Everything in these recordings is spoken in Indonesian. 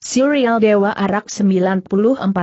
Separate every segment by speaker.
Speaker 1: Serial Dewa Arak 94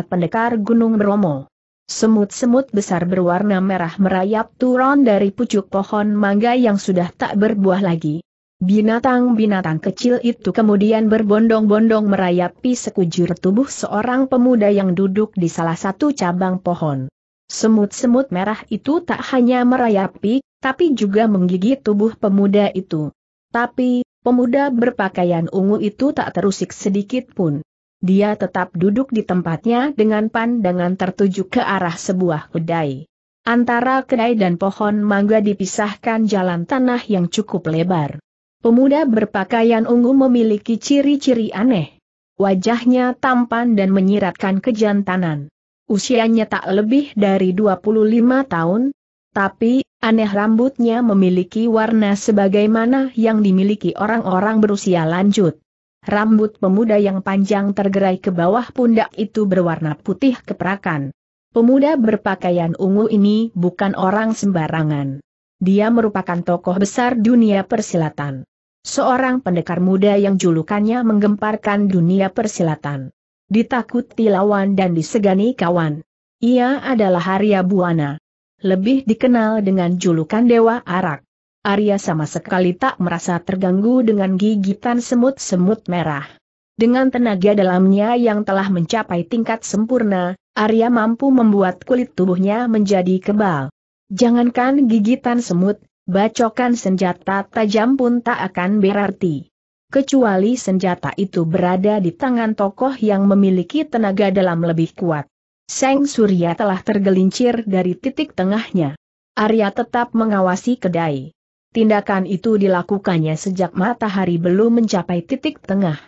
Speaker 1: Pendekar Gunung Bromo. Semut-semut besar berwarna merah merayap turun dari pucuk pohon mangga yang sudah tak berbuah lagi. Binatang-binatang kecil itu kemudian berbondong-bondong merayapi sekujur tubuh seorang pemuda yang duduk di salah satu cabang pohon. Semut-semut merah itu tak hanya merayapi, tapi juga menggigit tubuh pemuda itu. Tapi, Pemuda berpakaian ungu itu tak terusik sedikit pun. Dia tetap duduk di tempatnya dengan pandangan tertuju ke arah sebuah kedai. Antara kedai dan pohon mangga dipisahkan jalan tanah yang cukup lebar. Pemuda berpakaian ungu memiliki ciri-ciri aneh. Wajahnya tampan dan menyiratkan kejantanan. Usianya tak lebih dari 25 tahun, tapi Aneh rambutnya memiliki warna sebagaimana yang dimiliki orang-orang berusia lanjut. Rambut pemuda yang panjang tergerai ke bawah pundak itu berwarna putih keperakan. Pemuda berpakaian ungu ini bukan orang sembarangan. Dia merupakan tokoh besar dunia persilatan. Seorang pendekar muda yang julukannya menggemparkan dunia persilatan. Ditakuti lawan dan disegani kawan. Ia adalah Arya Buana lebih dikenal dengan julukan Dewa Arak. Arya sama sekali tak merasa terganggu dengan gigitan semut-semut merah. Dengan tenaga dalamnya yang telah mencapai tingkat sempurna, Arya mampu membuat kulit tubuhnya menjadi kebal. Jangankan gigitan semut, bacokan senjata tajam pun tak akan berarti. Kecuali senjata itu berada di tangan tokoh yang memiliki tenaga dalam lebih kuat. Seng Surya telah tergelincir dari titik tengahnya. Arya tetap mengawasi kedai. Tindakan itu dilakukannya sejak matahari belum mencapai titik tengah.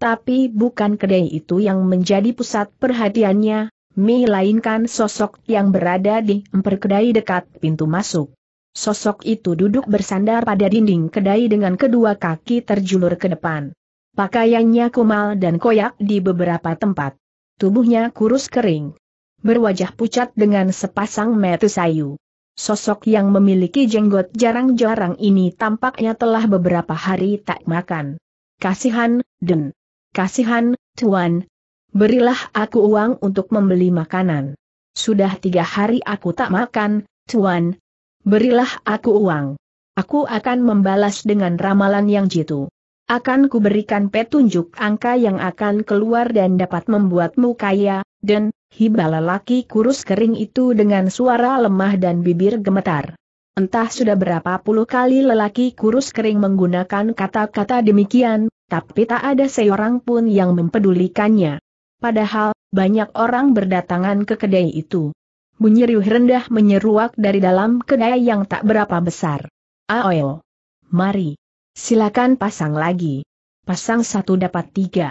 Speaker 1: Tapi bukan kedai itu yang menjadi pusat perhatiannya, melainkan sosok yang berada di emper kedai dekat pintu masuk. Sosok itu duduk bersandar pada dinding kedai dengan kedua kaki terjulur ke depan. Pakaiannya kumal dan koyak di beberapa tempat. Tubuhnya kurus kering berwajah pucat dengan sepasang mata sayu. Sosok yang memiliki jenggot jarang-jarang ini tampaknya telah beberapa hari tak makan. Kasihan, Den. Kasihan, Tuan. Berilah aku uang untuk membeli makanan. Sudah tiga hari aku tak makan, Tuan. Berilah aku uang. Aku akan membalas dengan ramalan yang jitu. Akan kuberikan petunjuk angka yang akan keluar dan dapat membuatmu kaya, dan hibah lelaki kurus kering itu dengan suara lemah dan bibir gemetar. Entah sudah berapa puluh kali lelaki kurus kering menggunakan kata-kata demikian, tapi tak ada seorang pun yang mempedulikannya. Padahal, banyak orang berdatangan ke kedai itu. Bunyi riuh rendah menyeruak dari dalam kedai yang tak berapa besar. Aoyo. Mari. Silakan pasang lagi. Pasang satu dapat tiga.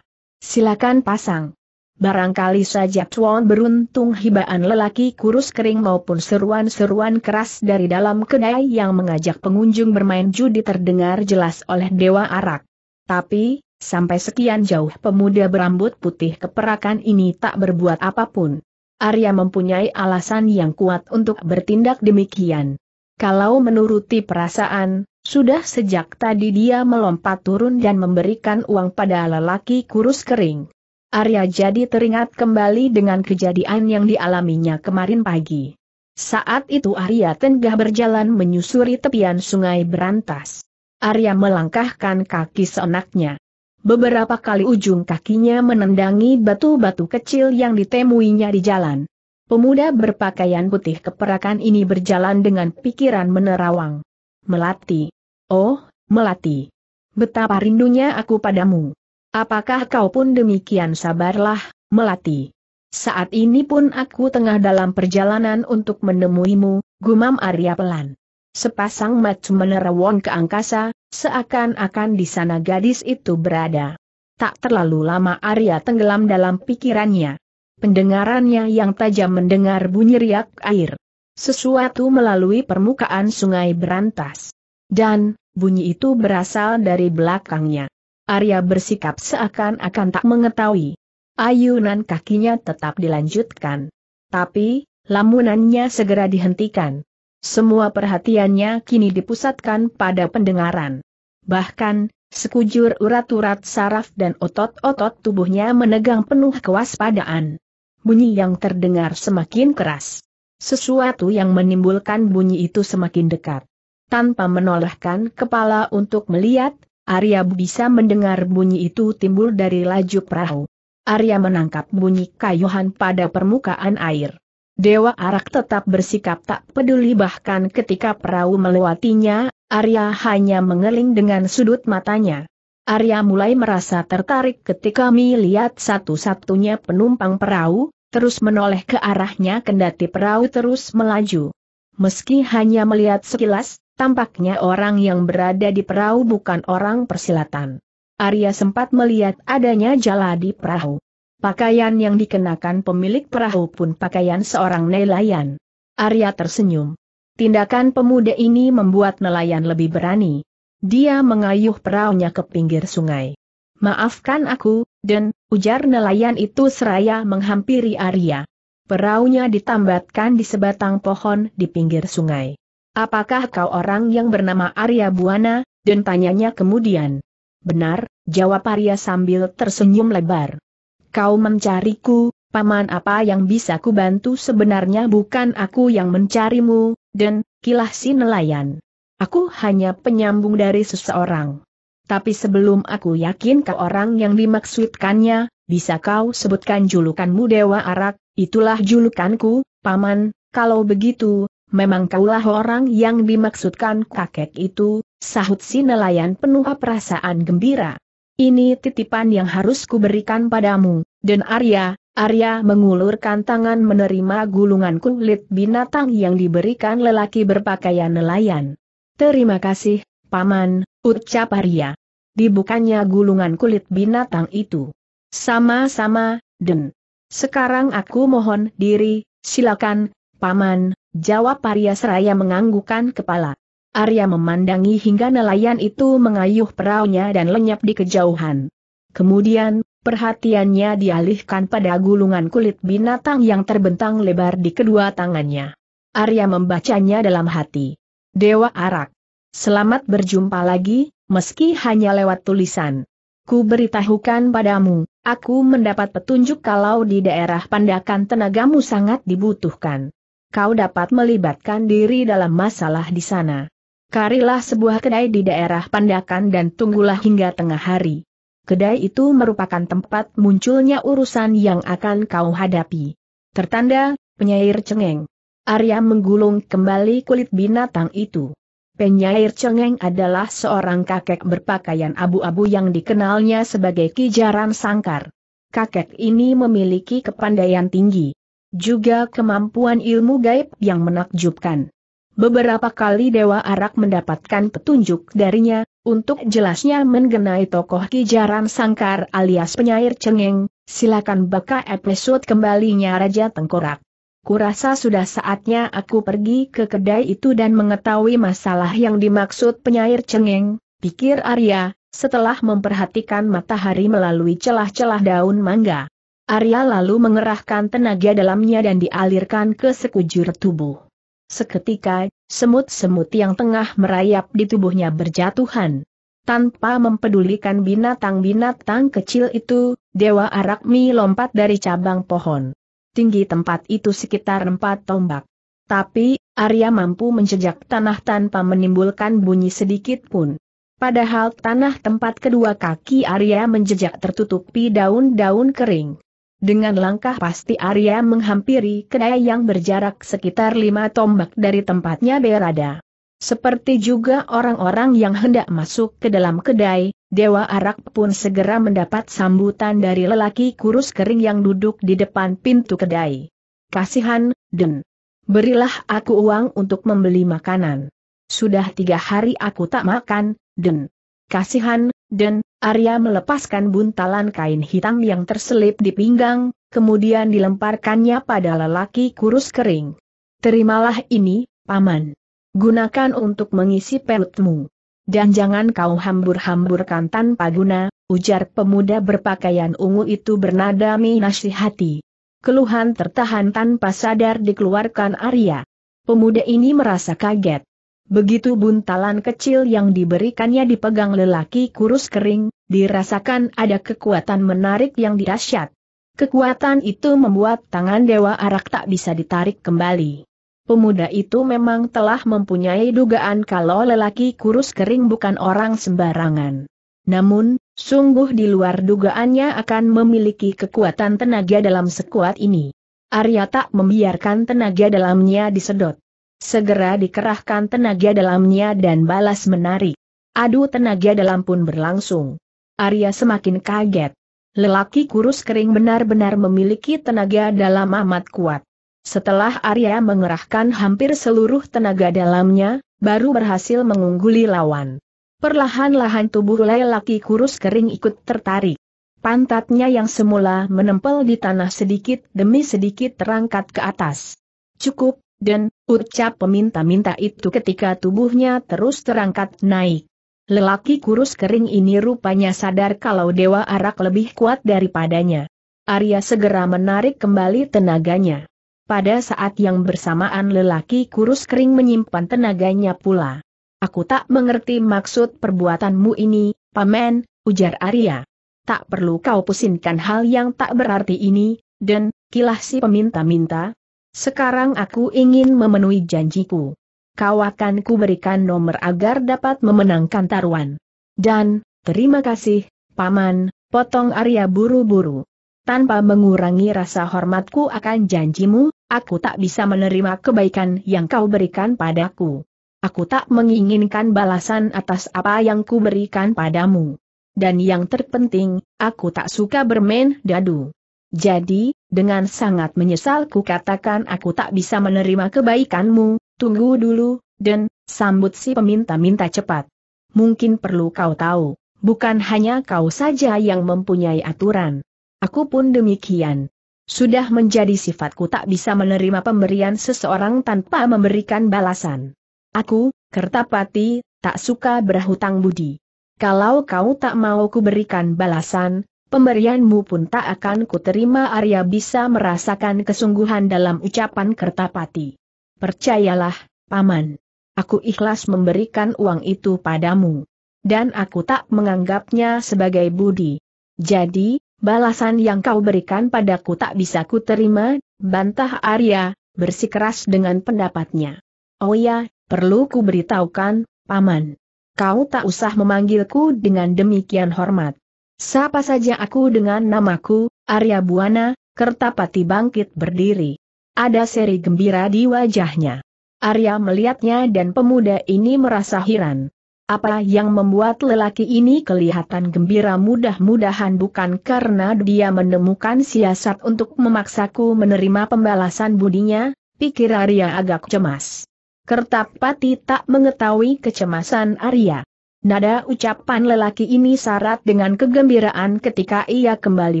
Speaker 1: Silakan pasang. Barangkali saja Chuan beruntung hibaan lelaki kurus kering maupun seruan-seruan keras dari dalam kedai yang mengajak pengunjung bermain judi terdengar jelas oleh Dewa Arak. Tapi, sampai sekian jauh pemuda berambut putih keperakan ini tak berbuat apapun. Arya mempunyai alasan yang kuat untuk bertindak demikian. Kalau menuruti perasaan, sudah sejak tadi dia melompat turun dan memberikan uang pada lelaki kurus kering. Arya jadi teringat kembali dengan kejadian yang dialaminya kemarin pagi. Saat itu Arya tengah berjalan menyusuri tepian sungai berantas. Arya melangkahkan kaki seenaknya. Beberapa kali ujung kakinya menendangi batu-batu kecil yang ditemuinya di jalan. Pemuda berpakaian putih keperakan ini berjalan dengan pikiran menerawang. Melati. Oh, Melati. Betapa rindunya aku padamu. Apakah kau pun demikian sabarlah, Melati? Saat ini pun aku tengah dalam perjalanan untuk menemuimu, gumam Arya pelan. Sepasang mata menerawang ke angkasa, seakan-akan di sana gadis itu berada. Tak terlalu lama Arya tenggelam dalam pikirannya. Pendengarannya yang tajam mendengar bunyi riak air. Sesuatu melalui permukaan sungai berantas. Dan, bunyi itu berasal dari belakangnya. Arya bersikap seakan-akan tak mengetahui. Ayunan kakinya tetap dilanjutkan. Tapi, lamunannya segera dihentikan. Semua perhatiannya kini dipusatkan pada pendengaran. Bahkan, sekujur urat-urat saraf dan otot-otot tubuhnya menegang penuh kewaspadaan. Bunyi yang terdengar semakin keras. Sesuatu yang menimbulkan bunyi itu semakin dekat. Tanpa menolehkan kepala untuk melihat, Arya bisa mendengar bunyi itu timbul dari laju perahu. Arya menangkap bunyi kayuhan pada permukaan air. Dewa Arak tetap bersikap tak peduli bahkan ketika perahu melewatinya, Arya hanya mengeling dengan sudut matanya. Arya mulai merasa tertarik ketika melihat satu-satunya penumpang perahu, terus menoleh ke arahnya kendati perahu terus melaju. Meski hanya melihat sekilas, Tampaknya orang yang berada di perahu bukan orang persilatan. Arya sempat melihat adanya jala di perahu. Pakaian yang dikenakan pemilik perahu pun pakaian seorang nelayan. Arya tersenyum. Tindakan pemuda ini membuat nelayan lebih berani. Dia mengayuh perahunya ke pinggir sungai. Maafkan aku, dan, ujar nelayan itu seraya menghampiri Arya. Perahunya ditambatkan di sebatang pohon di pinggir sungai. Apakah kau orang yang bernama Arya Buana? Dan tanyanya kemudian. Benar, jawab Arya sambil tersenyum lebar. Kau mencariku, paman apa yang bisa ku bantu sebenarnya bukan aku yang mencarimu, dan, kilah si nelayan. Aku hanya penyambung dari seseorang. Tapi sebelum aku yakin kau orang yang dimaksudkannya, bisa kau sebutkan julukanmu Dewa Arak, itulah julukanku, paman, kalau begitu, memang kaulah orang yang dimaksudkan kakek itu, sahut si nelayan penuh perasaan gembira. Ini titipan yang harus kuberikan padamu, dan Arya, Arya mengulurkan tangan menerima gulungan kulit binatang yang diberikan lelaki berpakaian nelayan. Terima kasih, Paman, ucap Arya. Dibukanya gulungan kulit binatang itu. Sama-sama, Den. Sekarang aku mohon diri, silakan, Paman, Jawab Arya seraya menganggukan kepala. Arya memandangi hingga nelayan itu mengayuh peraunya dan lenyap di kejauhan. Kemudian, perhatiannya dialihkan pada gulungan kulit binatang yang terbentang lebar di kedua tangannya. Arya membacanya dalam hati. Dewa Arak. Selamat berjumpa lagi, meski hanya lewat tulisan. Ku beritahukan padamu, aku mendapat petunjuk kalau di daerah pandakan tenagamu sangat dibutuhkan kau dapat melibatkan diri dalam masalah di sana. Karilah sebuah kedai di daerah Pandakan dan tunggulah hingga tengah hari. Kedai itu merupakan tempat munculnya urusan yang akan kau hadapi. Tertanda, penyair cengeng. Arya menggulung kembali kulit binatang itu. Penyair cengeng adalah seorang kakek berpakaian abu-abu yang dikenalnya sebagai Kijaran Sangkar. Kakek ini memiliki kepandaian tinggi juga kemampuan ilmu gaib yang menakjubkan. Beberapa kali Dewa Arak mendapatkan petunjuk darinya, untuk jelasnya mengenai tokoh Kijaran Sangkar alias penyair cengeng, silakan baca episode kembalinya Raja Tengkorak. Kurasa sudah saatnya aku pergi ke kedai itu dan mengetahui masalah yang dimaksud penyair cengeng, pikir Arya, setelah memperhatikan matahari melalui celah-celah daun mangga. Arya lalu mengerahkan tenaga dalamnya dan dialirkan ke sekujur tubuh. Seketika, semut-semut yang tengah merayap di tubuhnya berjatuhan. Tanpa mempedulikan binatang-binatang kecil itu, Dewa Arakmi lompat dari cabang pohon. Tinggi tempat itu sekitar empat tombak. Tapi, Arya mampu menjejak tanah tanpa menimbulkan bunyi sedikit pun. Padahal tanah tempat kedua kaki Arya menjejak tertutupi daun-daun kering. Dengan langkah pasti Arya menghampiri kedai yang berjarak sekitar lima tombak dari tempatnya berada. Seperti juga orang-orang yang hendak masuk ke dalam kedai, Dewa Arak pun segera mendapat sambutan dari lelaki kurus kering yang duduk di depan pintu kedai. Kasihan, Den. Berilah aku uang untuk membeli makanan. Sudah tiga hari aku tak makan, Den. Kasihan, Den, Arya melepaskan buntalan kain hitam yang terselip di pinggang, kemudian dilemparkannya pada lelaki kurus kering. Terimalah ini, Paman. Gunakan untuk mengisi perutmu. Dan jangan kau hambur-hamburkan tanpa guna, ujar pemuda berpakaian ungu itu bernada minasihati. Keluhan tertahan tanpa sadar dikeluarkan Arya. Pemuda ini merasa kaget. Begitu buntalan kecil yang diberikannya dipegang lelaki kurus kering, dirasakan ada kekuatan menarik yang dirasyat. Kekuatan itu membuat tangan Dewa Arak tak bisa ditarik kembali. Pemuda itu memang telah mempunyai dugaan kalau lelaki kurus kering bukan orang sembarangan. Namun, sungguh di luar dugaannya akan memiliki kekuatan tenaga dalam sekuat ini. Arya tak membiarkan tenaga dalamnya disedot. Segera dikerahkan tenaga dalamnya dan balas menarik. Adu tenaga dalam pun berlangsung. Arya semakin kaget. Lelaki kurus kering benar-benar memiliki tenaga dalam amat kuat. Setelah Arya mengerahkan hampir seluruh tenaga dalamnya, baru berhasil mengungguli lawan. Perlahan-lahan tubuh lelaki kurus kering ikut tertarik. Pantatnya yang semula menempel di tanah sedikit demi sedikit terangkat ke atas. Cukup, dan Ucap peminta-minta itu ketika tubuhnya terus terangkat naik. Lelaki kurus kering ini rupanya sadar kalau Dewa Arak lebih kuat daripadanya. Arya segera menarik kembali tenaganya. Pada saat yang bersamaan lelaki kurus kering menyimpan tenaganya pula. Aku tak mengerti maksud perbuatanmu ini, pamen, ujar Arya. Tak perlu kau pusingkan hal yang tak berarti ini, dan, kilah si peminta-minta, sekarang aku ingin memenuhi janjiku. Kau akan kuberikan nomor agar dapat memenangkan taruhan. Dan, terima kasih, Paman, potong Arya buru-buru. Tanpa mengurangi rasa hormatku akan janjimu, aku tak bisa menerima kebaikan yang kau berikan padaku. Aku tak menginginkan balasan atas apa yang kuberikan padamu. Dan yang terpenting, aku tak suka bermain dadu. Jadi, dengan sangat menyesal ku katakan aku tak bisa menerima kebaikanmu, tunggu dulu, dan, sambut si peminta-minta cepat. Mungkin perlu kau tahu, bukan hanya kau saja yang mempunyai aturan. Aku pun demikian. Sudah menjadi sifatku tak bisa menerima pemberian seseorang tanpa memberikan balasan. Aku, Kertapati, tak suka berhutang budi. Kalau kau tak mau kuberikan balasan, pemberianmu pun tak akan kuterima Arya bisa merasakan kesungguhan dalam ucapan Kertapati. Percayalah, Paman. Aku ikhlas memberikan uang itu padamu. Dan aku tak menganggapnya sebagai budi. Jadi, balasan yang kau berikan padaku tak bisa kuterima, bantah Arya, bersikeras dengan pendapatnya. Oh ya, perlu ku beritahukan, Paman. Kau tak usah memanggilku dengan demikian hormat. Sapa saja aku dengan namaku, Arya Buana, Kertapati bangkit berdiri. Ada seri gembira di wajahnya. Arya melihatnya dan pemuda ini merasa heran. Apa yang membuat lelaki ini kelihatan gembira mudah-mudahan bukan karena dia menemukan siasat untuk memaksaku menerima pembalasan budinya, pikir Arya agak cemas. Kertapati tak mengetahui kecemasan Arya. Nada ucapan lelaki ini syarat dengan kegembiraan ketika ia kembali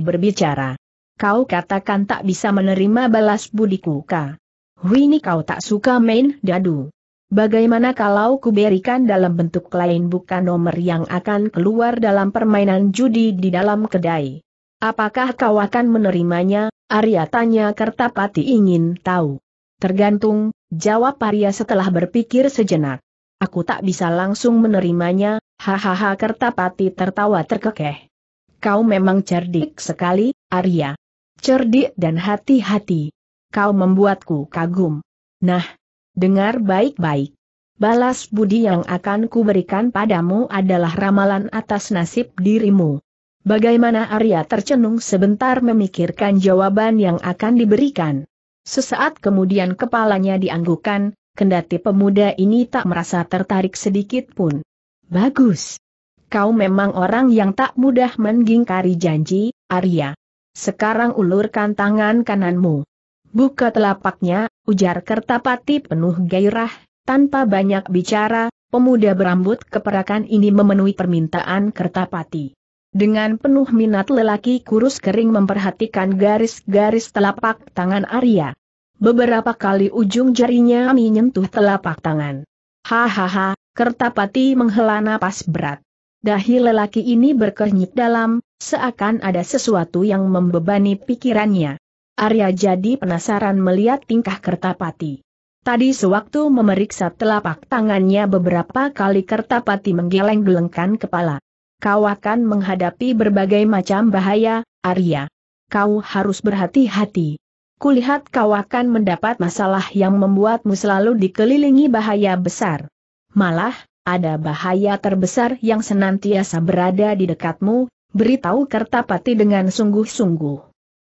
Speaker 1: berbicara. Kau katakan tak bisa menerima balas budiku ka. Wini kau tak suka main dadu. Bagaimana kalau kuberikan dalam bentuk lain bukan nomor yang akan keluar dalam permainan judi di dalam kedai? Apakah kau akan menerimanya? Arya tanya Kertapati ingin tahu. Tergantung, jawab Arya setelah berpikir sejenak. Aku tak bisa langsung menerimanya, hahaha Kertapati tertawa terkekeh. Kau memang cerdik sekali, Arya. Cerdik dan hati-hati. Kau membuatku kagum. Nah, dengar baik-baik. Balas budi yang akan kuberikan padamu adalah ramalan atas nasib dirimu. Bagaimana Arya tercenung sebentar memikirkan jawaban yang akan diberikan. Sesaat kemudian kepalanya dianggukan, kendati pemuda ini tak merasa tertarik sedikit pun. Bagus. Kau memang orang yang tak mudah menggingkari janji, Arya. Sekarang ulurkan tangan kananmu. Buka telapaknya, ujar Kertapati penuh gairah, tanpa banyak bicara, pemuda berambut keperakan ini memenuhi permintaan Kertapati. Dengan penuh minat lelaki kurus kering memperhatikan garis-garis telapak tangan Arya. Beberapa kali ujung jarinya menyentuh telapak tangan. Hahaha, Kertapati menghela napas berat. Dahi lelaki ini berkernyit dalam, seakan ada sesuatu yang membebani pikirannya. Arya jadi penasaran melihat tingkah Kertapati. Tadi sewaktu memeriksa telapak tangannya beberapa kali Kertapati menggeleng-gelengkan kepala. Kau akan menghadapi berbagai macam bahaya, Arya. Kau harus berhati-hati. Kulihat kau akan mendapat masalah yang membuatmu selalu dikelilingi bahaya besar. Malah, ada bahaya terbesar yang senantiasa berada di dekatmu, beritahu Kertapati dengan sungguh-sungguh.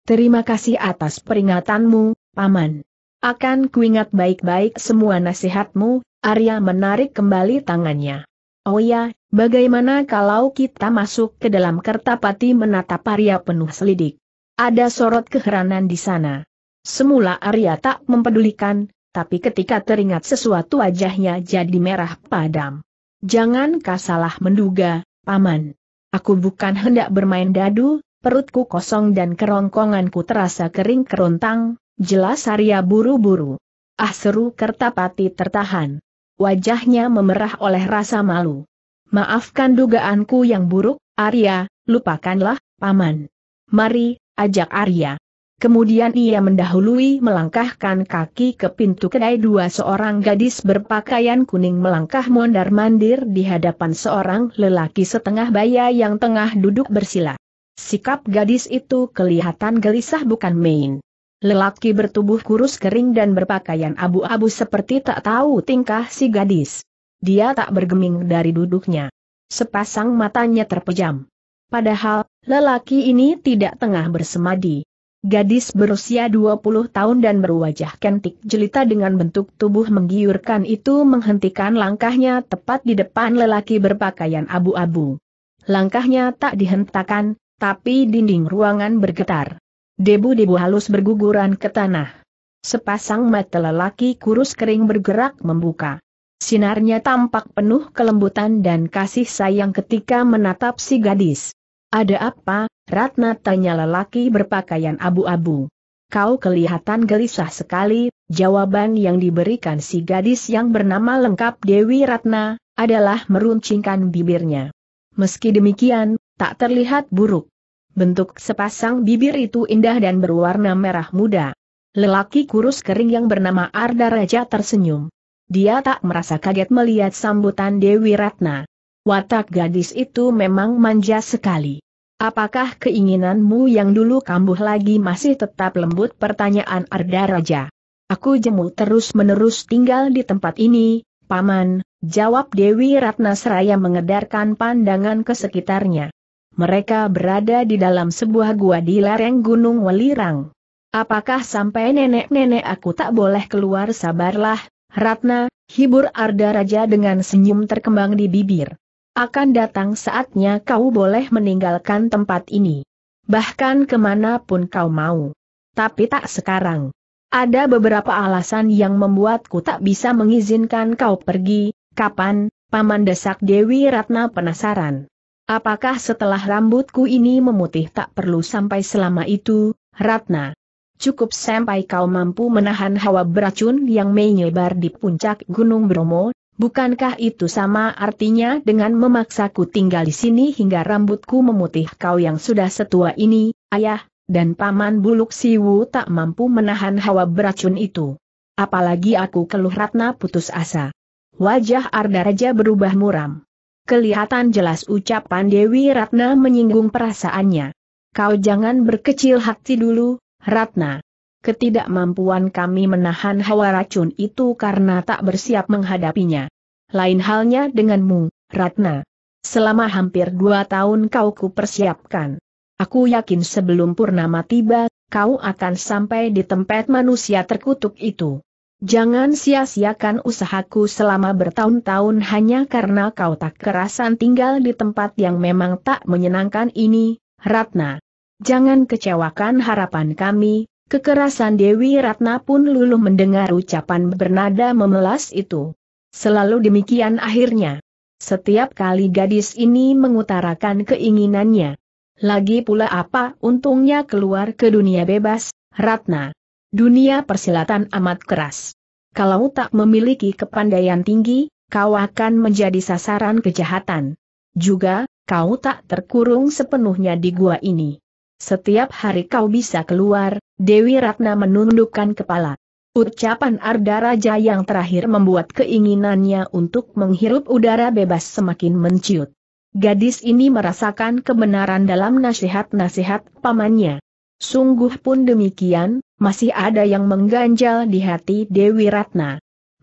Speaker 1: Terima kasih atas peringatanmu, Paman. Akan kuingat baik-baik semua nasihatmu, Arya menarik kembali tangannya. Oh ya, bagaimana kalau kita masuk ke dalam Kertapati menatap Arya penuh selidik? Ada sorot keheranan di sana. Semula Arya tak mempedulikan, tapi ketika teringat sesuatu wajahnya jadi merah padam. Jangankah salah menduga, Paman. Aku bukan hendak bermain dadu, perutku kosong dan kerongkonganku terasa kering kerontang, jelas Arya buru-buru. Ah seru Kertapati tertahan. Wajahnya memerah oleh rasa malu. Maafkan dugaanku yang buruk, Arya, lupakanlah, Paman. Mari, ajak Arya. Kemudian ia mendahului melangkahkan kaki ke pintu kedai dua seorang gadis berpakaian kuning melangkah mondar-mandir di hadapan seorang lelaki setengah baya yang tengah duduk bersila. Sikap gadis itu kelihatan gelisah bukan main. Lelaki bertubuh kurus kering dan berpakaian abu-abu seperti tak tahu tingkah si gadis. Dia tak bergeming dari duduknya. Sepasang matanya terpejam. Padahal, lelaki ini tidak tengah bersemadi Gadis berusia 20 tahun dan berwajah kentik jelita dengan bentuk tubuh menggiurkan itu menghentikan langkahnya tepat di depan lelaki berpakaian abu-abu. Langkahnya tak dihentakan, tapi dinding ruangan bergetar. Debu-debu halus berguguran ke tanah. Sepasang mata lelaki kurus kering bergerak membuka. Sinarnya tampak penuh kelembutan dan kasih sayang ketika menatap si gadis. Ada apa, Ratna tanya lelaki berpakaian abu-abu. Kau kelihatan gelisah sekali, jawaban yang diberikan si gadis yang bernama lengkap Dewi Ratna, adalah meruncingkan bibirnya. Meski demikian, tak terlihat buruk. Bentuk sepasang bibir itu indah dan berwarna merah muda. Lelaki kurus kering yang bernama Arda Raja tersenyum. Dia tak merasa kaget melihat sambutan Dewi Ratna. Watak gadis itu memang manja sekali. Apakah keinginanmu yang dulu kambuh lagi masih tetap lembut pertanyaan Arda Raja? Aku jemu terus-menerus tinggal di tempat ini, Paman, jawab Dewi Ratna Seraya mengedarkan pandangan ke sekitarnya. Mereka berada di dalam sebuah gua di lereng Gunung Welirang. Apakah sampai nenek-nenek aku tak boleh keluar sabarlah, Ratna, hibur Arda Raja dengan senyum terkembang di bibir akan datang saatnya kau boleh meninggalkan tempat ini. Bahkan kemanapun kau mau. Tapi tak sekarang. Ada beberapa alasan yang membuatku tak bisa mengizinkan kau pergi, kapan, Paman desak Dewi Ratna penasaran. Apakah setelah rambutku ini memutih tak perlu sampai selama itu, Ratna? Cukup sampai kau mampu menahan hawa beracun yang menyebar di puncak Gunung Bromo, Bukankah itu sama artinya dengan memaksaku tinggal di sini hingga rambutku memutih kau yang sudah setua ini, ayah, dan paman buluk siwu tak mampu menahan hawa beracun itu. Apalagi aku keluh ratna putus asa. Wajah Arda Raja berubah muram. Kelihatan jelas ucapan Dewi Ratna menyinggung perasaannya. Kau jangan berkecil hati dulu, Ratna ketidakmampuan kami menahan hawa racun itu karena tak bersiap menghadapinya. Lain halnya denganmu, Ratna. Selama hampir dua tahun kau ku persiapkan. Aku yakin sebelum purnama tiba, kau akan sampai di tempat manusia terkutuk itu. Jangan sia-siakan usahaku selama bertahun-tahun hanya karena kau tak kerasan tinggal di tempat yang memang tak menyenangkan ini, Ratna. Jangan kecewakan harapan kami, Kekerasan Dewi Ratna pun luluh mendengar ucapan bernada memelas itu. Selalu demikian akhirnya. Setiap kali gadis ini mengutarakan keinginannya. Lagi pula apa untungnya keluar ke dunia bebas, Ratna. Dunia persilatan amat keras. Kalau tak memiliki kepandaian tinggi, kau akan menjadi sasaran kejahatan. Juga, kau tak terkurung sepenuhnya di gua ini. Setiap hari kau bisa keluar, Dewi Ratna menundukkan kepala. Ucapan Arda Raja yang terakhir membuat keinginannya untuk menghirup udara bebas semakin menciut. Gadis ini merasakan kebenaran dalam nasihat-nasihat pamannya. Sungguh pun demikian, masih ada yang mengganjal di hati Dewi Ratna.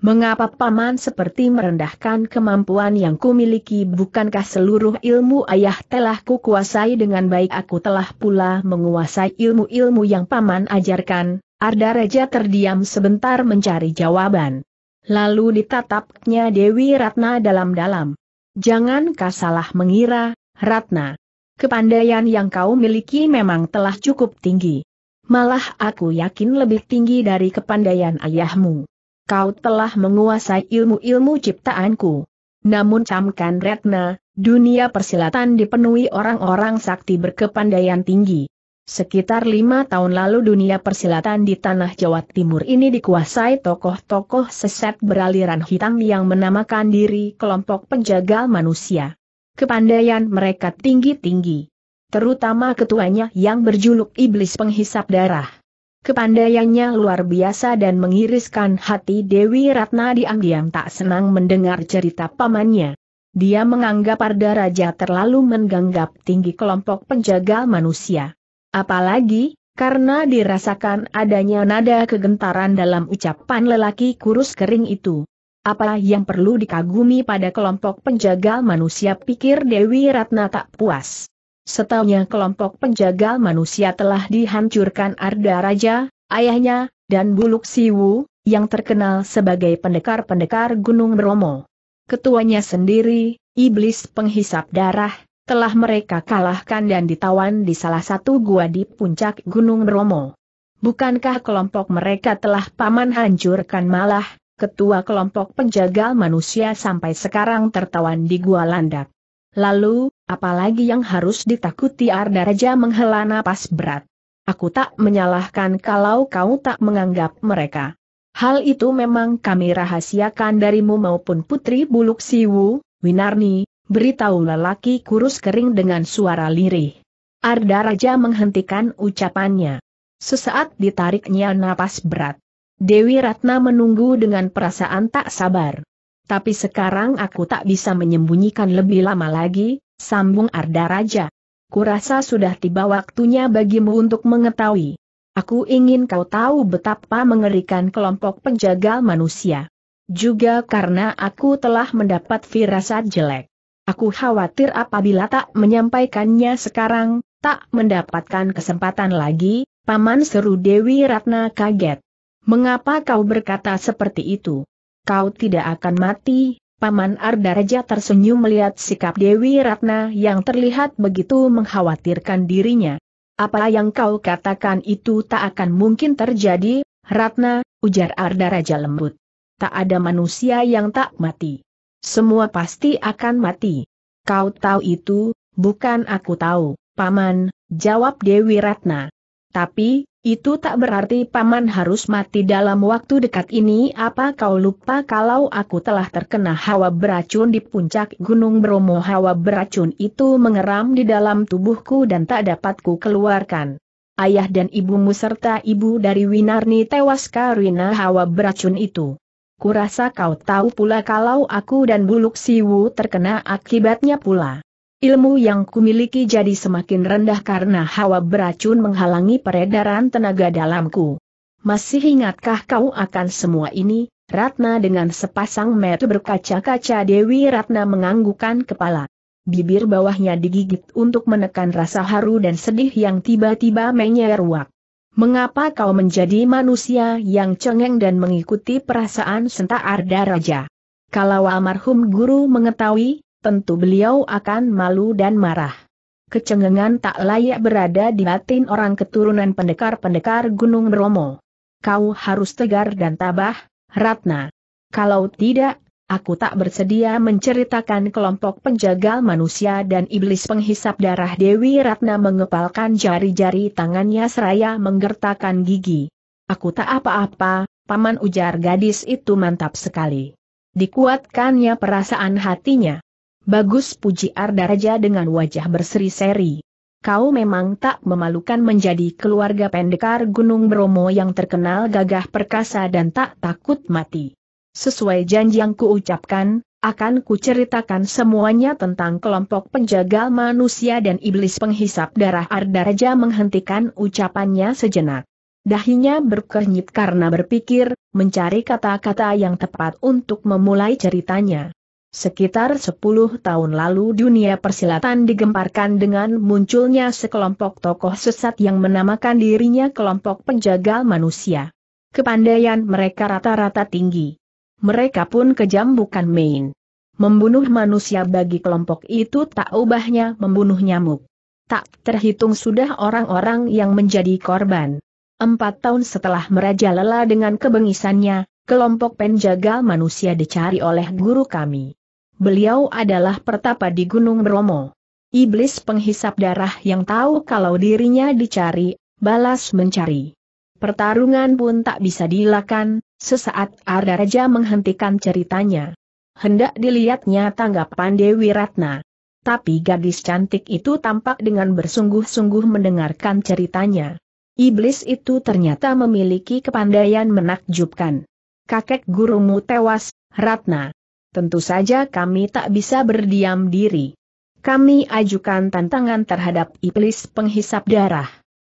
Speaker 1: Mengapa paman seperti merendahkan kemampuan yang kumiliki bukankah seluruh ilmu ayah telah kukuasai dengan baik aku telah pula menguasai ilmu-ilmu yang paman ajarkan? Arda Raja terdiam sebentar mencari jawaban. Lalu ditatapnya Dewi Ratna dalam-dalam. Jangankah salah mengira, Ratna. Kepandaian yang kau miliki memang telah cukup tinggi. Malah aku yakin lebih tinggi dari kepandaian ayahmu kau telah menguasai ilmu-ilmu ciptaanku. Namun camkan Retna, dunia persilatan dipenuhi orang-orang sakti berkepandaian tinggi. Sekitar lima tahun lalu dunia persilatan di tanah Jawa Timur ini dikuasai tokoh-tokoh sesat beraliran hitam yang menamakan diri kelompok penjagal manusia. Kepandaian mereka tinggi-tinggi. Terutama ketuanya yang berjuluk Iblis Penghisap Darah. Kepandaiannya luar biasa dan mengiriskan hati Dewi Ratna diam-diam tak senang mendengar cerita pamannya. Dia menganggap Arda Raja terlalu menganggap tinggi kelompok penjaga manusia. Apalagi, karena dirasakan adanya nada kegentaran dalam ucapan lelaki kurus kering itu. Apa yang perlu dikagumi pada kelompok penjaga manusia pikir Dewi Ratna tak puas. Setahunya kelompok penjagal manusia telah dihancurkan Arda Raja, ayahnya, dan Buluk Siwu, yang terkenal sebagai pendekar-pendekar Gunung Bromo. Ketuanya sendiri, iblis penghisap darah, telah mereka kalahkan dan ditawan di salah satu gua di puncak Gunung Bromo. Bukankah kelompok mereka telah paman hancurkan malah, ketua kelompok penjagal manusia sampai sekarang tertawan di gua landak. Lalu, apalagi yang harus ditakuti Arda Raja menghela napas berat. Aku tak menyalahkan kalau kau tak menganggap mereka. Hal itu memang kami rahasiakan darimu maupun Putri Buluk Siwu, Winarni, beritahu lelaki kurus kering dengan suara lirih. Arda Raja menghentikan ucapannya. Sesaat ditariknya napas berat. Dewi Ratna menunggu dengan perasaan tak sabar. Tapi sekarang aku tak bisa menyembunyikan lebih lama lagi, sambung Arda Raja. Kurasa sudah tiba waktunya bagimu untuk mengetahui. Aku ingin kau tahu betapa mengerikan kelompok penjaga manusia. Juga karena aku telah mendapat firasat jelek. Aku khawatir apabila tak menyampaikannya sekarang, tak mendapatkan kesempatan lagi, Paman seru Dewi Ratna kaget. Mengapa kau berkata seperti itu? Kau tidak akan mati, Paman Arda Raja tersenyum melihat sikap Dewi Ratna yang terlihat begitu mengkhawatirkan dirinya. Apa yang kau katakan itu tak akan mungkin terjadi, Ratna, ujar Arda Raja lembut. Tak ada manusia yang tak mati. Semua pasti akan mati. Kau tahu itu, bukan aku tahu, Paman, jawab Dewi Ratna. Tapi, itu tak berarti paman harus mati dalam waktu dekat ini apa kau lupa kalau aku telah terkena hawa beracun di puncak gunung Bromo hawa beracun itu mengeram di dalam tubuhku dan tak dapatku keluarkan. Ayah dan ibumu serta ibu dari Winarni tewas karena hawa beracun itu. Kurasa kau tahu pula kalau aku dan Buluk Siwu terkena akibatnya pula. Ilmu yang kumiliki jadi semakin rendah karena hawa beracun menghalangi peredaran tenaga dalamku. Masih ingatkah kau akan semua ini? Ratna dengan sepasang mata berkaca-kaca Dewi Ratna menganggukkan kepala. Bibir bawahnya digigit untuk menekan rasa haru dan sedih yang tiba-tiba menyeruak. Mengapa kau menjadi manusia yang cengeng dan mengikuti perasaan senta Arda Raja? Kalau almarhum guru mengetahui, tentu beliau akan malu dan marah. Kecengengan tak layak berada di batin orang keturunan pendekar-pendekar Gunung Romo. Kau harus tegar dan tabah, Ratna. Kalau tidak, aku tak bersedia menceritakan kelompok penjagal manusia dan iblis penghisap darah Dewi Ratna mengepalkan jari-jari tangannya seraya menggertakkan gigi. Aku tak apa-apa, paman ujar gadis itu mantap sekali. Dikuatkannya perasaan hatinya. Bagus puji Arda Raja dengan wajah berseri-seri. Kau memang tak memalukan menjadi keluarga pendekar Gunung Bromo yang terkenal gagah perkasa dan tak takut mati. Sesuai janji yang kuucapkan, akan kuceritakan semuanya tentang kelompok penjagal manusia dan iblis penghisap darah Arda Raja menghentikan ucapannya sejenak. Dahinya berkernyit karena berpikir, mencari kata-kata yang tepat untuk memulai ceritanya. Sekitar 10 tahun lalu dunia persilatan digemparkan dengan munculnya sekelompok tokoh sesat yang menamakan dirinya kelompok Penjagal manusia. Kepandaian mereka rata-rata tinggi. Mereka pun kejam bukan main. Membunuh manusia bagi kelompok itu tak ubahnya membunuh nyamuk. Tak terhitung sudah orang-orang yang menjadi korban. Empat tahun setelah merajalela dengan kebengisannya, kelompok Penjagal manusia dicari oleh guru kami. Beliau adalah pertapa di Gunung Bromo. Iblis penghisap darah yang tahu kalau dirinya dicari, balas mencari. Pertarungan pun tak bisa dilakukan, sesaat Arda Raja menghentikan ceritanya. Hendak dilihatnya tanggapan Dewi Ratna. Tapi gadis cantik itu tampak dengan bersungguh-sungguh mendengarkan ceritanya. Iblis itu ternyata memiliki kepandaian menakjubkan. Kakek gurumu tewas, Ratna tentu saja kami tak bisa berdiam diri. Kami ajukan tantangan terhadap iblis penghisap darah.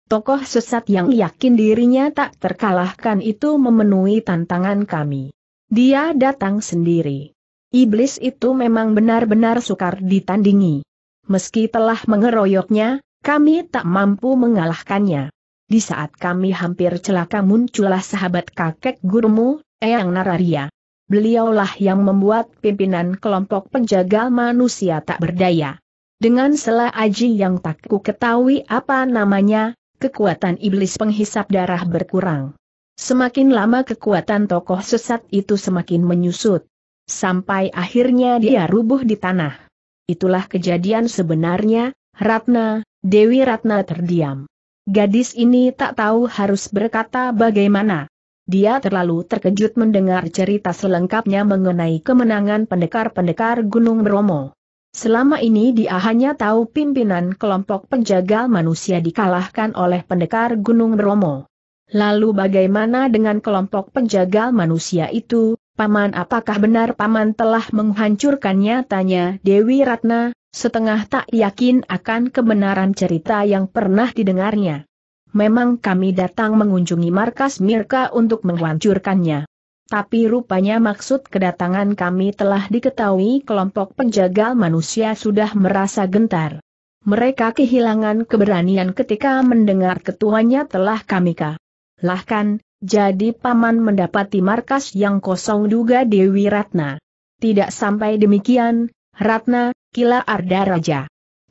Speaker 1: Tokoh sesat yang yakin dirinya tak terkalahkan itu memenuhi tantangan kami. Dia datang sendiri. Iblis itu memang benar-benar sukar ditandingi. Meski telah mengeroyoknya, kami tak mampu mengalahkannya. Di saat kami hampir celaka muncullah sahabat kakek gurumu, Eyang Nararia beliaulah yang membuat pimpinan kelompok penjaga manusia tak berdaya. Dengan sela aji yang tak ku ketahui apa namanya, kekuatan iblis penghisap darah berkurang. Semakin lama kekuatan tokoh sesat itu semakin menyusut. Sampai akhirnya dia rubuh di tanah. Itulah kejadian sebenarnya, Ratna, Dewi Ratna terdiam. Gadis ini tak tahu harus berkata bagaimana. Dia terlalu terkejut mendengar cerita selengkapnya mengenai kemenangan pendekar-pendekar Gunung Bromo. Selama ini dia hanya tahu pimpinan kelompok penjagal manusia dikalahkan oleh pendekar Gunung Bromo. Lalu bagaimana dengan kelompok penjagal manusia itu, Paman apakah benar Paman telah menghancurkannya tanya Dewi Ratna, setengah tak yakin akan kebenaran cerita yang pernah didengarnya. Memang kami datang mengunjungi markas Mirka untuk menghancurkannya. Tapi rupanya maksud kedatangan kami telah diketahui kelompok penjagal manusia sudah merasa gentar. Mereka kehilangan keberanian ketika mendengar ketuanya telah kamika. Lahkan, jadi paman mendapati markas yang kosong duga Dewi Ratna. Tidak sampai demikian, Ratna, kila Arda Raja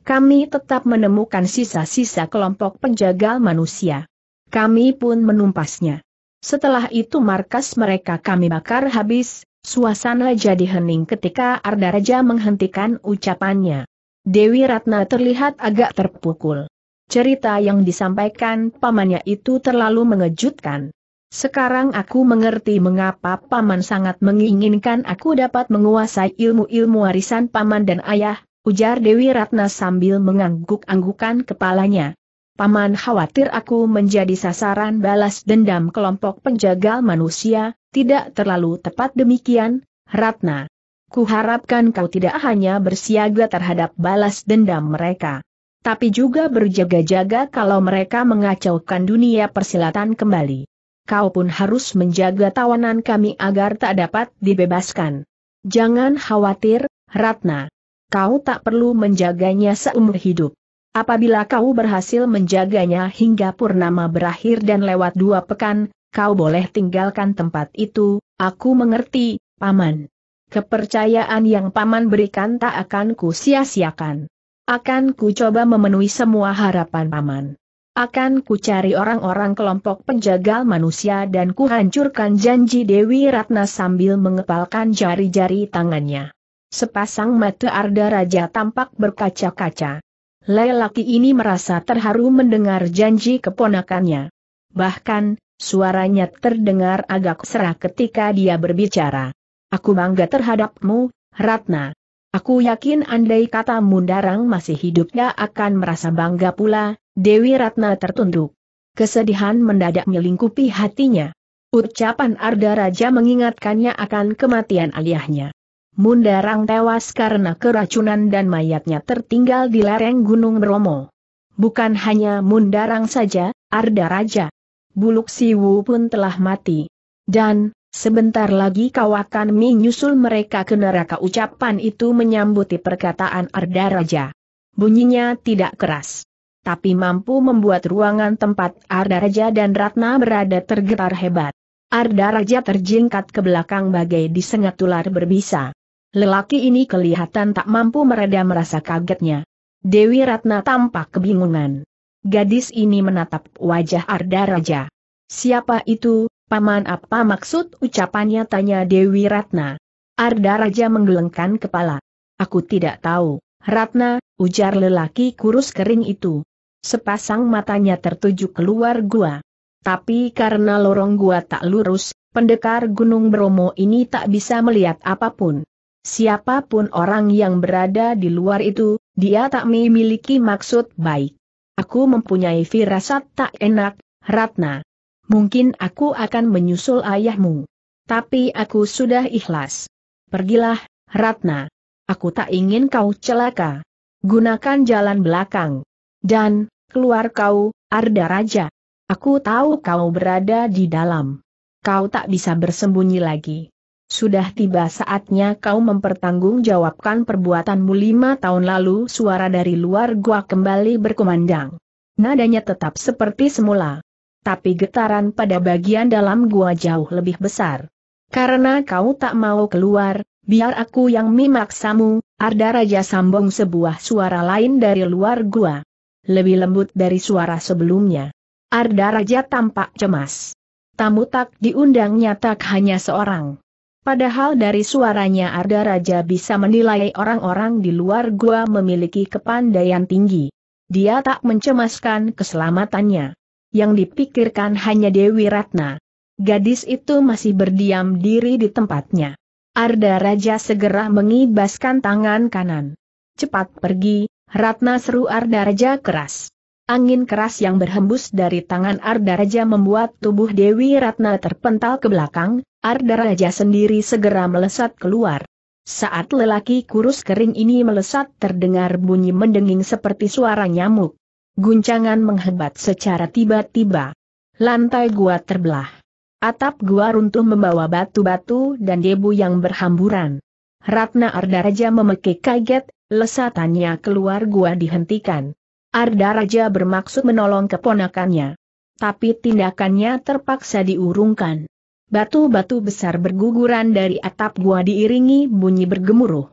Speaker 1: kami tetap menemukan sisa-sisa kelompok penjagal manusia. Kami pun menumpasnya. Setelah itu markas mereka kami bakar habis, suasana jadi hening ketika Arda Raja menghentikan ucapannya. Dewi Ratna terlihat agak terpukul. Cerita yang disampaikan pamannya itu terlalu mengejutkan. Sekarang aku mengerti mengapa paman sangat menginginkan aku dapat menguasai ilmu-ilmu warisan paman dan ayah, ujar Dewi Ratna sambil mengangguk-anggukan kepalanya. Paman khawatir aku menjadi sasaran balas dendam kelompok penjagal manusia, tidak terlalu tepat demikian, Ratna. Kuharapkan kau tidak hanya bersiaga terhadap balas dendam mereka, tapi juga berjaga-jaga kalau mereka mengacaukan dunia persilatan kembali kau pun harus menjaga tawanan kami agar tak dapat dibebaskan. Jangan khawatir, Ratna kau tak perlu menjaganya seumur hidup. Apabila kau berhasil menjaganya hingga purnama berakhir dan lewat dua pekan, kau boleh tinggalkan tempat itu, aku mengerti, Paman. Kepercayaan yang Paman berikan tak akan ku sia-siakan. Akan ku coba memenuhi semua harapan Paman. Akan ku cari orang-orang kelompok penjagal manusia dan ku hancurkan janji Dewi Ratna sambil mengepalkan jari-jari tangannya. Sepasang mata Arda Raja tampak berkaca-kaca. Lelaki ini merasa terharu mendengar janji keponakannya. Bahkan, suaranya terdengar agak serak ketika dia berbicara. Aku bangga terhadapmu, Ratna. Aku yakin andai kata Mundarang masih hidup dia akan merasa bangga pula, Dewi Ratna tertunduk. Kesedihan mendadak melingkupi hatinya. Ucapan Arda Raja mengingatkannya akan kematian aliahnya. Mundarang tewas karena keracunan dan mayatnya tertinggal di lereng Gunung Bromo. Bukan hanya Mundarang saja, Arda Raja. Buluk Siwu pun telah mati. Dan, sebentar lagi kau akan menyusul mereka ke neraka ucapan itu menyambuti perkataan Arda Raja. Bunyinya tidak keras tapi mampu membuat ruangan tempat Arda Raja dan Ratna berada tergetar hebat. Arda Raja terjingkat ke belakang bagai disengat ular berbisa. Lelaki ini kelihatan tak mampu meredam rasa kagetnya. Dewi Ratna tampak kebingungan. Gadis ini menatap wajah Arda Raja. Siapa itu, paman apa maksud ucapannya tanya Dewi Ratna. Arda Raja menggelengkan kepala. Aku tidak tahu, Ratna, ujar lelaki kurus kering itu. Sepasang matanya tertuju keluar gua. Tapi karena lorong gua tak lurus, pendekar Gunung Bromo ini tak bisa melihat apapun. Siapapun orang yang berada di luar itu, dia tak memiliki maksud baik. Aku mempunyai firasat tak enak, Ratna. Mungkin aku akan menyusul ayahmu. Tapi aku sudah ikhlas. Pergilah, Ratna. Aku tak ingin kau celaka. Gunakan jalan belakang. Dan, keluar kau, Arda Raja. Aku tahu kau berada di dalam. Kau tak bisa bersembunyi lagi. Sudah tiba saatnya kau mempertanggungjawabkan perbuatanmu lima tahun lalu suara dari luar gua kembali berkumandang. Nadanya tetap seperti semula. Tapi getaran pada bagian dalam gua jauh lebih besar. Karena kau tak mau keluar, biar aku yang mimaksamu, Arda Raja sambung sebuah suara lain dari luar gua. Lebih lembut dari suara sebelumnya. Arda Raja tampak cemas. Tamu tak diundangnya tak hanya seorang. Padahal dari suaranya Arda Raja bisa menilai orang-orang di luar gua memiliki kepandaian tinggi. Dia tak mencemaskan keselamatannya. Yang dipikirkan hanya Dewi Ratna. Gadis itu masih berdiam diri di tempatnya. Arda Raja segera mengibaskan tangan kanan. Cepat pergi, Ratna seru Arda Raja keras. Angin keras yang berhembus dari tangan Arda Raja membuat tubuh Dewi Ratna terpental ke belakang, Arda Raja sendiri segera melesat keluar. Saat lelaki kurus kering ini melesat terdengar bunyi mendenging seperti suara nyamuk. Guncangan menghebat secara tiba-tiba. Lantai gua terbelah. Atap gua runtuh membawa batu-batu dan debu yang berhamburan. Ratna Arda Raja memekik kaget, lesatannya keluar gua dihentikan. Arda Raja bermaksud menolong keponakannya. Tapi tindakannya terpaksa diurungkan. Batu-batu besar berguguran dari atap gua diiringi bunyi bergemuruh.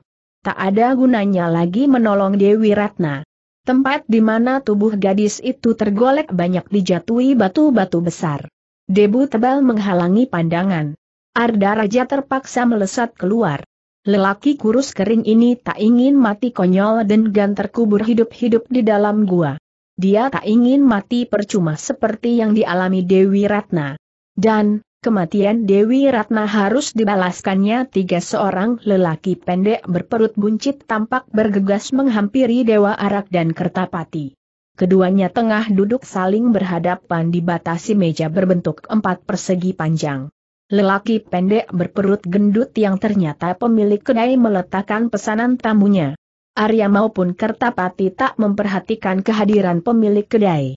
Speaker 1: Tak ada gunanya lagi menolong Dewi Ratna. Tempat di mana tubuh gadis itu tergolek banyak dijatuhi batu-batu besar. Debu tebal menghalangi pandangan. Arda Raja terpaksa melesat keluar. Lelaki kurus kering ini tak ingin mati konyol dan gan terkubur hidup-hidup di dalam gua. Dia tak ingin mati percuma seperti yang dialami Dewi Ratna. Dan, kematian Dewi Ratna harus dibalaskannya tiga seorang lelaki pendek berperut buncit tampak bergegas menghampiri Dewa Arak dan Kertapati. Keduanya tengah duduk saling berhadapan di batasi meja berbentuk empat persegi panjang. Lelaki pendek berperut gendut yang ternyata pemilik kedai meletakkan pesanan tamunya. Arya maupun Kertapati tak memperhatikan kehadiran pemilik kedai.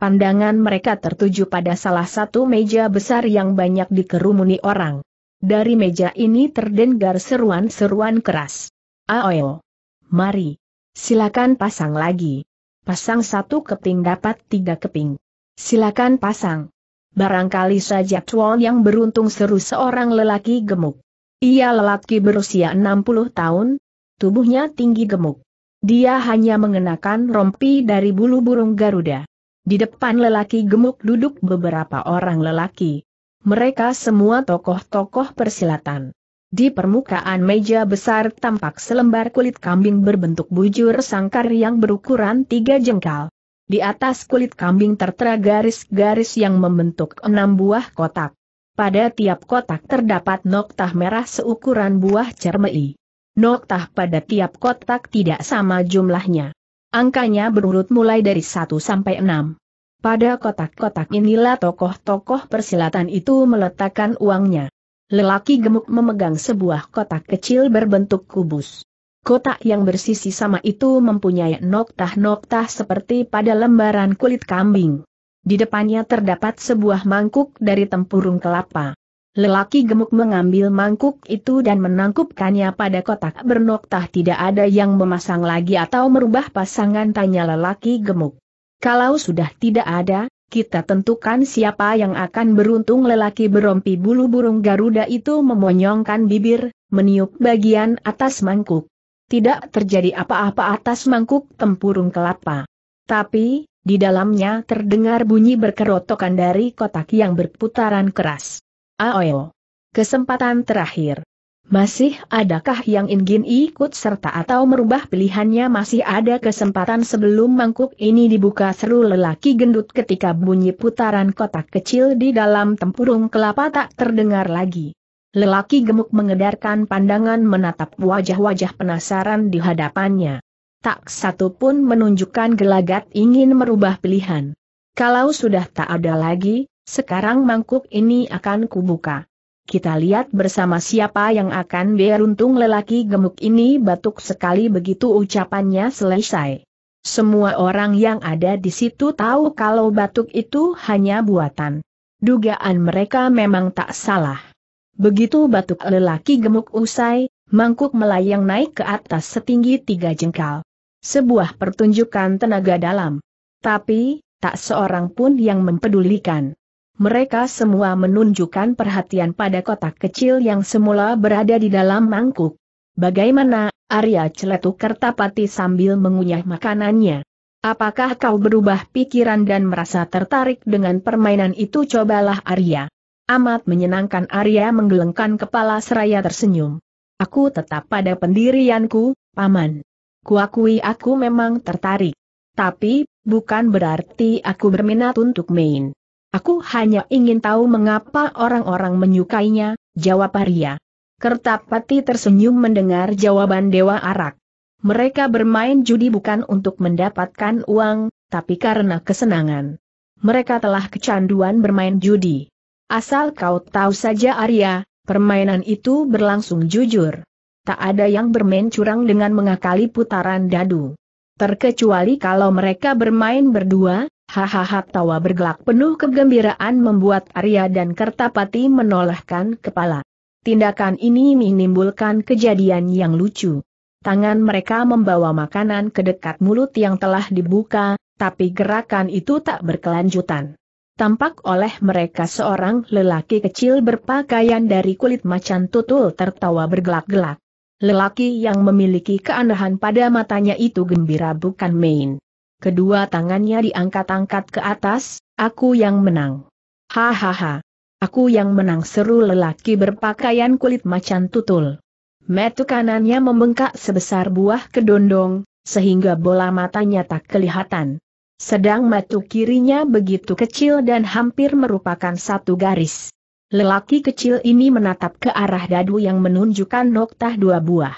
Speaker 1: Pandangan mereka tertuju pada salah satu meja besar yang banyak dikerumuni orang. Dari meja ini terdengar seruan-seruan keras. Aoyo. Mari. Silakan pasang lagi. Pasang satu keping dapat tiga keping. Silakan pasang. Barangkali saja Chuan yang beruntung seru seorang lelaki gemuk. Ia lelaki berusia 60 tahun, tubuhnya tinggi gemuk. Dia hanya mengenakan rompi dari bulu burung Garuda. Di depan lelaki gemuk duduk beberapa orang lelaki. Mereka semua tokoh-tokoh persilatan. Di permukaan meja besar tampak selembar kulit kambing berbentuk bujur sangkar yang berukuran tiga jengkal. Di atas kulit kambing tertera garis-garis yang membentuk enam buah kotak. Pada tiap kotak terdapat noktah merah seukuran buah cermei. Noktah pada tiap kotak tidak sama jumlahnya. Angkanya berurut mulai dari 1 sampai 6. Pada kotak-kotak inilah tokoh-tokoh persilatan itu meletakkan uangnya. Lelaki gemuk memegang sebuah kotak kecil berbentuk kubus. Kotak yang bersisi sama itu mempunyai noktah-noktah seperti pada lembaran kulit kambing. Di depannya terdapat sebuah mangkuk dari tempurung kelapa. Lelaki gemuk mengambil mangkuk itu dan menangkupkannya pada kotak bernoktah tidak ada yang memasang lagi atau merubah pasangan tanya lelaki gemuk. Kalau sudah tidak ada, kita tentukan siapa yang akan beruntung lelaki berompi bulu burung Garuda itu memonyongkan bibir, meniup bagian atas mangkuk tidak terjadi apa-apa atas mangkuk tempurung kelapa. Tapi, di dalamnya terdengar bunyi berkerotokan dari kotak yang berputaran keras. Aoyo! Kesempatan terakhir. Masih adakah yang ingin ikut serta atau merubah pilihannya masih ada kesempatan sebelum mangkuk ini dibuka seru lelaki gendut ketika bunyi putaran kotak kecil di dalam tempurung kelapa tak terdengar lagi. Lelaki gemuk mengedarkan pandangan menatap wajah-wajah penasaran di hadapannya. Tak satu pun menunjukkan gelagat ingin merubah pilihan. Kalau sudah tak ada lagi, sekarang mangkuk ini akan kubuka. Kita lihat bersama siapa yang akan beruntung lelaki gemuk ini batuk sekali begitu ucapannya selesai. Semua orang yang ada di situ tahu kalau batuk itu hanya buatan. Dugaan mereka memang tak salah. Begitu batuk lelaki gemuk usai, mangkuk melayang naik ke atas setinggi tiga jengkal. Sebuah pertunjukan tenaga dalam. Tapi, tak seorang pun yang mempedulikan. Mereka semua menunjukkan perhatian pada kotak kecil yang semula berada di dalam mangkuk. Bagaimana, Arya celetuk Kertapati sambil mengunyah makanannya. Apakah kau berubah pikiran dan merasa tertarik dengan permainan itu cobalah Arya. Amat menyenangkan Arya menggelengkan kepala seraya tersenyum. Aku tetap pada pendirianku, Paman. Kuakui aku memang tertarik. Tapi, bukan berarti aku berminat untuk main. Aku hanya ingin tahu mengapa orang-orang menyukainya, jawab Arya. Kertapati tersenyum mendengar jawaban Dewa Arak. Mereka bermain judi bukan untuk mendapatkan uang, tapi karena kesenangan. Mereka telah kecanduan bermain judi. Asal kau tahu saja Arya, permainan itu berlangsung jujur. Tak ada yang bermain curang dengan mengakali putaran dadu. Terkecuali kalau mereka bermain berdua, hahaha tawa bergelak penuh kegembiraan membuat Arya dan Kertapati menolehkan kepala. Tindakan ini menimbulkan kejadian yang lucu. Tangan mereka membawa makanan ke dekat mulut yang telah dibuka, tapi gerakan itu tak berkelanjutan tampak oleh mereka seorang lelaki kecil berpakaian dari kulit macan tutul tertawa bergelak-gelak. Lelaki yang memiliki keanehan pada matanya itu gembira bukan main. Kedua tangannya diangkat-angkat ke atas, aku yang menang. Hahaha. Aku yang menang seru lelaki berpakaian kulit macan tutul. Metu kanannya membengkak sebesar buah kedondong, sehingga bola matanya tak kelihatan. Sedang matu kirinya begitu kecil dan hampir merupakan satu garis. Lelaki kecil ini menatap ke arah dadu yang menunjukkan noktah dua buah.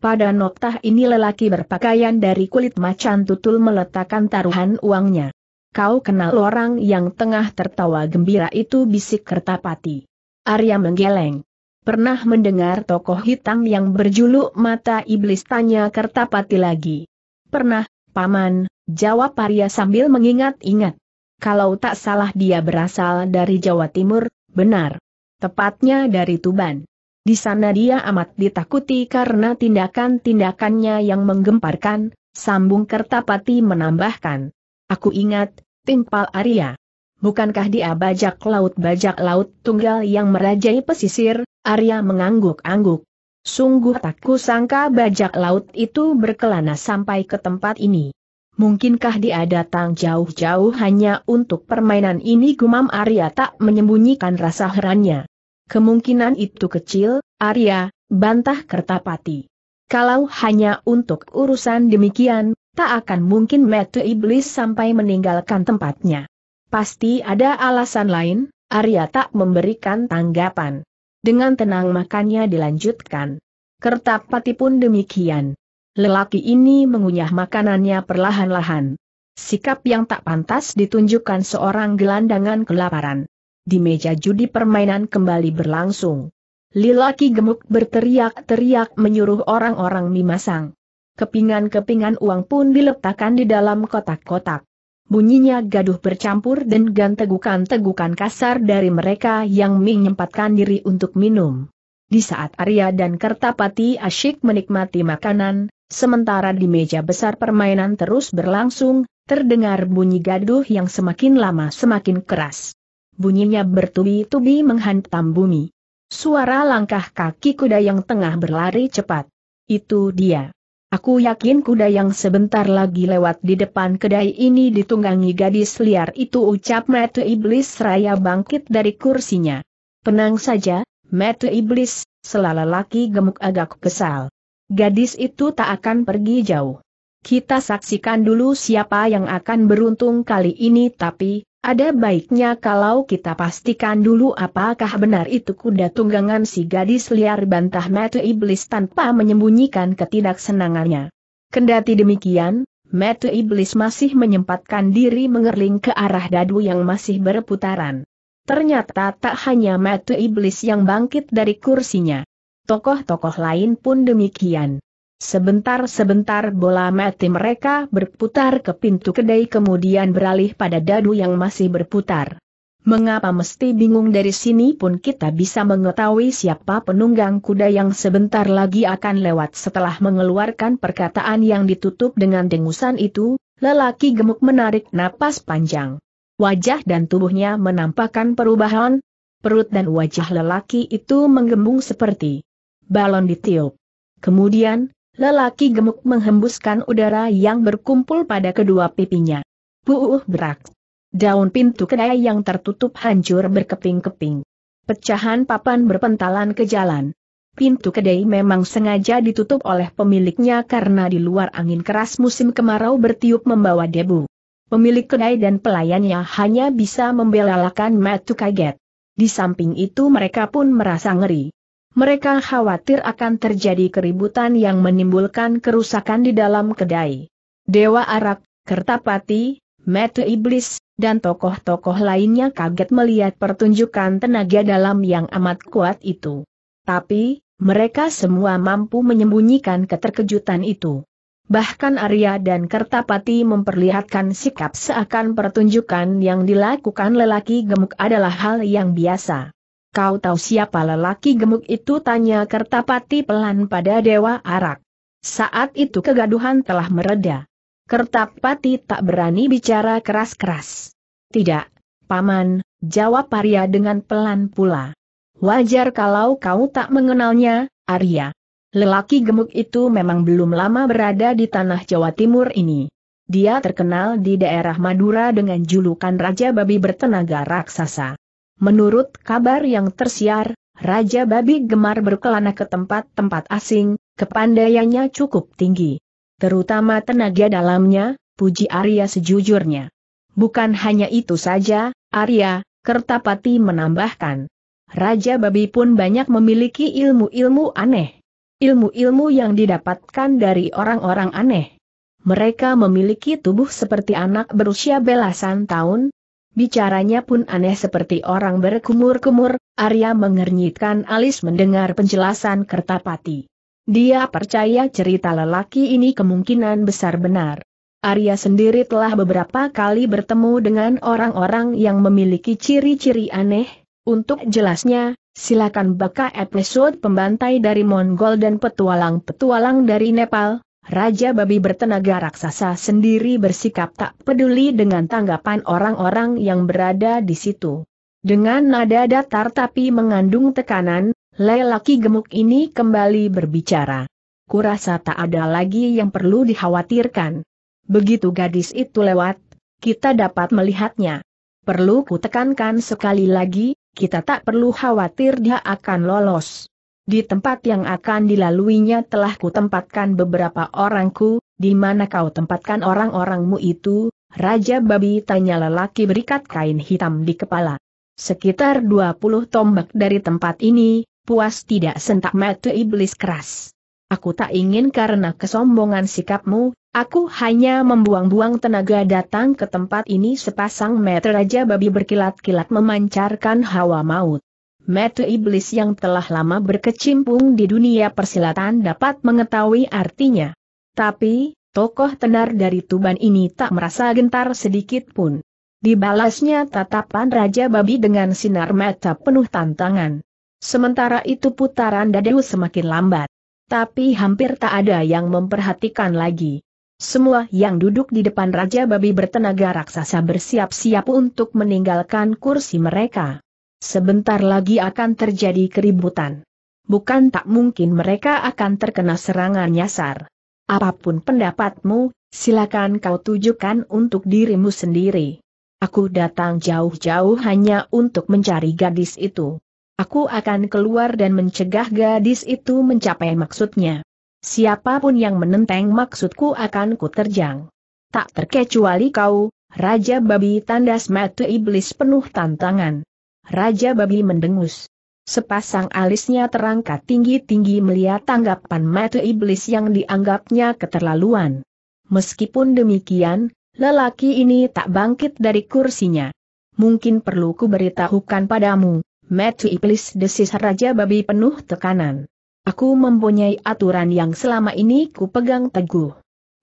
Speaker 1: Pada noktah ini lelaki berpakaian dari kulit macan tutul meletakkan taruhan uangnya. Kau kenal orang yang tengah tertawa gembira itu bisik Kertapati. Arya menggeleng. Pernah mendengar tokoh hitam yang berjuluk mata iblis tanya Kertapati lagi. Pernah, Paman, jawab Arya sambil mengingat-ingat. Kalau tak salah dia berasal dari Jawa Timur, benar. Tepatnya dari Tuban. Di sana dia amat ditakuti karena tindakan-tindakannya yang menggemparkan, sambung Kertapati menambahkan. Aku ingat, timpal Arya. Bukankah dia bajak laut-bajak laut tunggal yang merajai pesisir? Arya mengangguk-angguk. Sungguh tak kusangka bajak laut itu berkelana sampai ke tempat ini. Mungkinkah dia datang jauh-jauh hanya untuk permainan ini gumam Arya tak menyembunyikan rasa herannya. Kemungkinan itu kecil, Arya, bantah Kertapati. Kalau hanya untuk urusan demikian, tak akan mungkin metu iblis sampai meninggalkan tempatnya. Pasti ada alasan lain, Arya tak memberikan tanggapan. Dengan tenang makannya dilanjutkan. Kertapati pun demikian. Lelaki ini mengunyah makanannya perlahan-lahan. Sikap yang tak pantas ditunjukkan seorang gelandangan kelaparan. Di meja judi permainan kembali berlangsung. Lelaki gemuk berteriak-teriak menyuruh orang-orang mimasang. Kepingan-kepingan uang pun diletakkan di dalam kotak-kotak bunyinya gaduh bercampur dan tegukan-tegukan kasar dari mereka yang menyempatkan diri untuk minum. Di saat Arya dan Kertapati asyik menikmati makanan, sementara di meja besar permainan terus berlangsung, terdengar bunyi gaduh yang semakin lama semakin keras. Bunyinya bertubi-tubi menghantam bumi. Suara langkah kaki kuda yang tengah berlari cepat. Itu dia. Aku yakin kuda yang sebentar lagi lewat di depan kedai ini ditunggangi gadis liar itu ucap Metu Iblis raya bangkit dari kursinya. Tenang saja, Metu Iblis, selala laki gemuk agak kesal. Gadis itu tak akan pergi jauh. Kita saksikan dulu siapa yang akan beruntung kali ini tapi, ada baiknya kalau kita pastikan dulu apakah benar itu kuda tunggangan si gadis liar bantah metu iblis tanpa menyembunyikan ketidaksenangannya. Kendati demikian, metu iblis masih menyempatkan diri mengerling ke arah dadu yang masih berputaran. Ternyata tak hanya metu iblis yang bangkit dari kursinya. Tokoh-tokoh lain pun demikian. Sebentar-sebentar bola mati mereka berputar ke pintu kedai kemudian beralih pada dadu yang masih berputar. Mengapa mesti bingung dari sini pun kita bisa mengetahui siapa penunggang kuda yang sebentar lagi akan lewat setelah mengeluarkan perkataan yang ditutup dengan dengusan itu, lelaki gemuk menarik napas panjang. Wajah dan tubuhnya menampakkan perubahan, perut dan wajah lelaki itu menggembung seperti balon ditiup. Kemudian, Lelaki gemuk menghembuskan udara yang berkumpul pada kedua pipinya. Puuh berak. Daun pintu kedai yang tertutup hancur berkeping-keping. Pecahan papan berpentalan ke jalan. Pintu kedai memang sengaja ditutup oleh pemiliknya karena di luar angin keras musim kemarau bertiup membawa debu. Pemilik kedai dan pelayannya hanya bisa membelalakan matu kaget. Di samping itu mereka pun merasa ngeri. Mereka khawatir akan terjadi keributan yang menimbulkan kerusakan di dalam kedai. Dewa Arak, Kertapati, Mete Iblis, dan tokoh-tokoh lainnya kaget melihat pertunjukan tenaga dalam yang amat kuat itu. Tapi, mereka semua mampu menyembunyikan keterkejutan itu. Bahkan Arya dan Kertapati memperlihatkan sikap seakan pertunjukan yang dilakukan lelaki gemuk adalah hal yang biasa. Kau tahu siapa lelaki gemuk itu tanya Kertapati pelan pada Dewa Arak. Saat itu kegaduhan telah mereda. Kertapati tak berani bicara keras-keras. Tidak, Paman, jawab Arya dengan pelan pula. Wajar kalau kau tak mengenalnya, Arya. Lelaki gemuk itu memang belum lama berada di tanah Jawa Timur ini. Dia terkenal di daerah Madura dengan julukan Raja Babi Bertenaga Raksasa. Menurut kabar yang tersiar, Raja Babi gemar berkelana ke tempat-tempat asing, kepandaiannya cukup tinggi. Terutama tenaga dalamnya, puji Arya sejujurnya. Bukan hanya itu saja, Arya, Kertapati menambahkan. Raja Babi pun banyak memiliki ilmu-ilmu aneh. Ilmu-ilmu yang didapatkan dari orang-orang aneh. Mereka memiliki tubuh seperti anak berusia belasan tahun, Bicaranya pun aneh seperti orang berkumur-kumur, Arya mengernyitkan alis mendengar penjelasan Kertapati. Dia percaya cerita lelaki ini kemungkinan besar benar. Arya sendiri telah beberapa kali bertemu dengan orang-orang yang memiliki ciri-ciri aneh, untuk jelasnya, silakan baca episode pembantai dari Mongol dan petualang-petualang dari Nepal, Raja Babi bertenaga raksasa sendiri bersikap tak peduli dengan tanggapan orang-orang yang berada di situ. Dengan nada datar tapi mengandung tekanan, lelaki gemuk ini kembali berbicara. Kurasa tak ada lagi yang perlu dikhawatirkan. Begitu gadis itu lewat, kita dapat melihatnya. Perlu kutekankan sekali lagi, kita tak perlu khawatir dia akan lolos. Di tempat yang akan dilaluinya telah kutempatkan beberapa orangku, di mana kau tempatkan orang-orangmu itu, Raja Babi tanya lelaki berikat kain hitam di kepala. Sekitar 20 tombak dari tempat ini, puas tidak sentak mati iblis keras. Aku tak ingin karena kesombongan sikapmu, aku hanya membuang-buang tenaga datang ke tempat ini sepasang meter raja babi berkilat-kilat memancarkan hawa maut. Mata iblis yang telah lama berkecimpung di dunia persilatan dapat mengetahui artinya. Tapi, tokoh tenar dari Tuban ini tak merasa gentar sedikit pun. Dibalasnya tatapan Raja Babi dengan sinar mata penuh tantangan. Sementara itu putaran dadu semakin lambat. Tapi hampir tak ada yang memperhatikan lagi. Semua yang duduk di depan Raja Babi bertenaga raksasa bersiap-siap untuk meninggalkan kursi mereka. Sebentar lagi akan terjadi keributan. Bukan tak mungkin mereka akan terkena serangan nyasar. Apapun pendapatmu, silakan kau tujukan untuk dirimu sendiri. Aku datang jauh-jauh hanya untuk mencari gadis itu. Aku akan keluar dan mencegah gadis itu mencapai maksudnya. Siapapun yang menenteng maksudku akan kuterjang. Tak terkecuali kau, Raja Babi Tandas Matu Iblis penuh tantangan. Raja Babi mendengus. Sepasang alisnya terangkat tinggi-tinggi melihat tanggapan mata iblis yang dianggapnya keterlaluan. Meskipun demikian, lelaki ini tak bangkit dari kursinya. Mungkin perlu kuberitahukan beritahukan padamu, Matthew Iblis desis Raja Babi penuh tekanan. Aku mempunyai aturan yang selama ini kupegang teguh.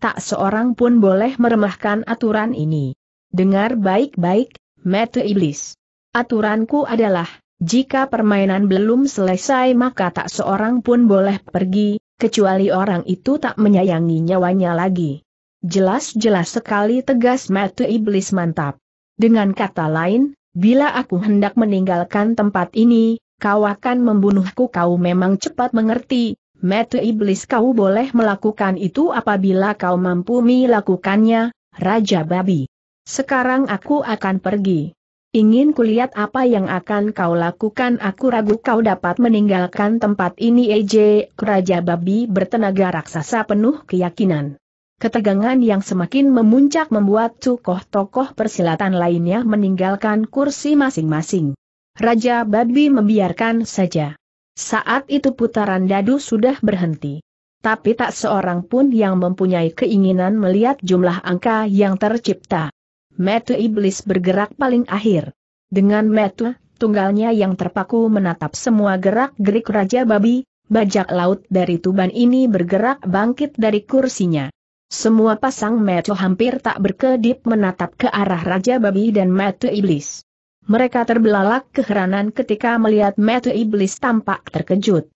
Speaker 1: Tak seorang pun boleh meremahkan aturan ini. Dengar baik-baik, Matthew Iblis. Aturanku adalah, jika permainan belum selesai maka tak seorang pun boleh pergi, kecuali orang itu tak menyayangi nyawanya lagi. Jelas-jelas sekali tegas mata iblis mantap. Dengan kata lain, bila aku hendak meninggalkan tempat ini, kau akan membunuhku kau memang cepat mengerti, mata iblis kau boleh melakukan itu apabila kau mampu melakukannya, Raja Babi. Sekarang aku akan pergi. Ingin kulihat apa yang akan kau lakukan aku ragu kau dapat meninggalkan tempat ini Ej, Raja Babi bertenaga raksasa penuh keyakinan. Ketegangan yang semakin memuncak membuat tokoh tokoh persilatan lainnya meninggalkan kursi masing-masing. Raja Babi membiarkan saja. Saat itu putaran dadu sudah berhenti. Tapi tak seorang pun yang mempunyai keinginan melihat jumlah angka yang tercipta metu iblis bergerak paling akhir. Dengan metu, tunggalnya yang terpaku menatap semua gerak-gerik Raja Babi, bajak laut dari Tuban ini bergerak bangkit dari kursinya. Semua pasang metu hampir tak berkedip menatap ke arah Raja Babi dan metu iblis. Mereka terbelalak keheranan ketika melihat metu iblis tampak terkejut.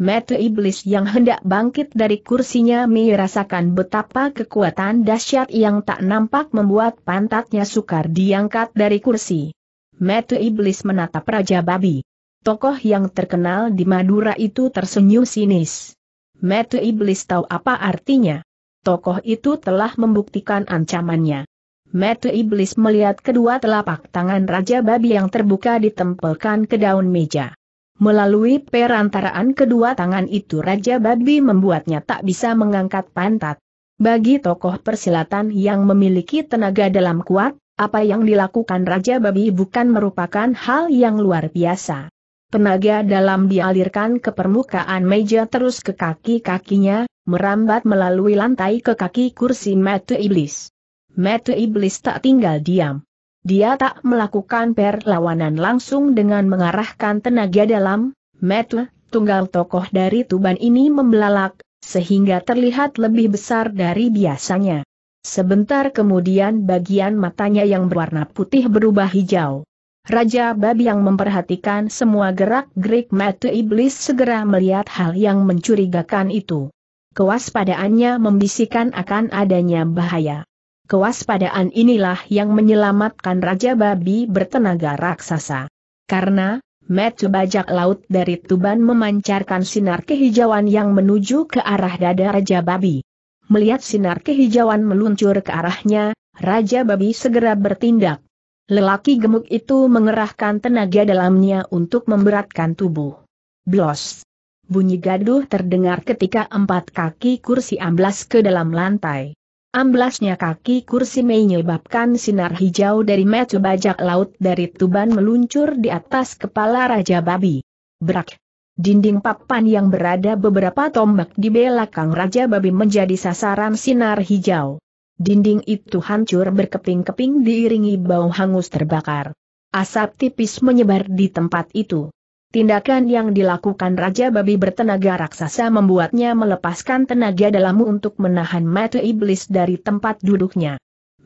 Speaker 1: Mata iblis yang hendak bangkit dari kursinya merasakan betapa kekuatan dahsyat yang tak nampak membuat pantatnya sukar diangkat dari kursi. Mata iblis menatap Raja Babi. Tokoh yang terkenal di Madura itu tersenyum sinis. Mata iblis tahu apa artinya. Tokoh itu telah membuktikan ancamannya. Mata iblis melihat kedua telapak tangan Raja Babi yang terbuka ditempelkan ke daun meja. Melalui perantaraan kedua tangan itu Raja Babi membuatnya tak bisa mengangkat pantat. Bagi tokoh persilatan yang memiliki tenaga dalam kuat, apa yang dilakukan Raja Babi bukan merupakan hal yang luar biasa. Tenaga dalam dialirkan ke permukaan meja terus ke kaki-kakinya, merambat melalui lantai ke kaki kursi metu iblis. Metu iblis tak tinggal diam. Dia tak melakukan perlawanan langsung dengan mengarahkan tenaga dalam, metle, tunggal tokoh dari Tuban ini membelalak, sehingga terlihat lebih besar dari biasanya. Sebentar kemudian bagian matanya yang berwarna putih berubah hijau. Raja babi yang memperhatikan semua gerak-gerik Metle iblis segera melihat hal yang mencurigakan itu. Kewaspadaannya membisikkan akan adanya bahaya. Kewaspadaan inilah yang menyelamatkan Raja Babi bertenaga raksasa. Karena, metu bajak laut dari Tuban memancarkan sinar kehijauan yang menuju ke arah dada Raja Babi. Melihat sinar kehijauan meluncur ke arahnya, Raja Babi segera bertindak. Lelaki gemuk itu mengerahkan tenaga dalamnya untuk memberatkan tubuh. Blos. Bunyi gaduh terdengar ketika empat kaki kursi amblas ke dalam lantai. Amblasnya kaki kursi Mei menyebabkan sinar hijau dari metu bajak laut dari Tuban meluncur di atas kepala Raja Babi. Berak. Dinding papan yang berada beberapa tombak di belakang Raja Babi menjadi sasaran sinar hijau. Dinding itu hancur berkeping-keping diiringi bau hangus terbakar. Asap tipis menyebar di tempat itu. Tindakan yang dilakukan Raja Babi bertenaga raksasa membuatnya melepaskan tenaga dalammu untuk menahan mata iblis dari tempat duduknya.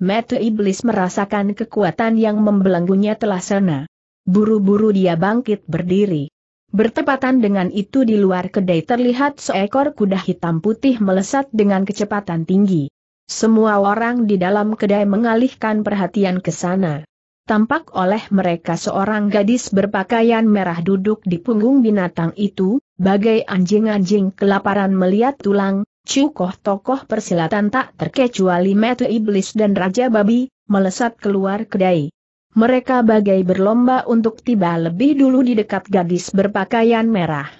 Speaker 1: Mata iblis merasakan kekuatan yang membelenggunya telah sana. Buru-buru dia bangkit berdiri. Bertepatan dengan itu di luar kedai terlihat seekor kuda hitam putih melesat dengan kecepatan tinggi. Semua orang di dalam kedai mengalihkan perhatian ke sana tampak oleh mereka seorang gadis berpakaian merah duduk di punggung binatang itu, bagai anjing-anjing kelaparan melihat tulang, cukoh tokoh persilatan tak terkecuali metu iblis dan raja babi, melesat keluar kedai. Mereka bagai berlomba untuk tiba lebih dulu di dekat gadis berpakaian merah.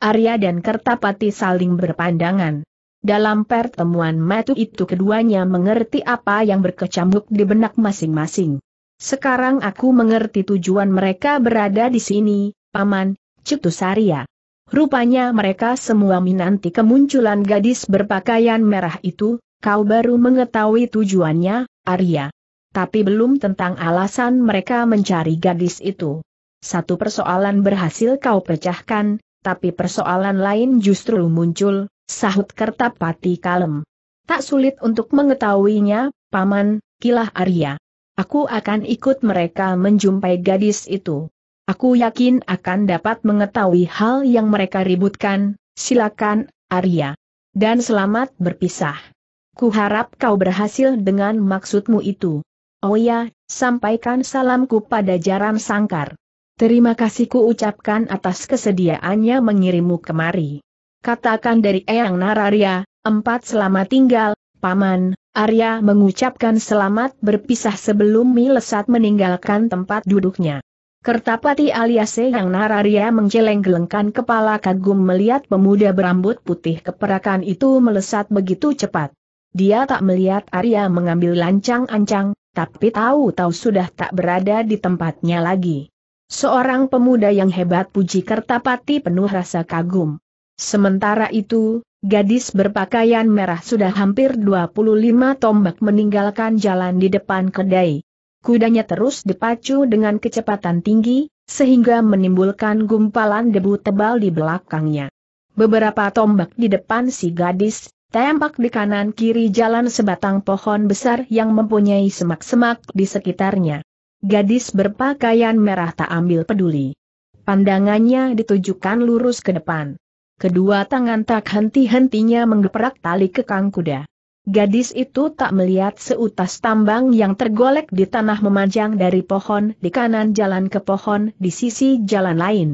Speaker 1: Arya dan Kertapati saling berpandangan. Dalam pertemuan metu itu keduanya mengerti apa yang berkecamuk di benak masing-masing. Sekarang aku mengerti tujuan mereka berada di sini, Paman, Cetusaria. Rupanya mereka semua menanti kemunculan gadis berpakaian merah itu, kau baru mengetahui tujuannya, Arya. Tapi belum tentang alasan mereka mencari gadis itu. Satu persoalan berhasil kau pecahkan, tapi persoalan lain justru muncul, sahut Kertapati kalem. Tak sulit untuk mengetahuinya, Paman, kilah Arya. Aku akan ikut mereka menjumpai gadis itu. Aku yakin akan dapat mengetahui hal yang mereka ributkan, silakan, Arya. Dan selamat berpisah. Kuharap kau berhasil dengan maksudmu itu. Oh ya, sampaikan salamku pada Jaram Sangkar. Terima kasih ku ucapkan atas kesediaannya mengirimmu kemari. Katakan dari Eyang Nararya, empat selamat tinggal, Paman, Arya mengucapkan selamat berpisah sebelum Milesat meninggalkan tempat duduknya. Kertapati alias Yang Nararia menggeleng-gelengkan kepala kagum melihat pemuda berambut putih keperakan itu melesat begitu cepat. Dia tak melihat Arya mengambil lancang-ancang, tapi tahu-tahu sudah tak berada di tempatnya lagi. Seorang pemuda yang hebat puji Kertapati penuh rasa kagum. Sementara itu, Gadis berpakaian merah sudah hampir 25 tombak meninggalkan jalan di depan kedai. Kudanya terus dipacu dengan kecepatan tinggi, sehingga menimbulkan gumpalan debu tebal di belakangnya. Beberapa tombak di depan si gadis, tampak di kanan kiri jalan sebatang pohon besar yang mempunyai semak-semak di sekitarnya. Gadis berpakaian merah tak ambil peduli. Pandangannya ditujukan lurus ke depan. Kedua tangan tak henti-hentinya menggeprak tali kekang kuda. Gadis itu tak melihat seutas tambang yang tergolek di tanah memanjang dari pohon di kanan jalan ke pohon di sisi jalan lain.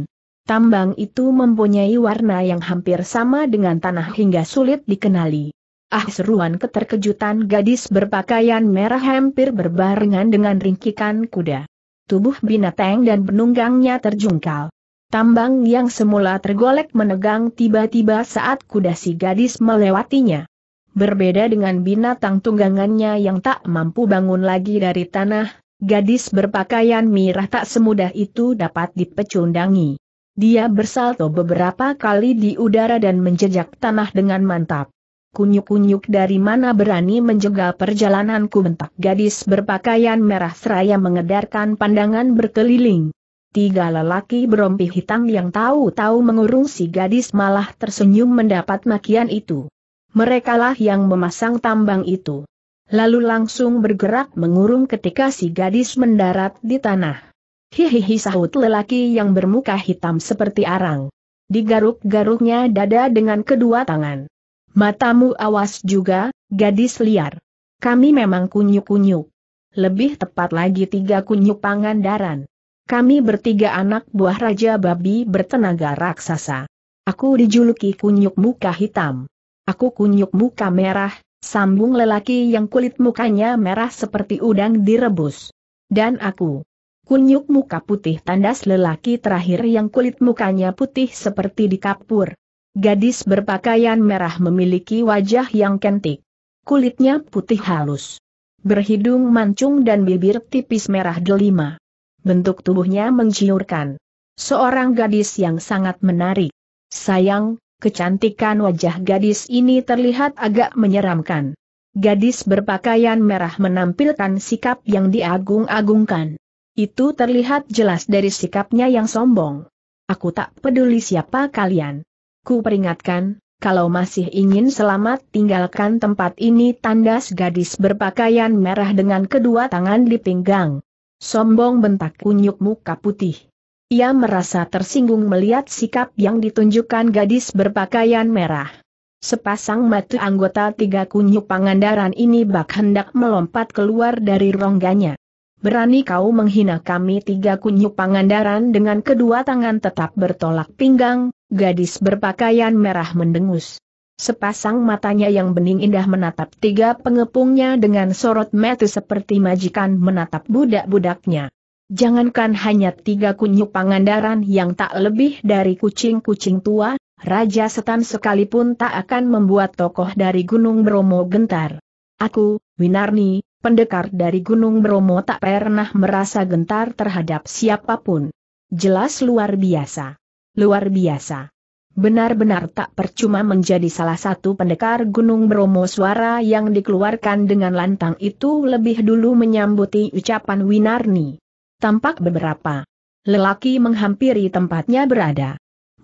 Speaker 1: Tambang itu mempunyai warna yang hampir sama dengan tanah hingga sulit dikenali. Ah seruan keterkejutan gadis berpakaian merah hampir berbarengan dengan ringkikan kuda. Tubuh binatang dan penunggangnya terjungkal. Tambang yang semula tergolek menegang tiba-tiba saat kuda si gadis melewatinya. Berbeda dengan binatang tunggangannya yang tak mampu bangun lagi dari tanah, gadis berpakaian mirah tak semudah itu dapat dipecundangi. Dia bersalto beberapa kali di udara dan menjejak tanah dengan mantap. Kunyuk-kunyuk dari mana berani menjegal perjalananku bentak gadis berpakaian merah seraya mengedarkan pandangan berkeliling. Tiga lelaki berompi hitam yang tahu-tahu mengurung si gadis malah tersenyum mendapat makian itu. Merekalah yang memasang tambang itu. Lalu langsung bergerak mengurung ketika si gadis mendarat di tanah. Hihihi sahut lelaki yang bermuka hitam seperti arang. Digaruk-garuknya dada dengan kedua tangan. Matamu awas juga, gadis liar. Kami memang kunyuk-kunyuk. Lebih tepat lagi tiga kunyuk pangandaran kami bertiga anak buah Raja Babi bertenaga raksasa. Aku dijuluki kunyuk muka hitam. Aku kunyuk muka merah, sambung lelaki yang kulit mukanya merah seperti udang direbus. Dan aku, kunyuk muka putih tandas lelaki terakhir yang kulit mukanya putih seperti di kapur. Gadis berpakaian merah memiliki wajah yang kentik. Kulitnya putih halus. Berhidung mancung dan bibir tipis merah delima. Bentuk tubuhnya menggiurkan. Seorang gadis yang sangat menarik. Sayang, kecantikan wajah gadis ini terlihat agak menyeramkan. Gadis berpakaian merah menampilkan sikap yang diagung-agungkan. Itu terlihat jelas dari sikapnya yang sombong. Aku tak peduli siapa kalian. Ku peringatkan, kalau masih ingin selamat tinggalkan tempat ini tandas gadis berpakaian merah dengan kedua tangan di pinggang. Sombong bentak kunyuk muka putih. Ia merasa tersinggung melihat sikap yang ditunjukkan gadis berpakaian merah. Sepasang mata anggota tiga kunyuk pangandaran ini bak hendak melompat keluar dari rongganya. Berani kau menghina kami tiga kunyuk pangandaran dengan kedua tangan tetap bertolak pinggang, gadis berpakaian merah mendengus. Sepasang matanya yang bening indah menatap tiga pengepungnya dengan sorot mata seperti majikan menatap budak-budaknya. Jangankan hanya tiga kunyuk pangandaran yang tak lebih dari kucing-kucing tua, Raja Setan sekalipun tak akan membuat tokoh dari Gunung Bromo gentar. Aku, Winarni, pendekar dari Gunung Bromo tak pernah merasa gentar terhadap siapapun. Jelas luar biasa. Luar biasa. Benar-benar tak percuma menjadi salah satu pendekar Gunung Bromo suara yang dikeluarkan dengan lantang itu lebih dulu menyambuti ucapan Winarni. Tampak beberapa lelaki menghampiri tempatnya berada.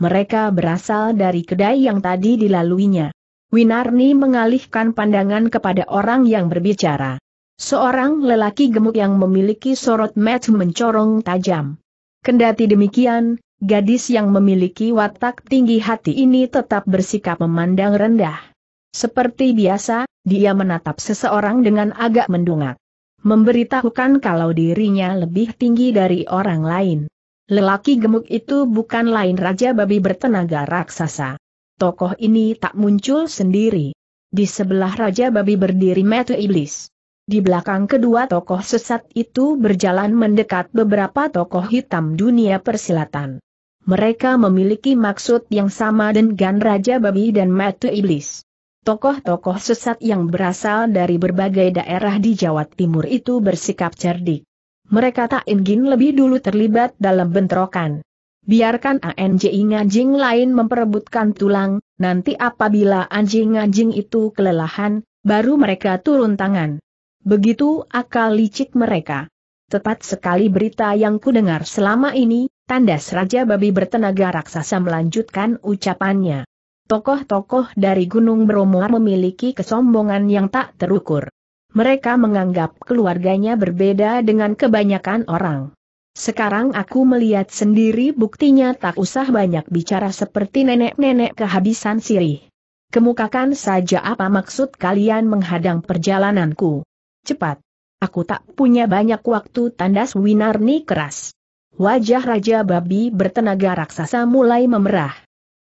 Speaker 1: Mereka berasal dari kedai yang tadi dilaluinya. Winarni mengalihkan pandangan kepada orang yang berbicara. Seorang lelaki gemuk yang memiliki sorot mata mencorong tajam. Kendati demikian, gadis yang memiliki watak tinggi hati ini tetap bersikap memandang rendah. Seperti biasa, dia menatap seseorang dengan agak mendungak. Memberitahukan kalau dirinya lebih tinggi dari orang lain. Lelaki gemuk itu bukan lain raja babi bertenaga raksasa. Tokoh ini tak muncul sendiri. Di sebelah raja babi berdiri metu iblis. Di belakang kedua tokoh sesat itu berjalan mendekat beberapa tokoh hitam dunia persilatan. Mereka memiliki maksud yang sama dengan Raja Babi dan Matu Iblis. Tokoh-tokoh sesat yang berasal dari berbagai daerah di Jawa Timur itu bersikap cerdik. Mereka tak ingin lebih dulu terlibat dalam bentrokan. Biarkan anjing anjing lain memperebutkan tulang, nanti apabila anjing-anjing itu kelelahan, baru mereka turun tangan. Begitu akal licik mereka. Tepat sekali berita yang kudengar selama ini, Tandas Raja Babi bertenaga raksasa melanjutkan ucapannya. Tokoh-tokoh dari Gunung Bromo memiliki kesombongan yang tak terukur. Mereka menganggap keluarganya berbeda dengan kebanyakan orang. Sekarang aku melihat sendiri buktinya tak usah banyak bicara seperti nenek-nenek kehabisan sirih. Kemukakan saja apa maksud kalian menghadang perjalananku. Cepat. Aku tak punya banyak waktu tandas Winarni keras. Wajah Raja Babi bertenaga raksasa mulai memerah.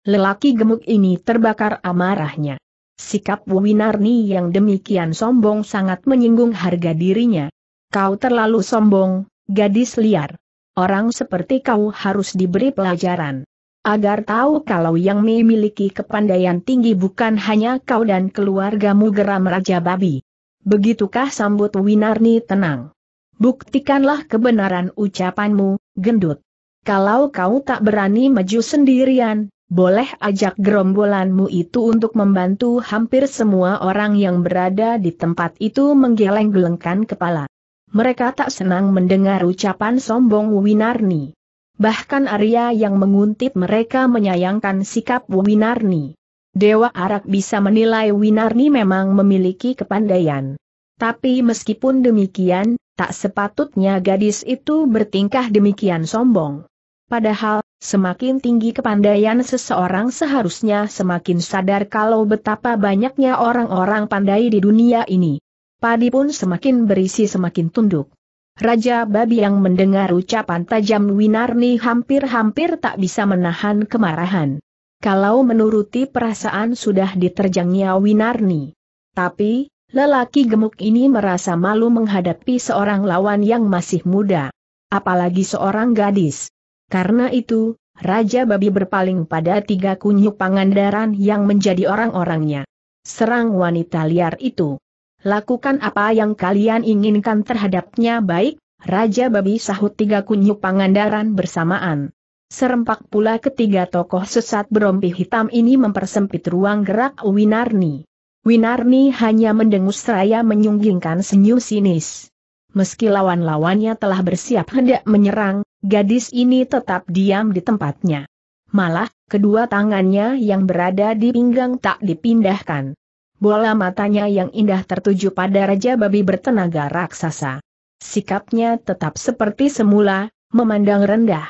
Speaker 1: Lelaki gemuk ini terbakar amarahnya. Sikap Winarni yang demikian sombong sangat menyinggung harga dirinya. Kau terlalu sombong, gadis liar. Orang seperti kau harus diberi pelajaran. Agar tahu kalau yang memiliki kepandaian tinggi bukan hanya kau dan keluargamu geram Raja Babi. Begitukah sambut Winarni tenang. Buktikanlah kebenaran ucapanmu, gendut. Kalau kau tak berani maju sendirian, boleh ajak gerombolanmu itu untuk membantu hampir semua orang yang berada di tempat itu menggeleng-gelengkan kepala. Mereka tak senang mendengar ucapan sombong Winarni. Bahkan Arya yang menguntit mereka menyayangkan sikap Winarni. Dewa Arak bisa menilai Winarni memang memiliki kepandaian. Tapi meskipun demikian, Tak sepatutnya gadis itu bertingkah demikian sombong. Padahal, semakin tinggi kepandaian seseorang seharusnya semakin sadar kalau betapa banyaknya orang-orang pandai di dunia ini. Padi pun semakin berisi semakin tunduk. Raja Babi yang mendengar ucapan tajam Winarni hampir-hampir tak bisa menahan kemarahan. Kalau menuruti perasaan sudah diterjangnya Winarni. Tapi, Lelaki gemuk ini merasa malu menghadapi seorang lawan yang masih muda. Apalagi seorang gadis. Karena itu, Raja Babi berpaling pada tiga kunyuk pangandaran yang menjadi orang-orangnya. Serang wanita liar itu. Lakukan apa yang kalian inginkan terhadapnya baik, Raja Babi sahut tiga kunyuk pangandaran bersamaan. Serempak pula ketiga tokoh sesat berompi hitam ini mempersempit ruang gerak Winarni. Winarni hanya mendengus seraya menyunggingkan senyum sinis. Meski lawan-lawannya telah bersiap hendak menyerang, gadis ini tetap diam di tempatnya. Malah, kedua tangannya yang berada di pinggang tak dipindahkan. Bola matanya yang indah tertuju pada Raja Babi bertenaga raksasa. Sikapnya tetap seperti semula, memandang rendah.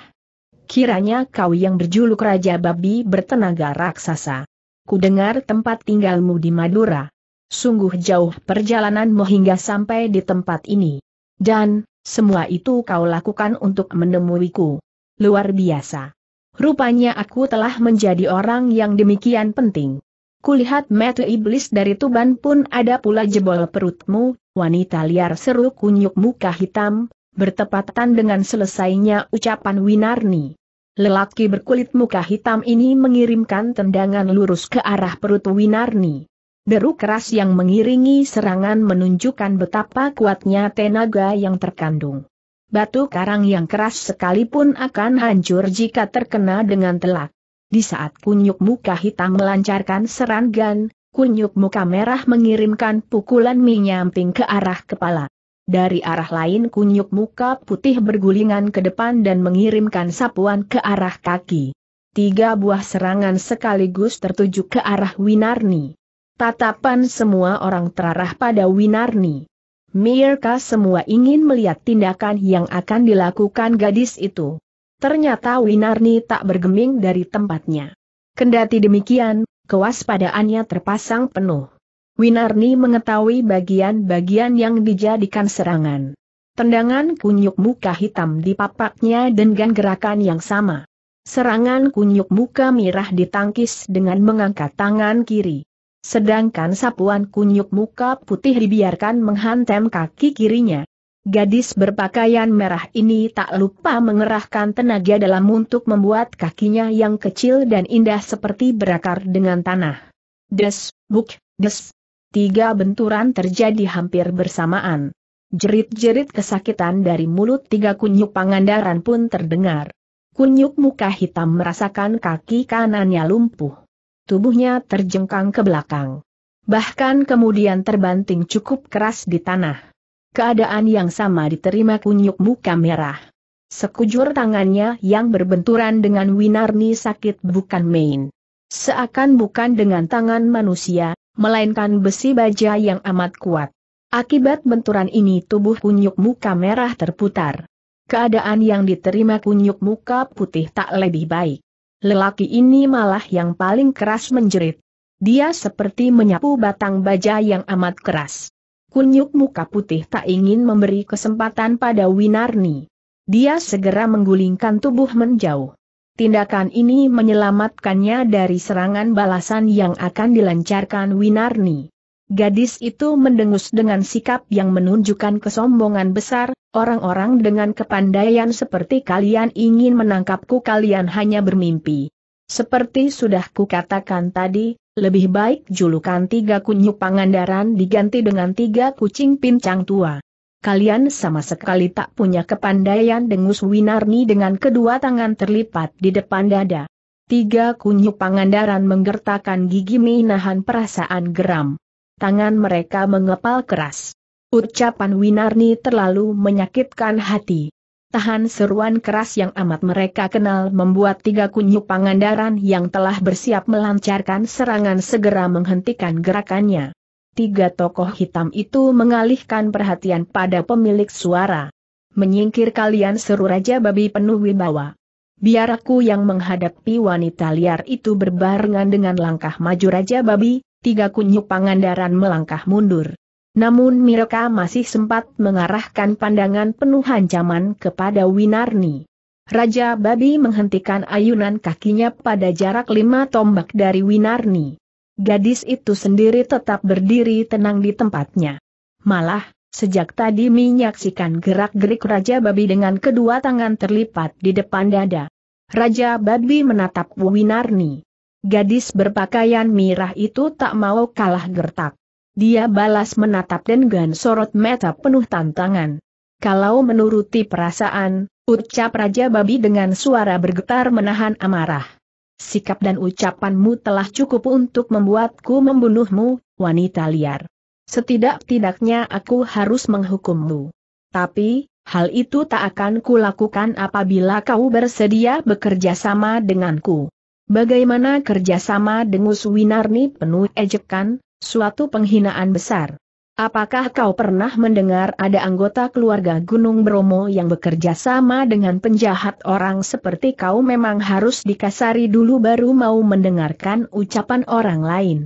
Speaker 1: Kiranya kau yang berjuluk Raja Babi bertenaga raksasa ku dengar tempat tinggalmu di Madura. Sungguh jauh perjalananmu hingga sampai di tempat ini. Dan, semua itu kau lakukan untuk menemuiku. Luar biasa. Rupanya aku telah menjadi orang yang demikian penting. Kulihat mata iblis dari Tuban pun ada pula jebol perutmu, wanita liar seru kunyuk muka hitam, bertepatan dengan selesainya ucapan Winarni. Lelaki berkulit muka hitam ini mengirimkan tendangan lurus ke arah perut Winarni. Deru keras yang mengiringi serangan menunjukkan betapa kuatnya tenaga yang terkandung. Batu karang yang keras sekalipun akan hancur jika terkena dengan telak. Di saat kunyuk muka hitam melancarkan serangan, kunyuk muka merah mengirimkan pukulan menyamping ke arah kepala. Dari arah lain kunyuk muka putih bergulingan ke depan dan mengirimkan sapuan ke arah kaki. Tiga buah serangan sekaligus tertuju ke arah Winarni. Tatapan semua orang terarah pada Winarni. Mirka semua ingin melihat tindakan yang akan dilakukan gadis itu. Ternyata Winarni tak bergeming dari tempatnya. Kendati demikian, kewaspadaannya terpasang penuh. Winarni mengetahui bagian-bagian yang dijadikan serangan. Tendangan kunyuk muka hitam di papaknya dengan gerakan yang sama. Serangan kunyuk muka merah ditangkis dengan mengangkat tangan kiri. Sedangkan sapuan kunyuk muka putih dibiarkan menghantam kaki kirinya. Gadis berpakaian merah ini tak lupa mengerahkan tenaga dalam untuk membuat kakinya yang kecil dan indah seperti berakar dengan tanah. Des, buk, des, Tiga benturan terjadi hampir bersamaan. Jerit-jerit kesakitan dari mulut tiga kunyuk pangandaran pun terdengar. Kunyuk muka hitam merasakan kaki kanannya lumpuh. Tubuhnya terjengkang ke belakang. Bahkan kemudian terbanting cukup keras di tanah. Keadaan yang sama diterima kunyuk muka merah. Sekujur tangannya yang berbenturan dengan Winarni sakit bukan main. Seakan bukan dengan tangan manusia, melainkan besi baja yang amat kuat. Akibat benturan ini tubuh kunyuk muka merah terputar. Keadaan yang diterima kunyuk muka putih tak lebih baik. Lelaki ini malah yang paling keras menjerit. Dia seperti menyapu batang baja yang amat keras. Kunyuk muka putih tak ingin memberi kesempatan pada Winarni. Dia segera menggulingkan tubuh menjauh. Tindakan ini menyelamatkannya dari serangan balasan yang akan dilancarkan Winarni. Gadis itu mendengus dengan sikap yang menunjukkan kesombongan besar, orang-orang dengan kepandaian seperti kalian ingin menangkapku kalian hanya bermimpi. Seperti sudah kukatakan tadi, lebih baik julukan tiga kunyuk pangandaran diganti dengan tiga kucing pincang tua kalian sama sekali tak punya kepandaian dengus Winarni dengan kedua tangan terlipat di depan dada. Tiga kunyuk pangandaran menggertakkan gigi menahan perasaan geram. Tangan mereka mengepal keras. Ucapan Winarni terlalu menyakitkan hati. Tahan seruan keras yang amat mereka kenal membuat tiga kunyuk pangandaran yang telah bersiap melancarkan serangan segera menghentikan gerakannya tiga tokoh hitam itu mengalihkan perhatian pada pemilik suara. Menyingkir kalian seru Raja Babi penuh wibawa. Biar aku yang menghadapi wanita liar itu berbarengan dengan langkah maju Raja Babi, tiga kunyuk pangandaran melangkah mundur. Namun mereka masih sempat mengarahkan pandangan penuh ancaman kepada Winarni. Raja Babi menghentikan ayunan kakinya pada jarak lima tombak dari Winarni gadis itu sendiri tetap berdiri tenang di tempatnya. Malah, sejak tadi menyaksikan gerak-gerik Raja Babi dengan kedua tangan terlipat di depan dada. Raja Babi menatap Winarni. Gadis berpakaian mirah itu tak mau kalah gertak. Dia balas menatap dengan sorot mata penuh tantangan. Kalau menuruti perasaan, ucap Raja Babi dengan suara bergetar menahan amarah. Sikap dan ucapanmu telah cukup untuk membuatku membunuhmu, wanita liar. Setidak-tidaknya aku harus menghukummu. Tapi, hal itu tak akan kulakukan apabila kau bersedia bekerja sama denganku. Bagaimana kerjasama dengan Winarni penuh ejekan, suatu penghinaan besar. Apakah kau pernah mendengar ada anggota keluarga Gunung Bromo yang bekerja sama dengan penjahat orang seperti kau memang harus dikasari dulu baru mau mendengarkan ucapan orang lain.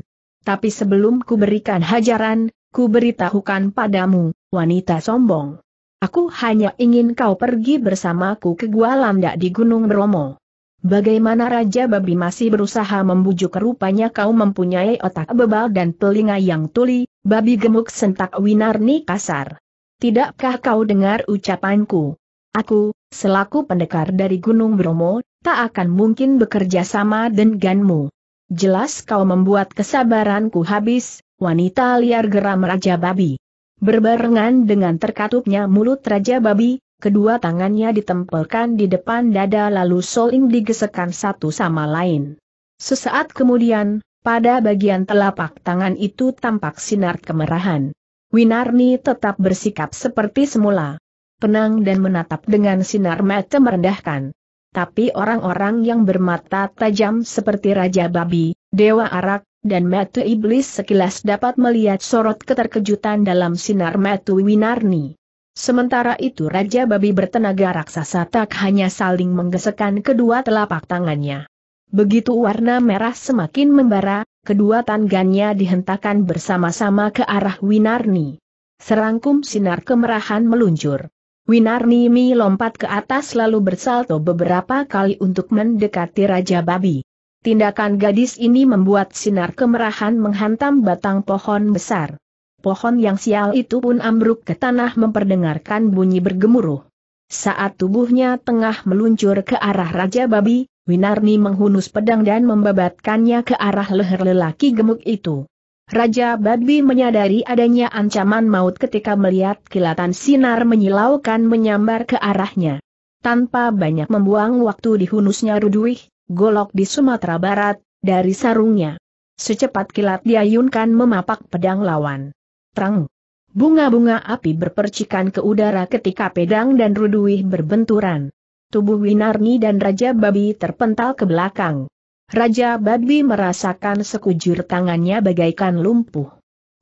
Speaker 1: Tapi sebelum kuberikan hajaran, kuberitahukan padamu, wanita sombong. Aku hanya ingin kau pergi bersamaku ke Gua Lamda di Gunung Bromo. Bagaimana Raja Babi masih berusaha membujuk rupanya kau mempunyai otak bebal dan telinga yang tuli, babi gemuk sentak Winarni kasar. Tidakkah kau dengar ucapanku? Aku, selaku pendekar dari Gunung Bromo, tak akan mungkin bekerja sama denganmu. Jelas kau membuat kesabaranku habis, wanita liar geram Raja Babi. Berbarengan dengan terkatupnya mulut Raja Babi, kedua tangannya ditempelkan di depan dada lalu Soling digesekkan satu sama lain. Sesaat kemudian, pada bagian telapak tangan itu tampak sinar kemerahan. Winarni tetap bersikap seperti semula. tenang dan menatap dengan sinar mata merendahkan. Tapi orang-orang yang bermata tajam seperti Raja Babi, Dewa Arak, dan mata iblis sekilas dapat melihat sorot keterkejutan dalam sinar mata Winarni. Sementara itu Raja Babi bertenaga raksasa tak hanya saling menggesekkan kedua telapak tangannya. Begitu warna merah semakin membara, kedua tangannya dihentakkan bersama-sama ke arah Winarni. Serangkum sinar kemerahan meluncur. Winarni Mi lompat ke atas lalu bersalto beberapa kali untuk mendekati Raja Babi. Tindakan gadis ini membuat sinar kemerahan menghantam batang pohon besar pohon yang sial itu pun ambruk ke tanah memperdengarkan bunyi bergemuruh. Saat tubuhnya tengah meluncur ke arah Raja Babi, Winarni menghunus pedang dan membabatkannya ke arah leher lelaki gemuk itu. Raja Babi menyadari adanya ancaman maut ketika melihat kilatan sinar menyilaukan menyambar ke arahnya. Tanpa banyak membuang waktu dihunusnya Ruduih, golok di Sumatera Barat, dari sarungnya. Secepat kilat diayunkan memapak pedang lawan. Terang. Bunga-bunga api berpercikan ke udara ketika pedang dan ruduih berbenturan. Tubuh Winarni dan Raja Babi terpental ke belakang. Raja Babi merasakan sekujur tangannya bagaikan lumpuh.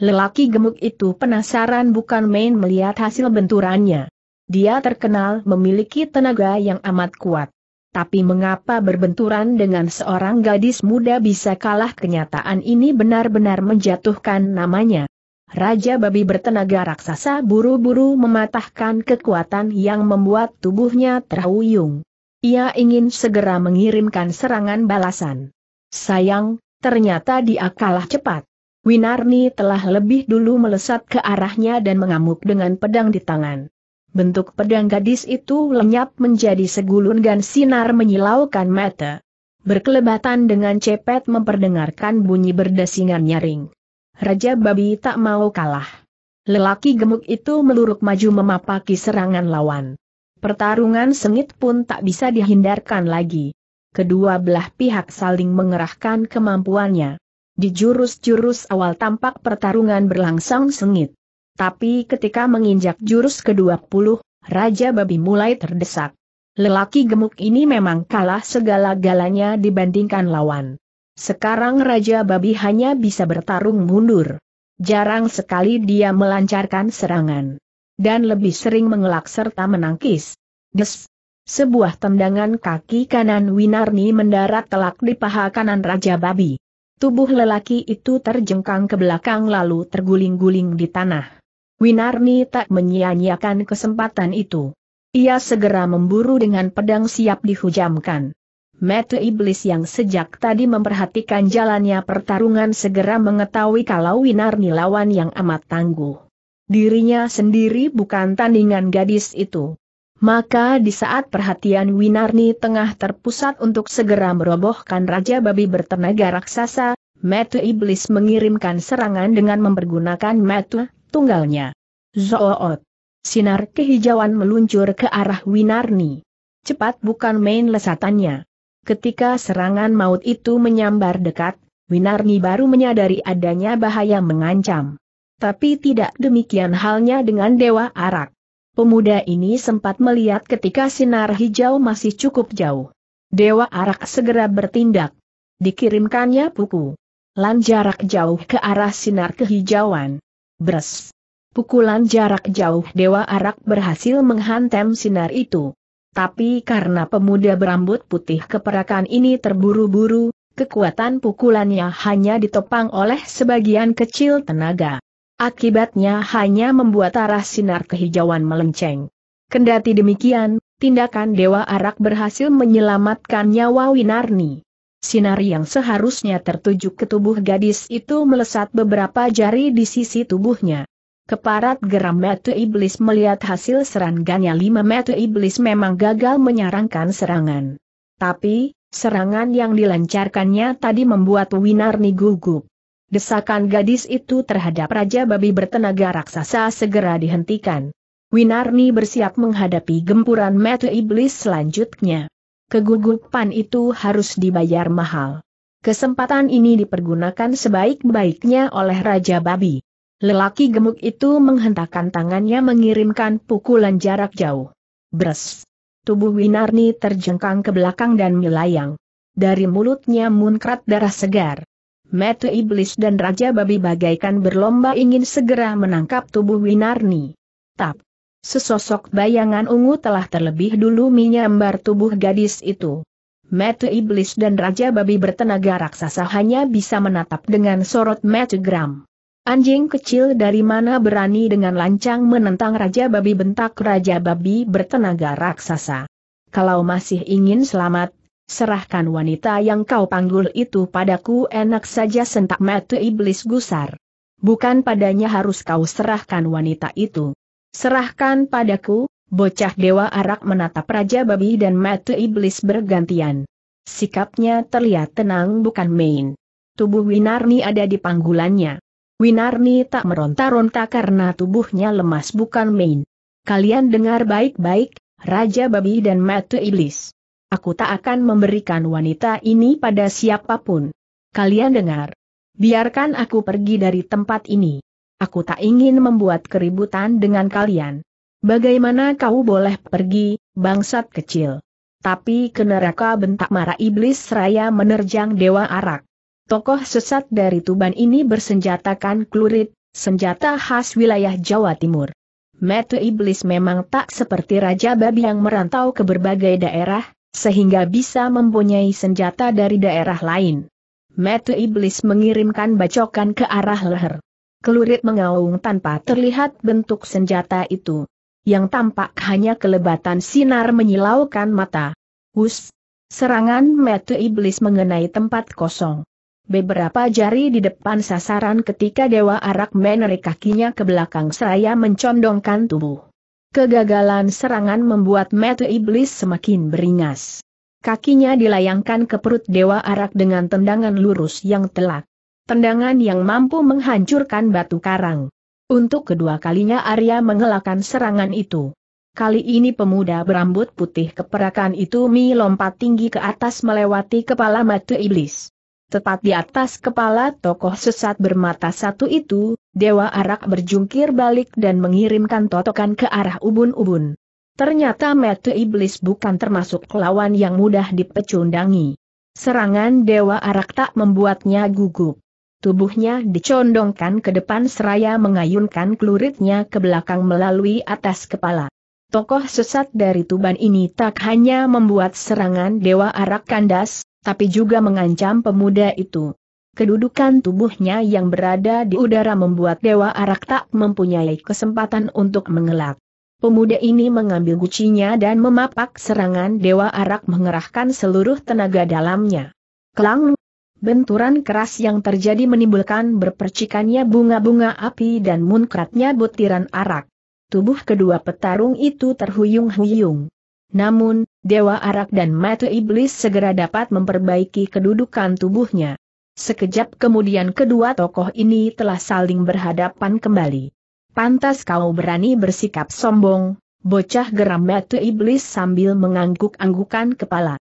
Speaker 1: Lelaki gemuk itu penasaran bukan main melihat hasil benturannya. Dia terkenal memiliki tenaga yang amat kuat. Tapi mengapa berbenturan dengan seorang gadis muda bisa kalah kenyataan ini benar-benar menjatuhkan namanya. Raja babi bertenaga raksasa buru-buru mematahkan kekuatan yang membuat tubuhnya terhuyung. Ia ingin segera mengirimkan serangan balasan. Sayang, ternyata dia kalah cepat. Winarni telah lebih dulu melesat ke arahnya dan mengamuk dengan pedang di tangan. Bentuk pedang gadis itu lenyap menjadi segulun dan sinar menyilaukan mata. Berkelebatan dengan cepet memperdengarkan bunyi berdesingan nyaring. Raja Babi tak mau kalah. Lelaki gemuk itu meluruk maju memapaki serangan lawan. Pertarungan sengit pun tak bisa dihindarkan lagi. Kedua belah pihak saling mengerahkan kemampuannya. Di jurus-jurus awal tampak pertarungan berlangsung sengit. Tapi ketika menginjak jurus ke-20, Raja Babi mulai terdesak. Lelaki gemuk ini memang kalah segala-galanya dibandingkan lawan. Sekarang Raja Babi hanya bisa bertarung mundur. Jarang sekali dia melancarkan serangan. Dan lebih sering mengelak serta menangkis. Des! Sebuah tendangan kaki kanan Winarni mendarat telak di paha kanan Raja Babi. Tubuh lelaki itu terjengkang ke belakang lalu terguling-guling di tanah. Winarni tak menyia-nyiakan kesempatan itu. Ia segera memburu dengan pedang siap dihujamkan. Mata Iblis yang sejak tadi memperhatikan jalannya pertarungan segera mengetahui kalau Winarni lawan yang amat tangguh. Dirinya sendiri bukan tandingan gadis itu. Maka di saat perhatian Winarni tengah terpusat untuk segera merobohkan Raja Babi bertenaga raksasa, Metu Iblis mengirimkan serangan dengan mempergunakan Metu, tunggalnya. Zoot. Sinar kehijauan meluncur ke arah Winarni. Cepat bukan main lesatannya. Ketika serangan maut itu menyambar dekat, Winarni baru menyadari adanya bahaya mengancam. Tapi tidak demikian halnya dengan Dewa Arak. Pemuda ini sempat melihat ketika sinar hijau masih cukup jauh. Dewa Arak segera bertindak. Dikirimkannya puku. Lan jarak jauh ke arah sinar kehijauan. Bres. Pukulan jarak jauh Dewa Arak berhasil menghantam sinar itu tapi karena pemuda berambut putih keperakan ini terburu-buru, kekuatan pukulannya hanya ditopang oleh sebagian kecil tenaga. Akibatnya hanya membuat arah sinar kehijauan melenceng. Kendati demikian, tindakan Dewa Arak berhasil menyelamatkan nyawa Winarni. Sinar yang seharusnya tertuju ke tubuh gadis itu melesat beberapa jari di sisi tubuhnya. Keparat geram metu iblis melihat hasil serangannya lima metu iblis memang gagal menyarangkan serangan. Tapi, serangan yang dilancarkannya tadi membuat Winarni gugup. Desakan gadis itu terhadap Raja Babi bertenaga raksasa segera dihentikan. Winarni bersiap menghadapi gempuran metu iblis selanjutnya. Kegugupan itu harus dibayar mahal. Kesempatan ini dipergunakan sebaik-baiknya oleh Raja Babi. Lelaki gemuk itu menghentakkan tangannya mengirimkan pukulan jarak jauh. Bres. Tubuh Winarni terjengkang ke belakang dan melayang. Dari mulutnya munkrat darah segar. Mata iblis dan raja babi bagaikan berlomba ingin segera menangkap tubuh Winarni. Tap. Sesosok bayangan ungu telah terlebih dulu menyambar tubuh gadis itu. Mata iblis dan raja babi bertenaga raksasa hanya bisa menatap dengan sorot mata Anjing kecil dari mana berani dengan lancang menentang Raja Babi bentak Raja Babi bertenaga raksasa. Kalau masih ingin selamat, serahkan wanita yang kau panggul itu padaku enak saja sentak mati iblis gusar. Bukan padanya harus kau serahkan wanita itu. Serahkan padaku, bocah dewa arak menatap Raja Babi dan mati iblis bergantian. Sikapnya terlihat tenang bukan main. Tubuh Winarni ada di panggulannya. Winarni tak meronta-ronta karena tubuhnya lemas bukan main. Kalian dengar baik-baik, Raja Babi dan Mata Iblis. Aku tak akan memberikan wanita ini pada siapapun. Kalian dengar. Biarkan aku pergi dari tempat ini. Aku tak ingin membuat keributan dengan kalian. Bagaimana kau boleh pergi, bangsat kecil? Tapi ke neraka bentak marah iblis seraya menerjang Dewa Arak tokoh sesat dari Tuban ini bersenjatakan klurit, senjata khas wilayah Jawa Timur. Metu Iblis memang tak seperti Raja Babi yang merantau ke berbagai daerah, sehingga bisa mempunyai senjata dari daerah lain. Metu Iblis mengirimkan bacokan ke arah leher. Kelurit mengaung tanpa terlihat bentuk senjata itu. Yang tampak hanya kelebatan sinar menyilaukan mata. Hus! Serangan Metu Iblis mengenai tempat kosong. Beberapa jari di depan sasaran ketika Dewa Arak menarik kakinya ke belakang seraya mencondongkan tubuh. Kegagalan serangan membuat mata iblis semakin beringas. Kakinya dilayangkan ke perut Dewa Arak dengan tendangan lurus yang telak. Tendangan yang mampu menghancurkan batu karang. Untuk kedua kalinya Arya mengelakkan serangan itu. Kali ini pemuda berambut putih keperakan itu melompat tinggi ke atas melewati kepala Matu iblis. Tepat di atas kepala tokoh sesat bermata satu itu, Dewa Arak berjungkir balik dan mengirimkan totokan ke arah ubun-ubun. Ternyata metu iblis bukan termasuk lawan yang mudah dipecundangi. Serangan Dewa Arak tak membuatnya gugup. Tubuhnya dicondongkan ke depan seraya mengayunkan kluritnya ke belakang melalui atas kepala. Tokoh sesat dari Tuban ini tak hanya membuat serangan Dewa Arak kandas, tapi juga mengancam pemuda itu. Kedudukan tubuhnya yang berada di udara membuat Dewa Arak tak mempunyai kesempatan untuk mengelak. Pemuda ini mengambil gucinya dan memapak serangan Dewa Arak mengerahkan seluruh tenaga dalamnya. Kelang! Benturan keras yang terjadi menimbulkan berpercikannya bunga-bunga api dan munkratnya butiran arak. Tubuh kedua petarung itu terhuyung-huyung. Namun, Dewa Arak dan Mata Iblis segera dapat memperbaiki kedudukan tubuhnya. Sekejap kemudian kedua tokoh ini telah saling berhadapan kembali. Pantas kau berani bersikap sombong, bocah geram Mata Iblis sambil mengangguk-anggukan kepala.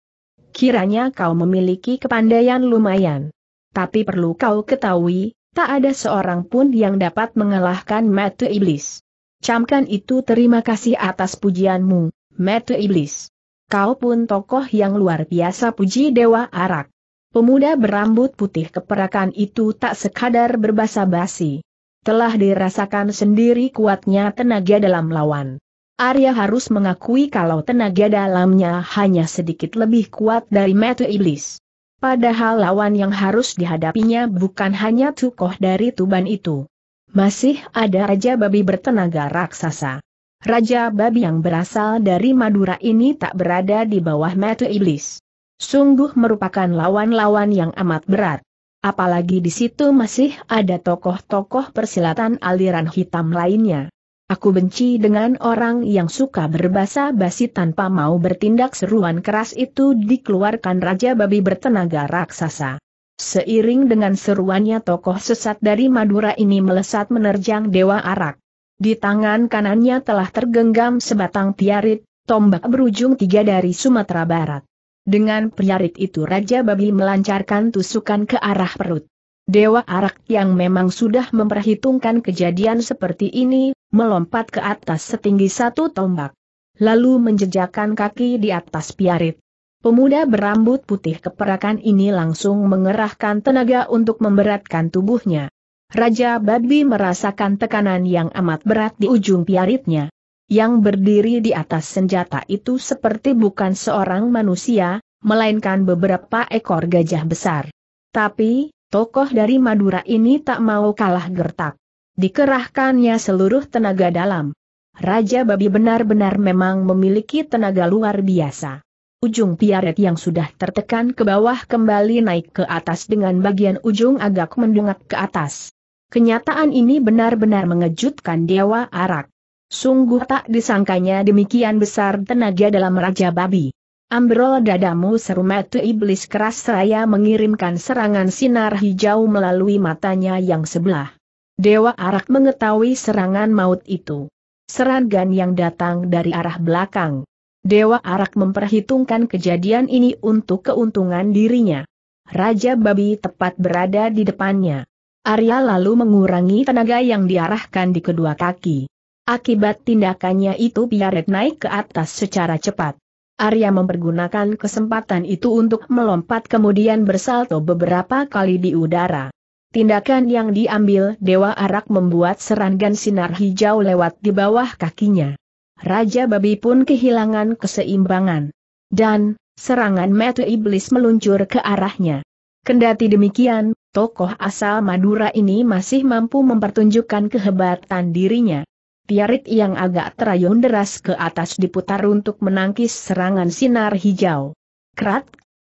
Speaker 1: Kiranya kau memiliki kepandaian lumayan. Tapi perlu kau ketahui, tak ada seorang pun yang dapat mengalahkan Mata Iblis. Camkan itu terima kasih atas pujianmu, Mata Iblis. Kau pun tokoh yang luar biasa puji Dewa Arak. Pemuda berambut putih keperakan itu tak sekadar berbasa basi. Telah dirasakan sendiri kuatnya tenaga dalam lawan. Arya harus mengakui kalau tenaga dalamnya hanya sedikit lebih kuat dari metu iblis. Padahal lawan yang harus dihadapinya bukan hanya tukoh dari tuban itu. Masih ada Raja Babi bertenaga raksasa. Raja babi yang berasal dari Madura ini tak berada di bawah mata iblis. Sungguh merupakan lawan-lawan yang amat berat. Apalagi di situ masih ada tokoh-tokoh persilatan aliran hitam lainnya. Aku benci dengan orang yang suka berbahasa basi tanpa mau bertindak seruan keras itu dikeluarkan Raja Babi bertenaga raksasa. Seiring dengan seruannya tokoh sesat dari Madura ini melesat menerjang Dewa Arak. Di tangan kanannya telah tergenggam sebatang tiarit, tombak berujung tiga dari Sumatera Barat. Dengan priarit itu Raja Babi melancarkan tusukan ke arah perut. Dewa Arak yang memang sudah memperhitungkan kejadian seperti ini, melompat ke atas setinggi satu tombak. Lalu menjejakkan kaki di atas piarit. Pemuda berambut putih keperakan ini langsung mengerahkan tenaga untuk memberatkan tubuhnya. Raja Babi merasakan tekanan yang amat berat di ujung piaritnya. Yang berdiri di atas senjata itu seperti bukan seorang manusia, melainkan beberapa ekor gajah besar. Tapi, tokoh dari Madura ini tak mau kalah gertak. Dikerahkannya seluruh tenaga dalam. Raja Babi benar-benar memang memiliki tenaga luar biasa. Ujung piaret yang sudah tertekan ke bawah kembali naik ke atas dengan bagian ujung agak mendungak ke atas. Kenyataan ini benar-benar mengejutkan Dewa Arak. Sungguh tak disangkanya demikian besar tenaga dalam Raja Babi. Ambrol dadamu seru metu iblis keras seraya mengirimkan serangan sinar hijau melalui matanya yang sebelah. Dewa Arak mengetahui serangan maut itu. Serangan yang datang dari arah belakang. Dewa Arak memperhitungkan kejadian ini untuk keuntungan dirinya. Raja Babi tepat berada di depannya. Arya lalu mengurangi tenaga yang diarahkan di kedua kaki. Akibat tindakannya itu Biaret naik ke atas secara cepat. Arya mempergunakan kesempatan itu untuk melompat kemudian bersalto beberapa kali di udara. Tindakan yang diambil Dewa Arak membuat serangan sinar hijau lewat di bawah kakinya. Raja Babi pun kehilangan keseimbangan. Dan, serangan metu iblis meluncur ke arahnya. Kendati demikian, tokoh asal Madura ini masih mampu mempertunjukkan kehebatan dirinya. Piarit yang agak terayun deras ke atas diputar untuk menangkis serangan sinar hijau. Krat,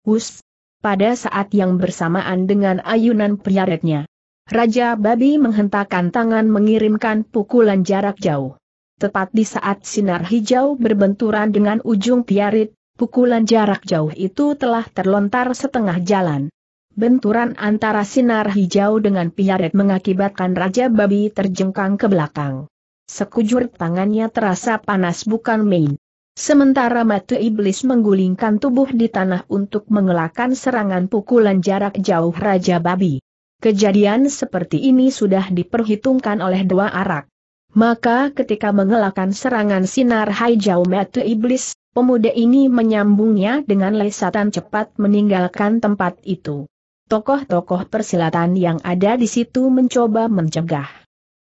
Speaker 1: hus, pada saat yang bersamaan dengan ayunan piaritnya. Raja Babi menghentakkan tangan mengirimkan pukulan jarak jauh. Tepat di saat sinar hijau berbenturan dengan ujung piarit, pukulan jarak jauh itu telah terlontar setengah jalan. Benturan antara sinar hijau dengan piaret mengakibatkan Raja Babi terjengkang ke belakang. Sekujur tangannya terasa panas bukan main. Sementara mata iblis menggulingkan tubuh di tanah untuk mengelakkan serangan pukulan jarak jauh Raja Babi. Kejadian seperti ini sudah diperhitungkan oleh dua arak. Maka ketika mengelakkan serangan sinar hijau mata iblis, pemuda ini menyambungnya dengan lesatan cepat meninggalkan tempat itu tokoh-tokoh persilatan yang ada di situ mencoba mencegah.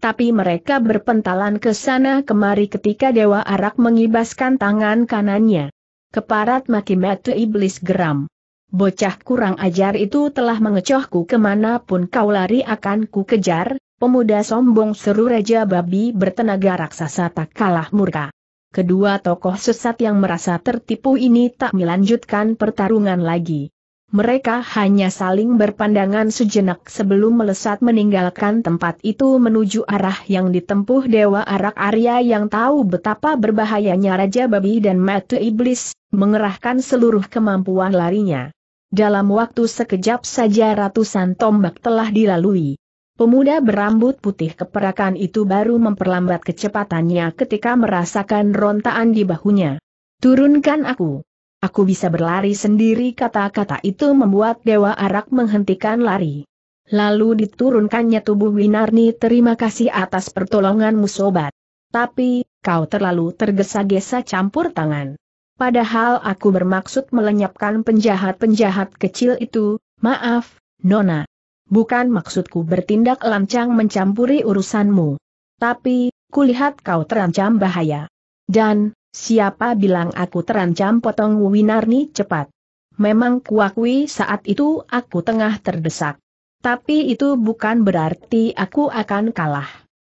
Speaker 1: Tapi mereka berpentalan ke sana kemari ketika Dewa Arak mengibaskan tangan kanannya. Keparat maki metu iblis geram. Bocah kurang ajar itu telah mengecohku kemanapun kau lari akan ku kejar, pemuda sombong seru Raja Babi bertenaga raksasa tak kalah murka. Kedua tokoh sesat yang merasa tertipu ini tak melanjutkan pertarungan lagi. Mereka hanya saling berpandangan sejenak sebelum melesat meninggalkan tempat itu menuju arah yang ditempuh Dewa Arak Arya yang tahu betapa berbahayanya Raja Babi dan Matu Iblis, mengerahkan seluruh kemampuan larinya. Dalam waktu sekejap saja ratusan tombak telah dilalui. Pemuda berambut putih keperakan itu baru memperlambat kecepatannya ketika merasakan rontaan di bahunya. Turunkan aku. Aku bisa berlari sendiri kata-kata itu membuat Dewa Arak menghentikan lari. Lalu diturunkannya tubuh Winarni terima kasih atas pertolonganmu sobat. Tapi, kau terlalu tergesa-gesa campur tangan. Padahal aku bermaksud melenyapkan penjahat-penjahat kecil itu, maaf, Nona. Bukan maksudku bertindak lancang mencampuri urusanmu. Tapi, kulihat kau terancam bahaya. Dan, Siapa bilang aku terancam potong Winarni cepat? Memang kuakui saat itu aku tengah terdesak. Tapi itu bukan berarti aku akan kalah.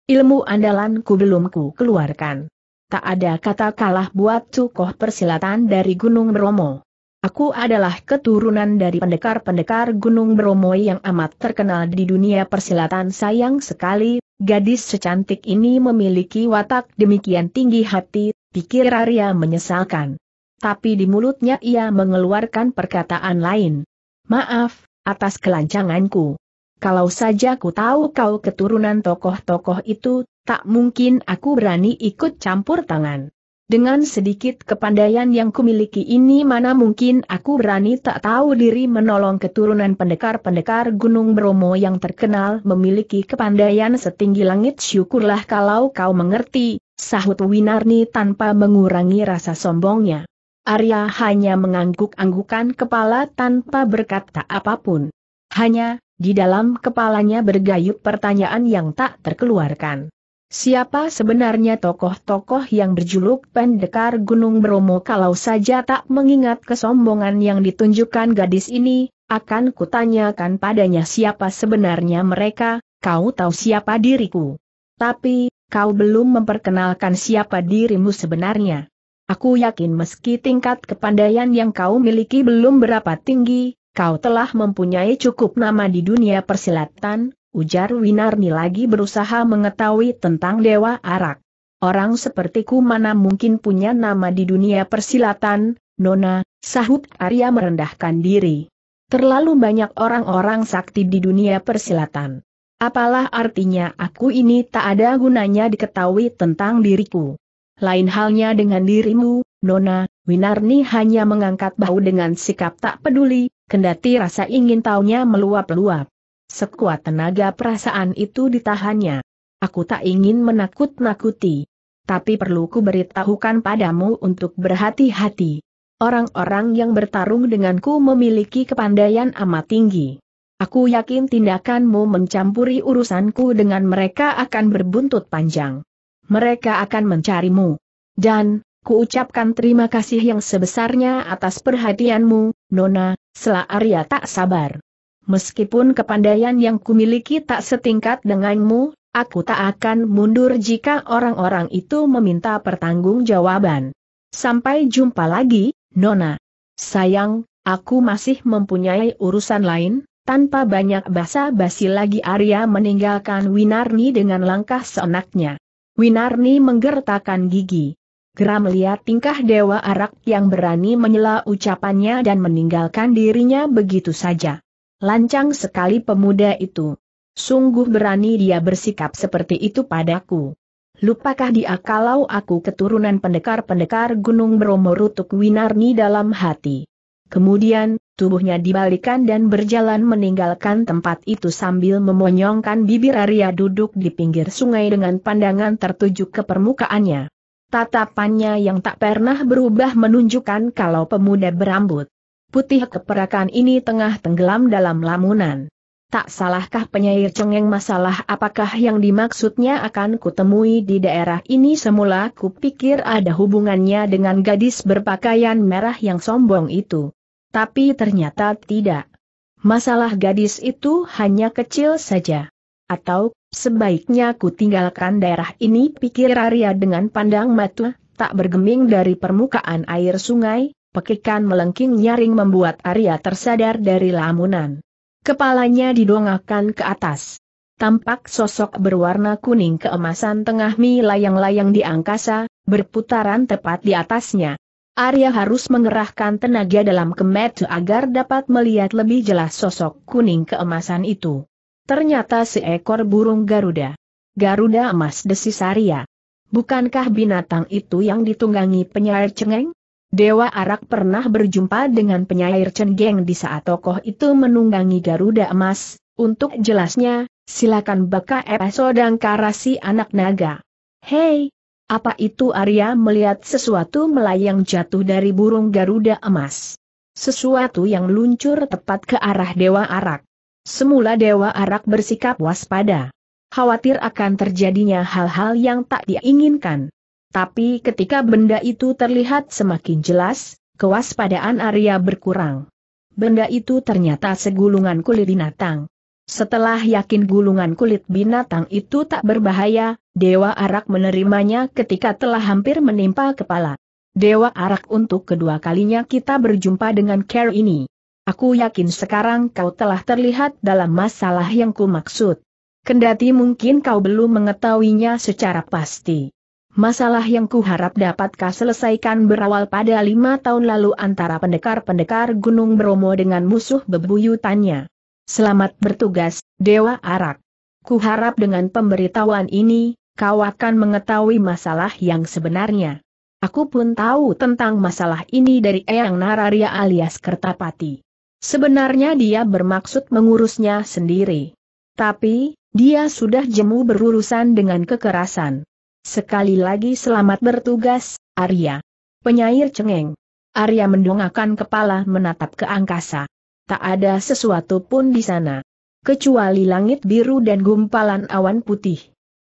Speaker 1: Ilmu andalanku belum ku keluarkan. Tak ada kata kalah buat cukoh persilatan dari Gunung Bromo. Aku adalah keturunan dari pendekar-pendekar Gunung Bromo yang amat terkenal di dunia persilatan sayang sekali, gadis secantik ini memiliki watak demikian tinggi hati, pikir Arya menyesalkan. Tapi di mulutnya ia mengeluarkan perkataan lain. Maaf, atas kelancanganku. Kalau saja ku tahu kau keturunan tokoh-tokoh itu, tak mungkin aku berani ikut campur tangan. Dengan sedikit kepandaian yang kumiliki ini mana mungkin aku berani tak tahu diri menolong keturunan pendekar-pendekar Gunung Bromo yang terkenal memiliki kepandaian setinggi langit syukurlah kalau kau mengerti, sahut Winarni tanpa mengurangi rasa sombongnya. Arya hanya mengangguk-anggukan kepala tanpa berkata apapun. Hanya, di dalam kepalanya bergayut pertanyaan yang tak terkeluarkan. Siapa sebenarnya tokoh-tokoh yang berjuluk pendekar Gunung Bromo kalau saja tak mengingat kesombongan yang ditunjukkan gadis ini, akan kutanyakan padanya siapa sebenarnya mereka, kau tahu siapa diriku. Tapi, kau belum memperkenalkan siapa dirimu sebenarnya. Aku yakin meski tingkat kepandaian yang kau miliki belum berapa tinggi, kau telah mempunyai cukup nama di dunia persilatan, ujar Winarni lagi berusaha mengetahui tentang Dewa Arak. Orang sepertiku mana mungkin punya nama di dunia persilatan, Nona, sahut Arya merendahkan diri. Terlalu banyak orang-orang sakti di dunia persilatan. Apalah artinya aku ini tak ada gunanya diketahui tentang diriku. Lain halnya dengan dirimu, Nona, Winarni hanya mengangkat bahu dengan sikap tak peduli, kendati rasa ingin taunya meluap-luap. Sekuat tenaga perasaan itu ditahannya. Aku tak ingin menakut-nakuti. Tapi perlu ku beritahukan padamu untuk berhati-hati. Orang-orang yang bertarung denganku memiliki kepandaian amat tinggi. Aku yakin tindakanmu mencampuri urusanku dengan mereka akan berbuntut panjang. Mereka akan mencarimu. Dan, kuucapkan terima kasih yang sebesarnya atas perhatianmu, Nona, Selah Arya tak sabar. Meskipun kepandaian yang kumiliki tak setingkat denganmu, aku tak akan mundur jika orang-orang itu meminta pertanggungjawaban. Sampai jumpa lagi, Nona. Sayang, aku masih mempunyai urusan lain, tanpa banyak basa-basi lagi Arya meninggalkan Winarni dengan langkah seenaknya. Winarni menggertakkan gigi. Geram melihat tingkah Dewa Arak yang berani menyela ucapannya dan meninggalkan dirinya begitu saja. Lancang sekali pemuda itu. Sungguh berani dia bersikap seperti itu padaku. Lupakah dia kalau aku keturunan pendekar-pendekar Gunung Bromo Rutuk Winarni dalam hati. Kemudian, tubuhnya dibalikan dan berjalan meninggalkan tempat itu sambil memonyongkan bibir Arya duduk di pinggir sungai dengan pandangan tertuju ke permukaannya. Tatapannya yang tak pernah berubah menunjukkan kalau pemuda berambut putih keperakan ini tengah tenggelam dalam lamunan. Tak salahkah penyair cengeng masalah apakah yang dimaksudnya akan kutemui di daerah ini semula kupikir ada hubungannya dengan gadis berpakaian merah yang sombong itu. Tapi ternyata tidak. Masalah gadis itu hanya kecil saja. Atau, sebaiknya ku tinggalkan daerah ini pikir Arya dengan pandang mata, tak bergeming dari permukaan air sungai, pekikan melengking nyaring membuat Arya tersadar dari lamunan. Kepalanya didongakkan ke atas. Tampak sosok berwarna kuning keemasan tengah mi layang-layang di angkasa, berputaran tepat di atasnya. Arya harus mengerahkan tenaga dalam kemet agar dapat melihat lebih jelas sosok kuning keemasan itu. Ternyata seekor burung Garuda. Garuda emas desis Arya. Bukankah binatang itu yang ditunggangi penyair cengeng? Dewa Arak pernah berjumpa dengan penyair Cenggeng di saat tokoh itu menunggangi Garuda Emas, untuk jelasnya, silakan baca episode Karasi Anak Naga. Hei, apa itu Arya melihat sesuatu melayang jatuh dari burung Garuda Emas? Sesuatu yang luncur tepat ke arah Dewa Arak. Semula Dewa Arak bersikap waspada. Khawatir akan terjadinya hal-hal yang tak diinginkan. Tapi ketika benda itu terlihat semakin jelas, kewaspadaan Arya berkurang. Benda itu ternyata segulungan kulit binatang. Setelah yakin gulungan kulit binatang itu tak berbahaya, Dewa Arak menerimanya ketika telah hampir menimpa kepala. Dewa Arak untuk kedua kalinya kita berjumpa dengan Care ini. Aku yakin sekarang kau telah terlihat dalam masalah yang kumaksud. Kendati mungkin kau belum mengetahuinya secara pasti. Masalah yang kuharap dapatkah selesaikan berawal pada lima tahun lalu antara pendekar-pendekar Gunung Bromo dengan musuh bebuyutannya. Selamat bertugas, Dewa Arak. Kuharap dengan pemberitahuan ini, kau akan mengetahui masalah yang sebenarnya. Aku pun tahu tentang masalah ini dari Eyang Nararia alias Kertapati. Sebenarnya dia bermaksud mengurusnya sendiri. Tapi, dia sudah jemu berurusan dengan kekerasan. Sekali lagi selamat bertugas, Arya. Penyair cengeng. Arya mendongakkan kepala menatap ke angkasa. Tak ada sesuatu pun di sana. Kecuali langit biru dan gumpalan awan putih.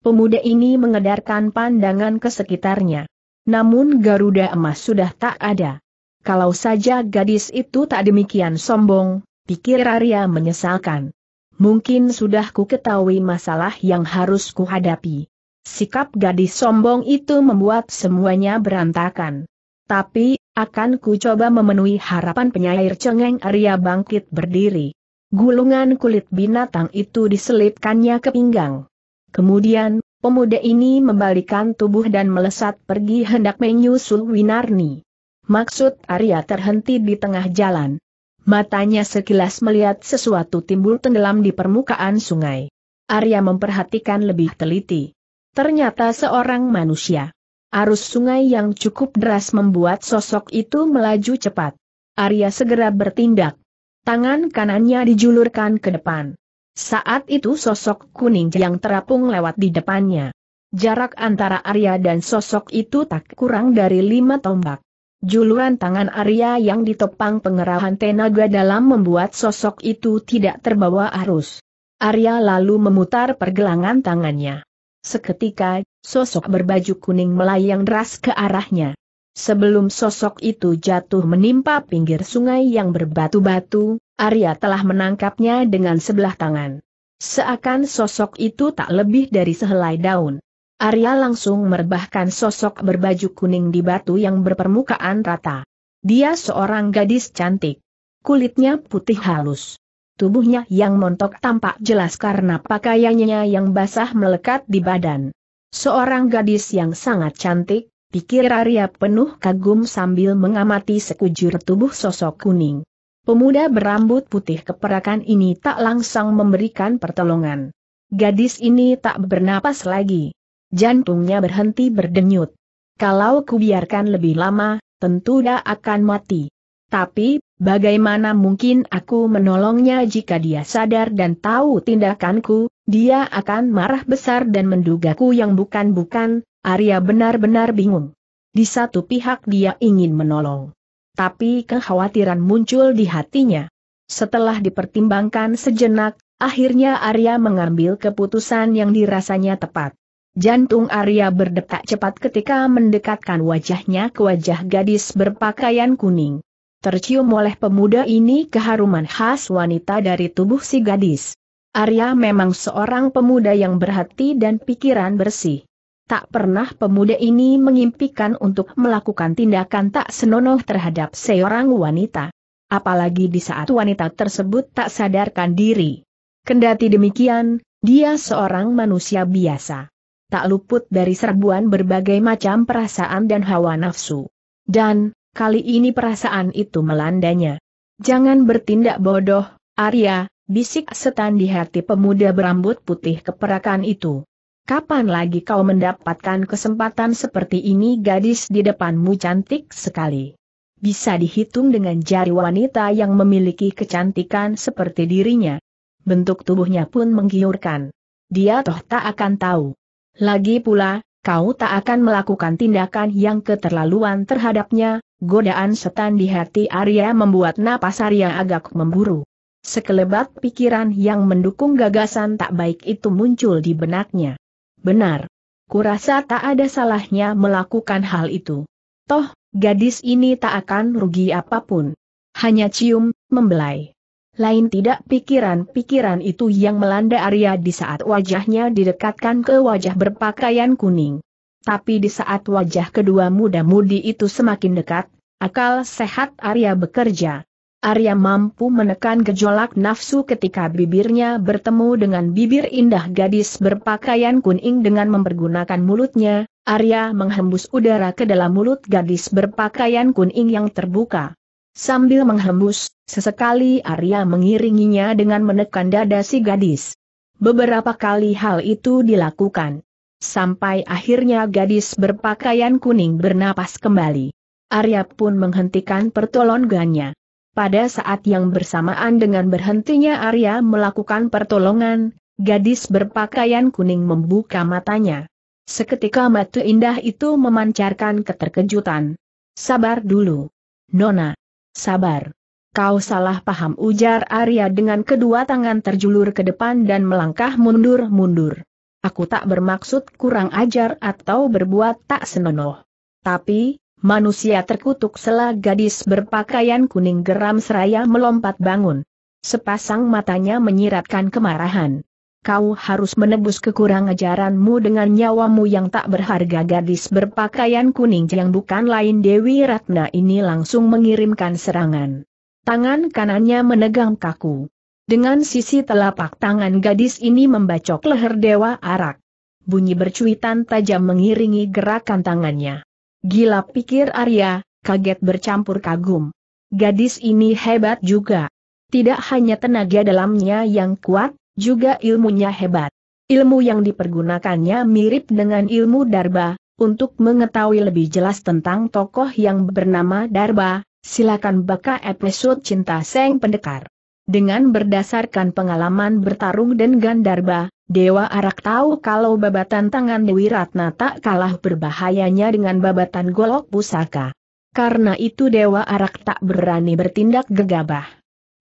Speaker 1: Pemuda ini mengedarkan pandangan ke sekitarnya. Namun Garuda emas sudah tak ada. Kalau saja gadis itu tak demikian sombong, pikir Arya menyesalkan. Mungkin sudah ku ketahui masalah yang harus kuhadapi. Sikap gadis sombong itu membuat semuanya berantakan. Tapi, akan ku coba memenuhi harapan penyair cengeng Arya bangkit berdiri. Gulungan kulit binatang itu diselipkannya ke pinggang. Kemudian, pemuda ini membalikan tubuh dan melesat pergi hendak menyusul Winarni. Maksud Arya terhenti di tengah jalan. Matanya sekilas melihat sesuatu timbul tenggelam di permukaan sungai. Arya memperhatikan lebih teliti. Ternyata seorang manusia. Arus sungai yang cukup deras membuat sosok itu melaju cepat. Arya segera bertindak. Tangan kanannya dijulurkan ke depan. Saat itu sosok kuning yang terapung lewat di depannya. Jarak antara Arya dan sosok itu tak kurang dari lima tombak. Juluran tangan Arya yang ditopang pengerahan tenaga dalam membuat sosok itu tidak terbawa arus. Arya lalu memutar pergelangan tangannya. Seketika, sosok berbaju kuning melayang deras ke arahnya. Sebelum sosok itu jatuh menimpa pinggir sungai yang berbatu-batu, Arya telah menangkapnya dengan sebelah tangan. Seakan sosok itu tak lebih dari sehelai daun. Arya langsung merebahkan sosok berbaju kuning di batu yang berpermukaan rata. Dia seorang gadis cantik. Kulitnya putih halus tubuhnya yang montok tampak jelas karena pakaiannya yang basah melekat di badan. Seorang gadis yang sangat cantik, pikir Arya penuh kagum sambil mengamati sekujur tubuh sosok kuning. Pemuda berambut putih keperakan ini tak langsung memberikan pertolongan. Gadis ini tak bernapas lagi. Jantungnya berhenti berdenyut. Kalau kubiarkan lebih lama, tentu dia akan mati. Tapi, Bagaimana mungkin aku menolongnya jika dia sadar dan tahu tindakanku, dia akan marah besar dan mendugaku yang bukan-bukan, Arya benar-benar bingung. Di satu pihak dia ingin menolong. Tapi kekhawatiran muncul di hatinya. Setelah dipertimbangkan sejenak, akhirnya Arya mengambil keputusan yang dirasanya tepat. Jantung Arya berdetak cepat ketika mendekatkan wajahnya ke wajah gadis berpakaian kuning. Tercium oleh pemuda ini keharuman khas wanita dari tubuh si gadis. Arya memang seorang pemuda yang berhati dan pikiran bersih. Tak pernah pemuda ini mengimpikan untuk melakukan tindakan tak senonoh terhadap seorang wanita. Apalagi di saat wanita tersebut tak sadarkan diri. Kendati demikian, dia seorang manusia biasa. Tak luput dari serbuan berbagai macam perasaan dan hawa nafsu. Dan, Kali ini perasaan itu melandanya. Jangan bertindak bodoh, Arya, bisik setan di hati pemuda berambut putih keperakan itu. Kapan lagi kau mendapatkan kesempatan seperti ini gadis di depanmu cantik sekali. Bisa dihitung dengan jari wanita yang memiliki kecantikan seperti dirinya. Bentuk tubuhnya pun menggiurkan. Dia toh tak akan tahu. Lagi pula, kau tak akan melakukan tindakan yang keterlaluan terhadapnya, Godaan setan di hati Arya membuat napas Arya agak memburu. Sekelebat pikiran yang mendukung gagasan tak baik itu muncul di benaknya. Benar. Kurasa tak ada salahnya melakukan hal itu. Toh, gadis ini tak akan rugi apapun. Hanya cium, membelai. Lain tidak pikiran-pikiran itu yang melanda Arya di saat wajahnya didekatkan ke wajah berpakaian kuning. Tapi di saat wajah kedua muda-mudi itu semakin dekat, akal sehat Arya bekerja. Arya mampu menekan gejolak nafsu ketika bibirnya bertemu dengan bibir indah gadis berpakaian kuning dengan mempergunakan mulutnya, Arya menghembus udara ke dalam mulut gadis berpakaian kuning yang terbuka. Sambil menghembus, sesekali Arya mengiringinya dengan menekan dada si gadis. Beberapa kali hal itu dilakukan sampai akhirnya gadis berpakaian kuning bernapas kembali. Arya pun menghentikan pertolongannya. Pada saat yang bersamaan dengan berhentinya Arya melakukan pertolongan, gadis berpakaian kuning membuka matanya. Seketika mata indah itu memancarkan keterkejutan. Sabar dulu. Nona. Sabar. Kau salah paham ujar Arya dengan kedua tangan terjulur ke depan dan melangkah mundur-mundur. Aku tak bermaksud kurang ajar atau berbuat tak senonoh. Tapi, manusia terkutuk setelah gadis berpakaian kuning geram seraya melompat bangun. Sepasang matanya menyiratkan kemarahan. Kau harus menebus kekurang ajaranmu dengan nyawamu yang tak berharga gadis berpakaian kuning yang bukan lain Dewi Ratna ini langsung mengirimkan serangan. Tangan kanannya menegang kaku. Dengan sisi telapak tangan gadis ini membacok leher Dewa Arak. Bunyi bercuitan tajam mengiringi gerakan tangannya. Gila pikir Arya, kaget bercampur kagum. Gadis ini hebat juga. Tidak hanya tenaga dalamnya yang kuat, juga ilmunya hebat. Ilmu yang dipergunakannya mirip dengan ilmu Darba, untuk mengetahui lebih jelas tentang tokoh yang bernama Darba, silakan baca episode Cinta Seng Pendekar dengan berdasarkan pengalaman bertarung dan gandarba, Dewa Arak tahu kalau babatan tangan Dewi Ratna tak kalah berbahayanya dengan babatan golok pusaka. Karena itu Dewa Arak tak berani bertindak gegabah.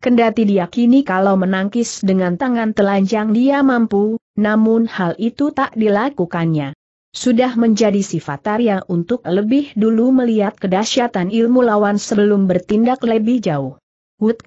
Speaker 1: Kendati diyakini kalau menangkis dengan tangan telanjang dia mampu, namun hal itu tak dilakukannya. Sudah menjadi sifat Arya untuk lebih dulu melihat kedahsyatan ilmu lawan sebelum bertindak lebih jauh. Wut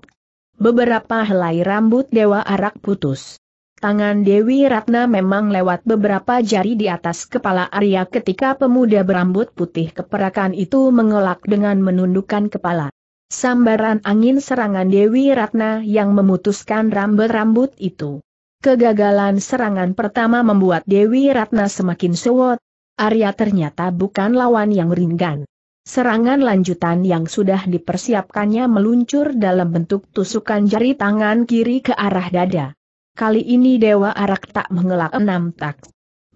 Speaker 1: Beberapa helai rambut Dewa Arak putus. Tangan Dewi Ratna memang lewat beberapa jari di atas kepala Arya ketika pemuda berambut putih keperakan itu mengelak dengan menundukkan kepala. Sambaran angin serangan Dewi Ratna yang memutuskan rambut-rambut itu. Kegagalan serangan pertama membuat Dewi Ratna semakin sewot. Arya ternyata bukan lawan yang ringan. Serangan lanjutan yang sudah dipersiapkannya meluncur dalam bentuk tusukan jari tangan kiri ke arah dada. Kali ini Dewa Arak tak mengelak enam tak.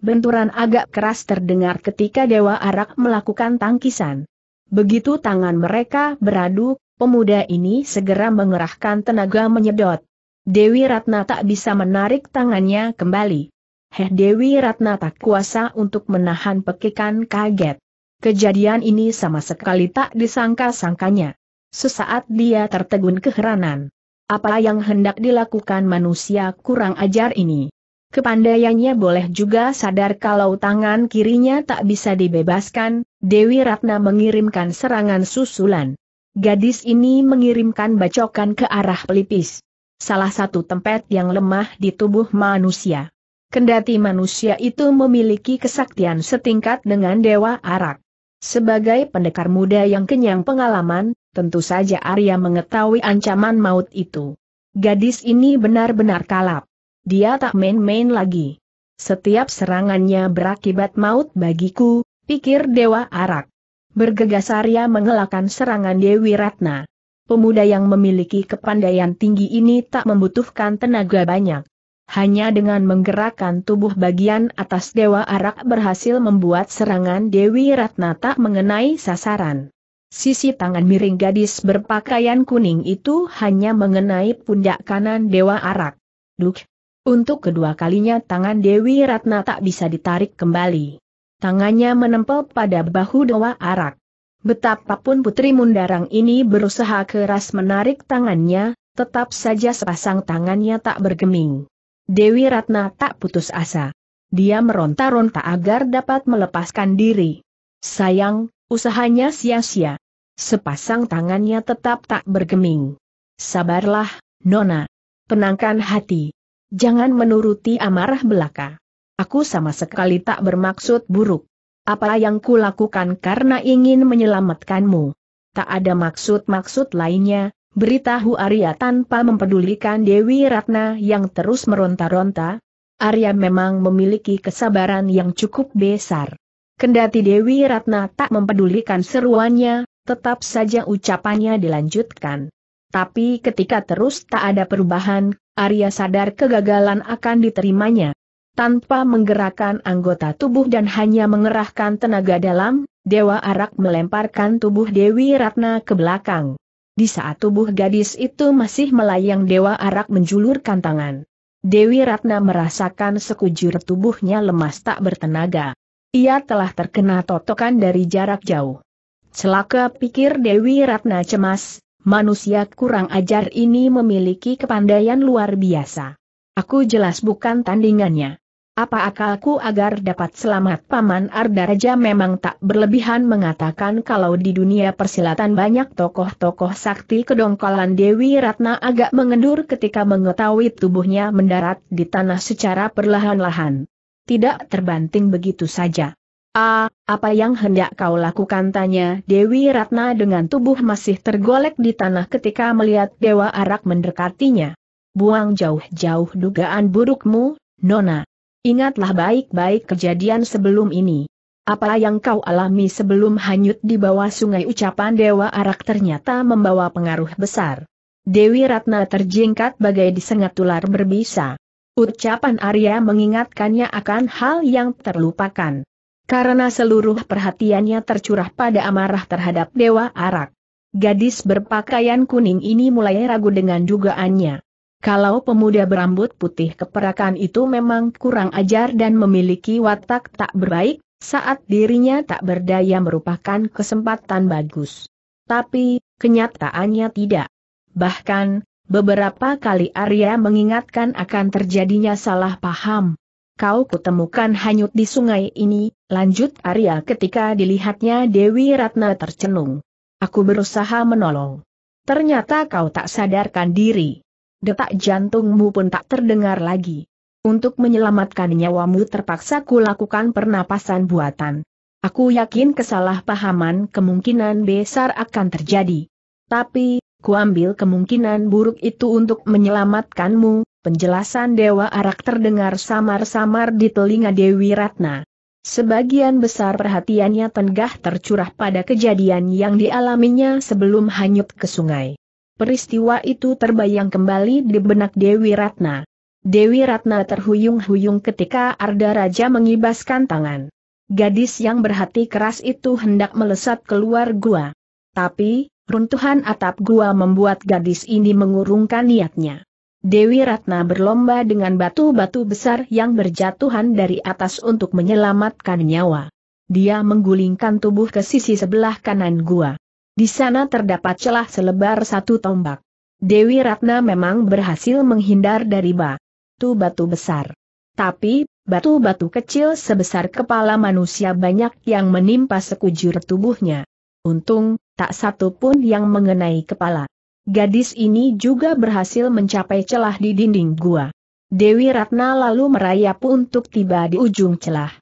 Speaker 1: Benturan agak keras terdengar ketika Dewa Arak melakukan tangkisan. Begitu tangan mereka beradu, pemuda ini segera mengerahkan tenaga menyedot. Dewi Ratna tak bisa menarik tangannya kembali. Heh Dewi Ratna tak kuasa untuk menahan pekikan kaget. Kejadian ini sama sekali tak disangka-sangkanya. Sesaat dia tertegun keheranan. Apa yang hendak dilakukan manusia kurang ajar ini? Kepandaiannya boleh juga sadar kalau tangan kirinya tak bisa dibebaskan, Dewi Ratna mengirimkan serangan susulan. Gadis ini mengirimkan bacokan ke arah pelipis. Salah satu tempat yang lemah di tubuh manusia. Kendati manusia itu memiliki kesaktian setingkat dengan Dewa Arak. Sebagai pendekar muda yang kenyang pengalaman, tentu saja Arya mengetahui ancaman maut itu. Gadis ini benar-benar kalap. Dia tak main-main lagi. Setiap serangannya berakibat maut bagiku, pikir Dewa Arak. Bergegas Arya mengelakkan serangan Dewi Ratna. Pemuda yang memiliki kepandaian tinggi ini tak membutuhkan tenaga banyak. Hanya dengan menggerakkan tubuh bagian atas Dewa Arak berhasil membuat serangan Dewi Ratna tak mengenai sasaran. Sisi tangan miring gadis berpakaian kuning itu hanya mengenai pundak kanan Dewa Arak. Duk! Untuk kedua kalinya tangan Dewi Ratna tak bisa ditarik kembali. Tangannya menempel pada bahu Dewa Arak. Betapapun Putri Mundarang ini berusaha keras menarik tangannya, tetap saja sepasang tangannya tak bergeming. Dewi Ratna tak putus asa. Dia meronta-ronta agar dapat melepaskan diri. Sayang, usahanya sia-sia. Sepasang tangannya tetap tak bergeming. Sabarlah, Nona. Tenangkan hati. Jangan menuruti amarah belaka. Aku sama sekali tak bermaksud buruk. Apa yang kulakukan karena ingin menyelamatkanmu. Tak ada maksud-maksud lainnya, beritahu Arya tanpa mempedulikan Dewi Ratna yang terus meronta-ronta. Arya memang memiliki kesabaran yang cukup besar. Kendati Dewi Ratna tak mempedulikan seruannya, tetap saja ucapannya dilanjutkan. Tapi ketika terus tak ada perubahan, Arya sadar kegagalan akan diterimanya. Tanpa menggerakkan anggota tubuh dan hanya mengerahkan tenaga dalam, Dewa Arak melemparkan tubuh Dewi Ratna ke belakang. Di saat tubuh gadis itu masih melayang Dewa Arak menjulurkan tangan. Dewi Ratna merasakan sekujur tubuhnya lemas tak bertenaga. Ia telah terkena totokan dari jarak jauh. Celaka pikir Dewi Ratna cemas, manusia kurang ajar ini memiliki kepandaian luar biasa. Aku jelas bukan tandingannya. Apa akalku agar dapat selamat Paman Arda Raja memang tak berlebihan mengatakan kalau di dunia persilatan banyak tokoh-tokoh sakti kedongkolan Dewi Ratna agak mengendur ketika mengetahui tubuhnya mendarat di tanah secara perlahan-lahan. Tidak terbanting begitu saja. Ah, apa yang hendak kau lakukan tanya Dewi Ratna dengan tubuh masih tergolek di tanah ketika melihat Dewa Arak mendekatinya. Buang jauh-jauh dugaan burukmu, Nona. Ingatlah baik-baik kejadian sebelum ini. Apa yang kau alami sebelum hanyut di bawah sungai ucapan Dewa Arak ternyata membawa pengaruh besar. Dewi Ratna terjingkat bagai disengat ular berbisa. Ucapan Arya mengingatkannya akan hal yang terlupakan. Karena seluruh perhatiannya tercurah pada amarah terhadap Dewa Arak. Gadis berpakaian kuning ini mulai ragu dengan dugaannya. Kalau pemuda berambut putih keperakan itu memang kurang ajar dan memiliki watak tak berbaik, saat dirinya tak berdaya merupakan kesempatan bagus. Tapi, kenyataannya tidak. Bahkan, beberapa kali Arya mengingatkan akan terjadinya salah paham. Kau kutemukan hanyut di sungai ini, lanjut Arya ketika dilihatnya Dewi Ratna tercenung. Aku berusaha menolong. Ternyata kau tak sadarkan diri detak jantungmu pun tak terdengar lagi. Untuk menyelamatkan nyawamu terpaksa kulakukan pernapasan buatan. Aku yakin kesalahpahaman kemungkinan besar akan terjadi. Tapi, kuambil kemungkinan buruk itu untuk menyelamatkanmu, penjelasan Dewa Arak terdengar samar-samar di telinga Dewi Ratna. Sebagian besar perhatiannya tengah tercurah pada kejadian yang dialaminya sebelum hanyut ke sungai. Peristiwa itu terbayang kembali di benak Dewi Ratna. Dewi Ratna terhuyung-huyung ketika Arda Raja mengibaskan tangan. Gadis yang berhati keras itu hendak melesat keluar gua. Tapi, runtuhan atap gua membuat gadis ini mengurungkan niatnya. Dewi Ratna berlomba dengan batu-batu besar yang berjatuhan dari atas untuk menyelamatkan nyawa. Dia menggulingkan tubuh ke sisi sebelah kanan gua. Di sana terdapat celah selebar satu tombak. Dewi Ratna memang berhasil menghindar dari batu-batu besar. Tapi, batu-batu kecil sebesar kepala manusia banyak yang menimpa sekujur tubuhnya. Untung, tak satu pun yang mengenai kepala. Gadis ini juga berhasil mencapai celah di dinding gua. Dewi Ratna lalu merayap untuk tiba di ujung celah.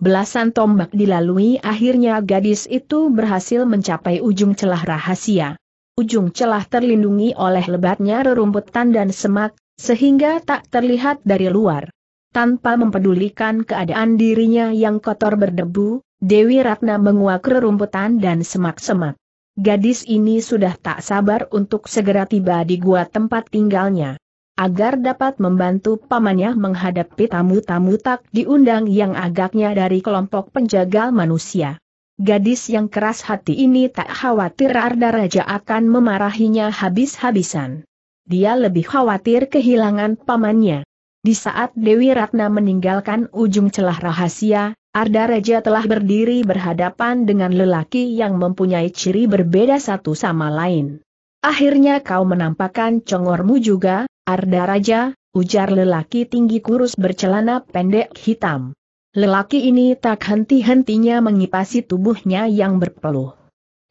Speaker 1: Belasan tombak dilalui akhirnya gadis itu berhasil mencapai ujung celah rahasia. Ujung celah terlindungi oleh lebatnya rerumputan dan semak, sehingga tak terlihat dari luar. Tanpa mempedulikan keadaan dirinya yang kotor berdebu, Dewi Ratna menguak rerumputan dan semak-semak. Gadis ini sudah tak sabar untuk segera tiba di gua tempat tinggalnya agar dapat membantu pamannya menghadapi tamu-tamu tak diundang yang agaknya dari kelompok penjagal manusia. Gadis yang keras hati ini tak khawatir Arda Raja akan memarahinya habis-habisan. Dia lebih khawatir kehilangan pamannya. Di saat Dewi Ratna meninggalkan ujung celah rahasia, Arda Raja telah berdiri berhadapan dengan lelaki yang mempunyai ciri berbeda satu sama lain. Akhirnya kau menampakkan congormu juga, Arda Raja, ujar lelaki tinggi kurus bercelana pendek hitam. Lelaki ini tak henti-hentinya mengipasi tubuhnya yang berpeluh.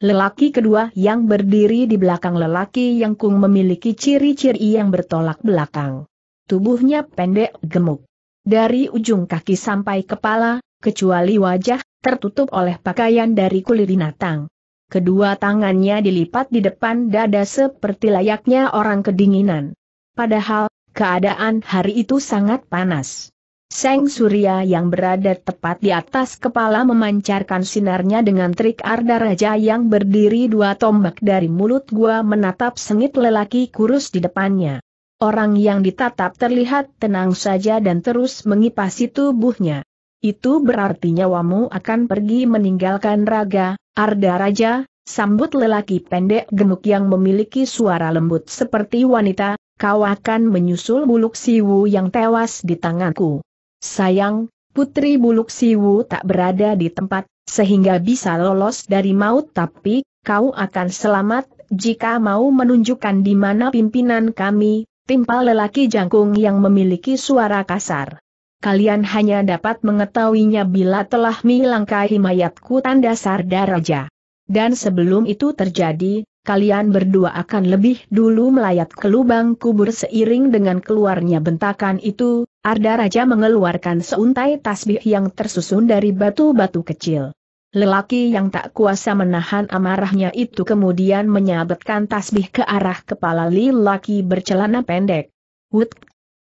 Speaker 1: Lelaki kedua yang berdiri di belakang lelaki yang kung memiliki ciri-ciri yang bertolak belakang. Tubuhnya pendek gemuk. Dari ujung kaki sampai kepala, kecuali wajah, tertutup oleh pakaian dari kulit binatang. Kedua tangannya dilipat di depan dada seperti layaknya orang kedinginan. Padahal, keadaan hari itu sangat panas. Seng Surya yang berada tepat di atas kepala memancarkan sinarnya dengan trik Arda Raja yang berdiri dua tombak dari mulut gua menatap sengit lelaki kurus di depannya. Orang yang ditatap terlihat tenang saja dan terus mengipasi tubuhnya. Itu berarti nyawamu akan pergi meninggalkan raga, Arda Raja, Sambut lelaki pendek gemuk yang memiliki suara lembut seperti wanita, kau akan menyusul buluk siwu yang tewas di tanganku. Sayang, putri buluk siwu tak berada di tempat, sehingga bisa lolos dari maut tapi, kau akan selamat, jika mau menunjukkan di mana pimpinan kami, timpal lelaki jangkung yang memiliki suara kasar. Kalian hanya dapat mengetahuinya bila telah melangkahi mayatku tanda Sardaraja. Dan sebelum itu terjadi, kalian berdua akan lebih dulu melayat ke lubang kubur seiring dengan keluarnya bentakan itu, Arda Raja mengeluarkan seuntai tasbih yang tersusun dari batu-batu kecil. Lelaki yang tak kuasa menahan amarahnya itu kemudian menyabetkan tasbih ke arah kepala lelaki bercelana pendek. Wut!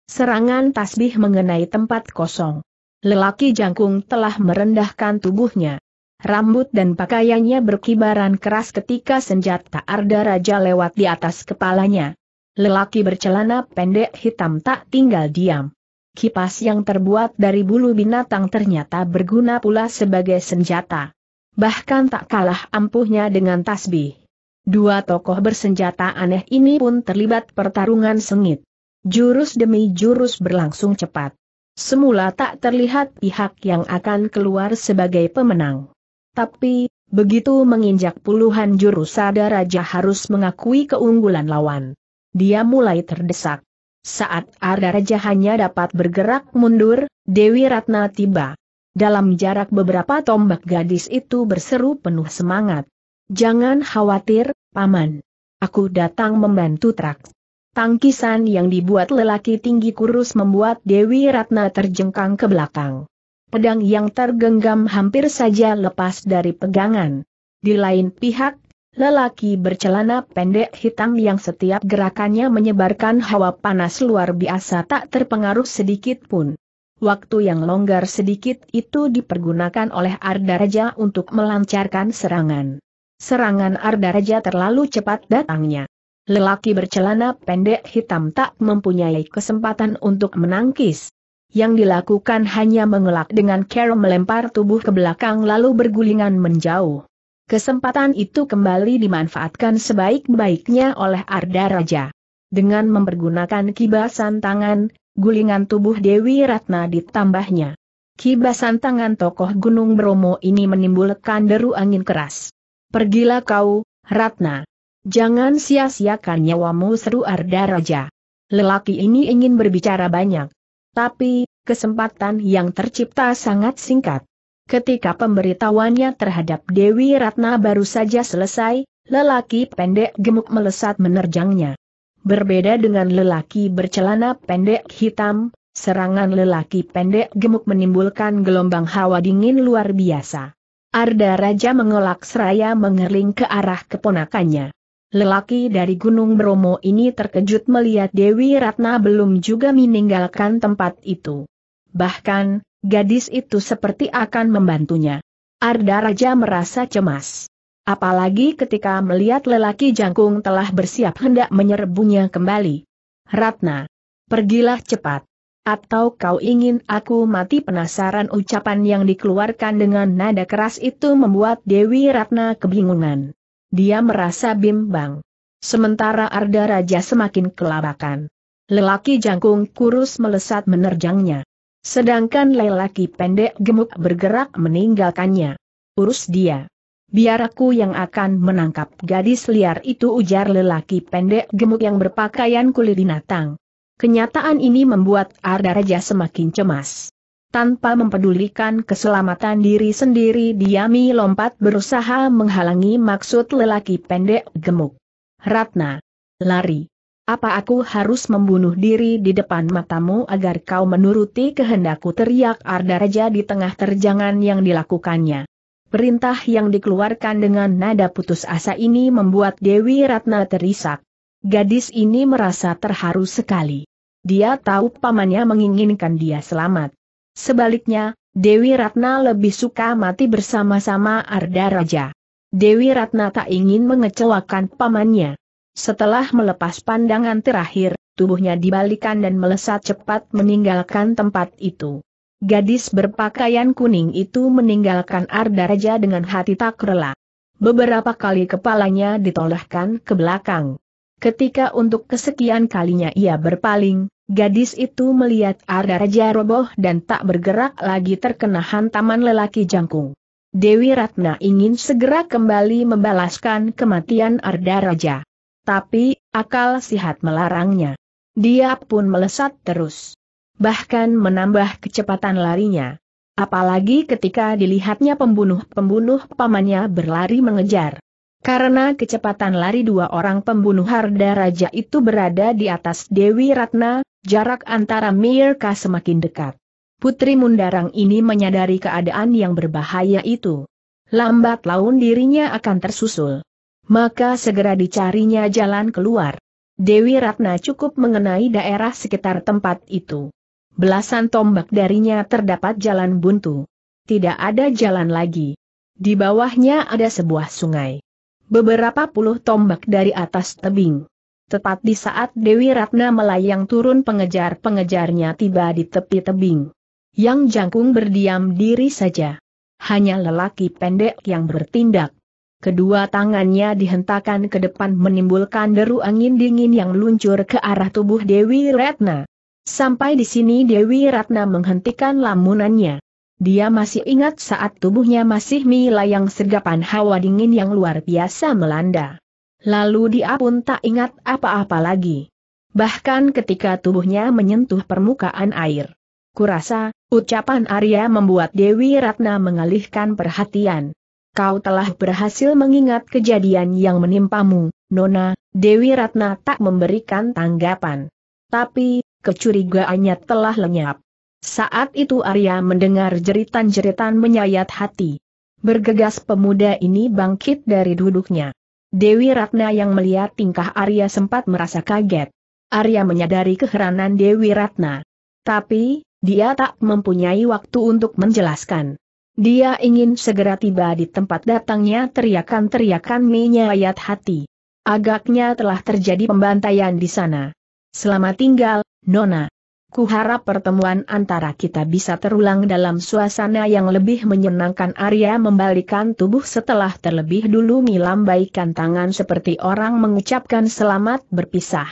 Speaker 1: Serangan tasbih mengenai tempat kosong. Lelaki jangkung telah merendahkan tubuhnya rambut dan pakaiannya berkibaran keras ketika senjata Arda Raja lewat di atas kepalanya. Lelaki bercelana pendek hitam tak tinggal diam. Kipas yang terbuat dari bulu binatang ternyata berguna pula sebagai senjata. Bahkan tak kalah ampuhnya dengan tasbih. Dua tokoh bersenjata aneh ini pun terlibat pertarungan sengit. Jurus demi jurus berlangsung cepat. Semula tak terlihat pihak yang akan keluar sebagai pemenang. Tapi, begitu menginjak puluhan ada raja harus mengakui keunggulan lawan. Dia mulai terdesak. Saat Arda Raja hanya dapat bergerak mundur, Dewi Ratna tiba. Dalam jarak beberapa tombak gadis itu berseru penuh semangat. Jangan khawatir, Paman. Aku datang membantu trak. Tangkisan yang dibuat lelaki tinggi kurus membuat Dewi Ratna terjengkang ke belakang. Pedang yang tergenggam hampir saja lepas dari pegangan. Di lain pihak, lelaki bercelana pendek hitam yang setiap gerakannya menyebarkan hawa panas luar biasa tak terpengaruh sedikit pun. Waktu yang longgar sedikit itu dipergunakan oleh Arda Raja untuk melancarkan serangan. Serangan Arda Raja terlalu cepat datangnya. Lelaki bercelana pendek hitam tak mempunyai kesempatan untuk menangkis yang dilakukan hanya mengelak dengan cara melempar tubuh ke belakang lalu bergulingan menjauh. Kesempatan itu kembali dimanfaatkan sebaik-baiknya oleh Arda Raja. Dengan mempergunakan kibasan tangan, gulingan tubuh Dewi Ratna ditambahnya. Kibasan tangan tokoh Gunung Bromo ini menimbulkan deru angin keras. Pergilah kau, Ratna. Jangan sia-siakan nyawamu seru Arda Raja. Lelaki ini ingin berbicara banyak. Tapi, kesempatan yang tercipta sangat singkat. Ketika pemberitahuannya terhadap Dewi Ratna baru saja selesai, lelaki pendek gemuk melesat menerjangnya. Berbeda dengan lelaki bercelana pendek hitam, serangan lelaki pendek gemuk menimbulkan gelombang hawa dingin luar biasa. Arda Raja mengolak seraya mengerling ke arah keponakannya. Lelaki dari Gunung Bromo ini terkejut melihat Dewi Ratna belum juga meninggalkan tempat itu. Bahkan, gadis itu seperti akan membantunya. Arda Raja merasa cemas. Apalagi ketika melihat lelaki jangkung telah bersiap hendak menyerbunya kembali. Ratna, pergilah cepat. Atau kau ingin aku mati penasaran ucapan yang dikeluarkan dengan nada keras itu membuat Dewi Ratna kebingungan. Dia merasa bimbang. Sementara Arda Raja semakin kelabakan. Lelaki jangkung kurus melesat menerjangnya. Sedangkan lelaki pendek gemuk bergerak meninggalkannya. Urus dia. Biar aku yang akan menangkap gadis liar itu ujar lelaki pendek gemuk yang berpakaian kulit binatang. Kenyataan ini membuat Arda Raja semakin cemas. Tanpa mempedulikan keselamatan diri sendiri Diami lompat berusaha menghalangi maksud lelaki pendek gemuk. Ratna. Lari. Apa aku harus membunuh diri di depan matamu agar kau menuruti kehendakku teriak Arda Raja di tengah terjangan yang dilakukannya. Perintah yang dikeluarkan dengan nada putus asa ini membuat Dewi Ratna terisak. Gadis ini merasa terharu sekali. Dia tahu pamannya menginginkan dia selamat. Sebaliknya, Dewi Ratna lebih suka mati bersama-sama Arda Raja. Dewi Ratna tak ingin mengecewakan pamannya. Setelah melepas pandangan terakhir, tubuhnya dibalikan dan melesat cepat meninggalkan tempat itu. Gadis berpakaian kuning itu meninggalkan Arda Raja dengan hati tak rela. Beberapa kali kepalanya ditolehkan ke belakang. Ketika untuk kesekian kalinya ia berpaling, Gadis itu melihat Arda Raja roboh dan tak bergerak lagi terkena hantaman lelaki jangkung. Dewi Ratna ingin segera kembali membalaskan kematian Arda Raja. Tapi, akal sihat melarangnya. Dia pun melesat terus. Bahkan menambah kecepatan larinya. Apalagi ketika dilihatnya pembunuh-pembunuh pamannya berlari mengejar. Karena kecepatan lari dua orang pembunuh Arda Raja itu berada di atas Dewi Ratna, Jarak antara Mirka semakin dekat. Putri Mundarang ini menyadari keadaan yang berbahaya itu. Lambat laun dirinya akan tersusul. Maka segera dicarinya jalan keluar. Dewi Ratna cukup mengenai daerah sekitar tempat itu. Belasan tombak darinya terdapat jalan buntu. Tidak ada jalan lagi. Di bawahnya ada sebuah sungai. Beberapa puluh tombak dari atas tebing. Tepat di saat Dewi Ratna melayang turun pengejar-pengejarnya tiba di tepi tebing. Yang jangkung berdiam diri saja. Hanya lelaki pendek yang bertindak. Kedua tangannya dihentakkan ke depan menimbulkan deru angin dingin yang luncur ke arah tubuh Dewi Ratna. Sampai di sini Dewi Ratna menghentikan lamunannya. Dia masih ingat saat tubuhnya masih melayang sergapan hawa dingin yang luar biasa melanda lalu dia pun tak ingat apa-apa lagi. Bahkan ketika tubuhnya menyentuh permukaan air. Kurasa, ucapan Arya membuat Dewi Ratna mengalihkan perhatian. Kau telah berhasil mengingat kejadian yang menimpamu, Nona, Dewi Ratna tak memberikan tanggapan. Tapi, kecurigaannya telah lenyap. Saat itu Arya mendengar jeritan-jeritan menyayat hati. Bergegas pemuda ini bangkit dari duduknya. Dewi Ratna yang melihat tingkah Arya sempat merasa kaget. Arya menyadari keheranan Dewi Ratna. Tapi, dia tak mempunyai waktu untuk menjelaskan. Dia ingin segera tiba di tempat datangnya teriakan-teriakan menyayat hati. Agaknya telah terjadi pembantaian di sana. Selamat tinggal, Nona. Kuharap pertemuan antara kita bisa terulang dalam suasana yang lebih menyenangkan Arya membalikan tubuh setelah terlebih dulu melambaikan tangan seperti orang mengucapkan selamat berpisah.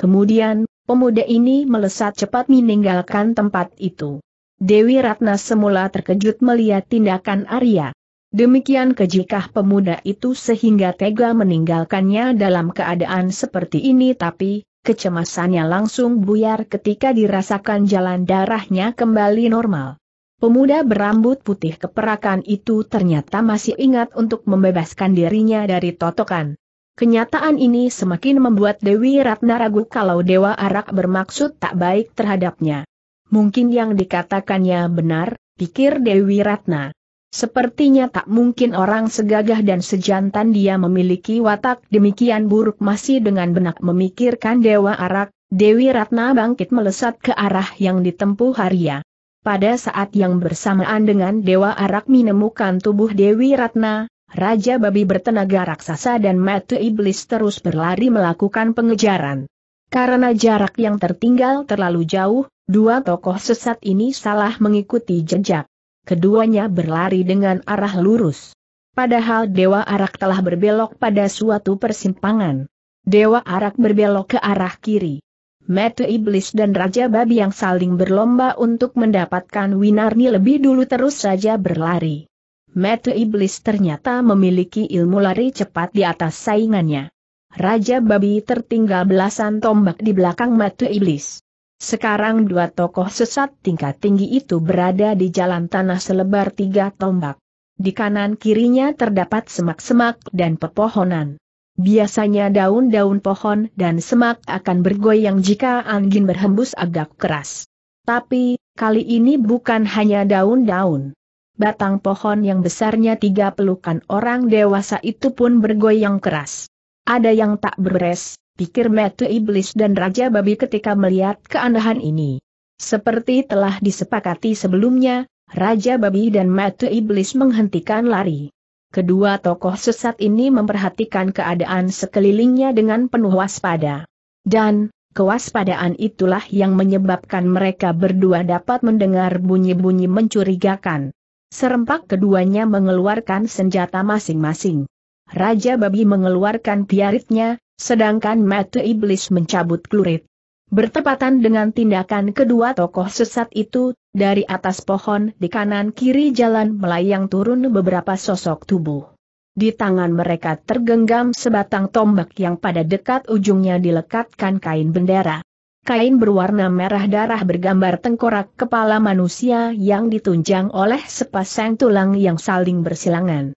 Speaker 1: Kemudian, pemuda ini melesat cepat meninggalkan tempat itu. Dewi Ratna semula terkejut melihat tindakan Arya. Demikian kejikah pemuda itu sehingga tega meninggalkannya dalam keadaan seperti ini tapi, kecemasannya langsung buyar ketika dirasakan jalan darahnya kembali normal. Pemuda berambut putih keperakan itu ternyata masih ingat untuk membebaskan dirinya dari totokan. Kenyataan ini semakin membuat Dewi Ratna ragu kalau Dewa Arak bermaksud tak baik terhadapnya. Mungkin yang dikatakannya benar, pikir Dewi Ratna. Sepertinya tak mungkin orang segagah dan sejantan dia memiliki watak demikian buruk masih dengan benak memikirkan Dewa Arak, Dewi Ratna bangkit melesat ke arah yang ditempuh Arya. Pada saat yang bersamaan dengan Dewa Arak menemukan tubuh Dewi Ratna, Raja Babi bertenaga raksasa dan Mata Iblis terus berlari melakukan pengejaran. Karena jarak yang tertinggal terlalu jauh, dua tokoh sesat ini salah mengikuti jejak keduanya berlari dengan arah lurus. Padahal Dewa Arak telah berbelok pada suatu persimpangan. Dewa Arak berbelok ke arah kiri. Metu Iblis dan Raja Babi yang saling berlomba untuk mendapatkan Winarni lebih dulu terus saja berlari. Metu Iblis ternyata memiliki ilmu lari cepat di atas saingannya. Raja Babi tertinggal belasan tombak di belakang Metu Iblis. Sekarang dua tokoh sesat tingkat tinggi itu berada di jalan tanah selebar tiga tombak. Di kanan kirinya terdapat semak-semak dan pepohonan. Biasanya daun-daun pohon dan semak akan bergoyang jika angin berhembus agak keras. Tapi, kali ini bukan hanya daun-daun. Batang pohon yang besarnya tiga pelukan orang dewasa itu pun bergoyang keras. Ada yang tak beres, pikir metu iblis dan Raja Babi ketika melihat keanehan ini. Seperti telah disepakati sebelumnya, Raja Babi dan metu iblis menghentikan lari. Kedua tokoh sesat ini memperhatikan keadaan sekelilingnya dengan penuh waspada. Dan, kewaspadaan itulah yang menyebabkan mereka berdua dapat mendengar bunyi-bunyi mencurigakan. Serempak keduanya mengeluarkan senjata masing-masing. Raja Babi mengeluarkan piaritnya, Sedangkan mata iblis mencabut klurit. Bertepatan dengan tindakan kedua tokoh sesat itu, dari atas pohon di kanan kiri jalan melayang turun beberapa sosok tubuh. Di tangan mereka tergenggam sebatang tombak yang pada dekat ujungnya dilekatkan kain bendera. Kain berwarna merah darah bergambar tengkorak kepala manusia yang ditunjang oleh sepasang tulang yang saling bersilangan.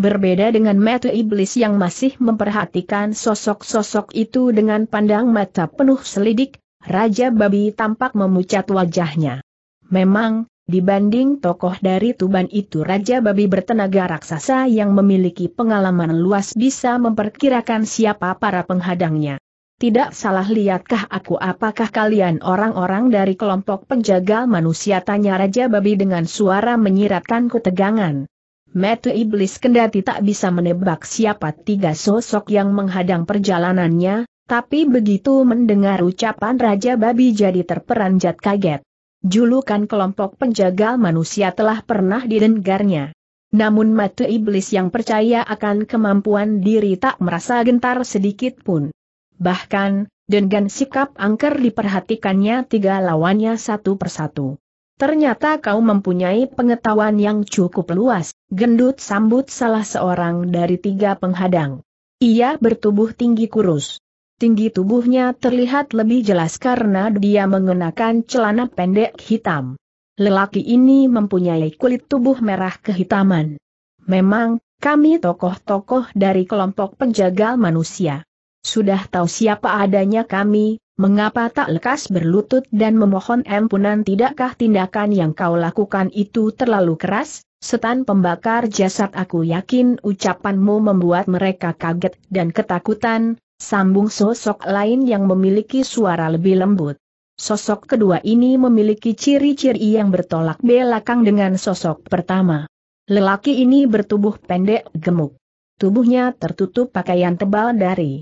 Speaker 1: Berbeda dengan mata iblis yang masih memperhatikan sosok-sosok itu dengan pandang mata penuh selidik, Raja Babi tampak memucat wajahnya. Memang, dibanding tokoh dari Tuban itu Raja Babi bertenaga raksasa yang memiliki pengalaman luas bisa memperkirakan siapa para penghadangnya. Tidak salah lihatkah aku apakah kalian orang-orang dari kelompok penjaga manusia tanya Raja Babi dengan suara menyiratkan ketegangan. Mata iblis kendati tak bisa menebak siapa tiga sosok yang menghadang perjalanannya, tapi begitu mendengar ucapan Raja Babi jadi terperanjat kaget. Julukan kelompok penjaga manusia telah pernah didengarnya. Namun mata iblis yang percaya akan kemampuan diri tak merasa gentar sedikit pun. Bahkan, dengan sikap angker diperhatikannya tiga lawannya satu persatu. Ternyata kau mempunyai pengetahuan yang cukup luas, gendut sambut salah seorang dari tiga penghadang. Ia bertubuh tinggi kurus. Tinggi tubuhnya terlihat lebih jelas karena dia mengenakan celana pendek hitam. Lelaki ini mempunyai kulit tubuh merah kehitaman. Memang, kami tokoh-tokoh dari kelompok penjagal manusia. Sudah tahu siapa adanya kami, Mengapa tak lekas berlutut dan memohon ampunan tidakkah tindakan yang kau lakukan itu terlalu keras? Setan pembakar jasad aku yakin ucapanmu membuat mereka kaget dan ketakutan, sambung sosok lain yang memiliki suara lebih lembut. Sosok kedua ini memiliki ciri-ciri yang bertolak belakang dengan sosok pertama. Lelaki ini bertubuh pendek gemuk. Tubuhnya tertutup pakaian tebal dari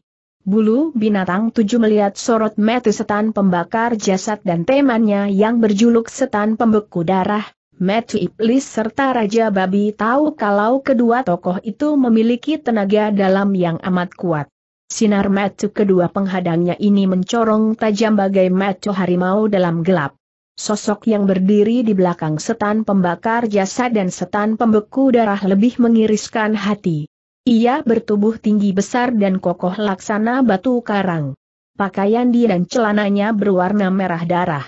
Speaker 1: Bulu binatang tujuh melihat sorot mata setan pembakar jasad dan temannya yang berjuluk setan pembeku darah, Metu Iblis serta Raja Babi tahu kalau kedua tokoh itu memiliki tenaga dalam yang amat kuat. Sinar metu kedua penghadangnya ini mencorong tajam bagai metu harimau dalam gelap. Sosok yang berdiri di belakang setan pembakar jasad dan setan pembeku darah lebih mengiriskan hati. Ia bertubuh tinggi besar dan kokoh laksana batu karang. Pakaian dia dan celananya berwarna merah darah.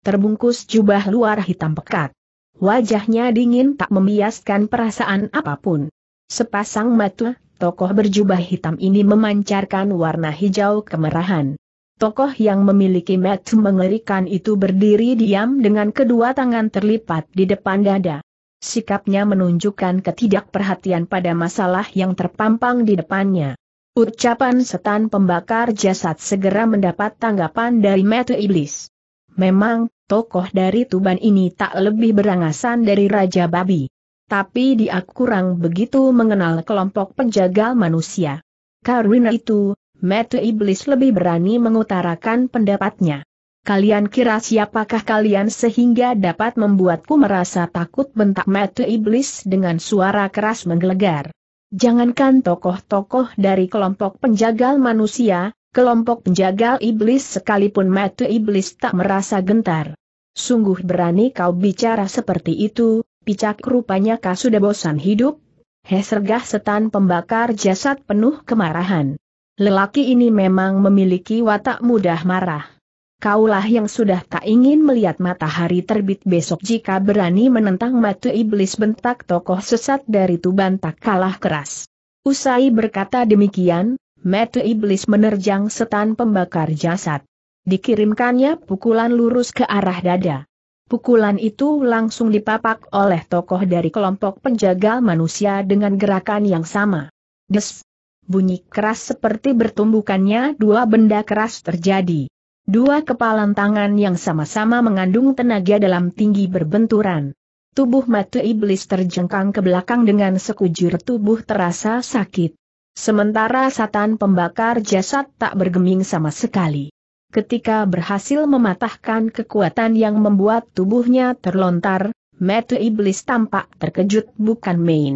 Speaker 1: Terbungkus jubah luar hitam pekat. Wajahnya dingin tak membiaskan perasaan apapun. Sepasang mata, tokoh berjubah hitam ini memancarkan warna hijau kemerahan. Tokoh yang memiliki mata mengerikan itu berdiri diam dengan kedua tangan terlipat di depan dada sikapnya menunjukkan ketidakperhatian pada masalah yang terpampang di depannya. Ucapan setan pembakar jasad segera mendapat tanggapan dari mata iblis. Memang, tokoh dari Tuban ini tak lebih berangasan dari Raja Babi. Tapi dia kurang begitu mengenal kelompok penjagal manusia. Karena itu, Mata Iblis lebih berani mengutarakan pendapatnya. Kalian kira siapakah kalian sehingga dapat membuatku merasa takut bentak Mati iblis dengan suara keras menggelegar. Jangankan tokoh-tokoh dari kelompok penjagal manusia, kelompok penjagal iblis sekalipun Mati iblis tak merasa gentar. Sungguh berani kau bicara seperti itu, picak rupanya kau sudah bosan hidup. Hesergah setan pembakar jasad penuh kemarahan. Lelaki ini memang memiliki watak mudah marah. Kaulah yang sudah tak ingin melihat matahari terbit besok jika berani menentang matu iblis bentak tokoh sesat dari Tuban tak kalah keras. Usai berkata demikian, matu iblis menerjang setan pembakar jasad. Dikirimkannya pukulan lurus ke arah dada. Pukulan itu langsung dipapak oleh tokoh dari kelompok penjaga manusia dengan gerakan yang sama. Des! Bunyi keras seperti bertumbukannya dua benda keras terjadi. Dua kepalan tangan yang sama-sama mengandung tenaga dalam tinggi berbenturan. Tubuh mata iblis terjengkang ke belakang dengan sekujur tubuh terasa sakit. Sementara satan pembakar jasad tak bergeming sama sekali. Ketika berhasil mematahkan kekuatan yang membuat tubuhnya terlontar, mata iblis tampak terkejut bukan main.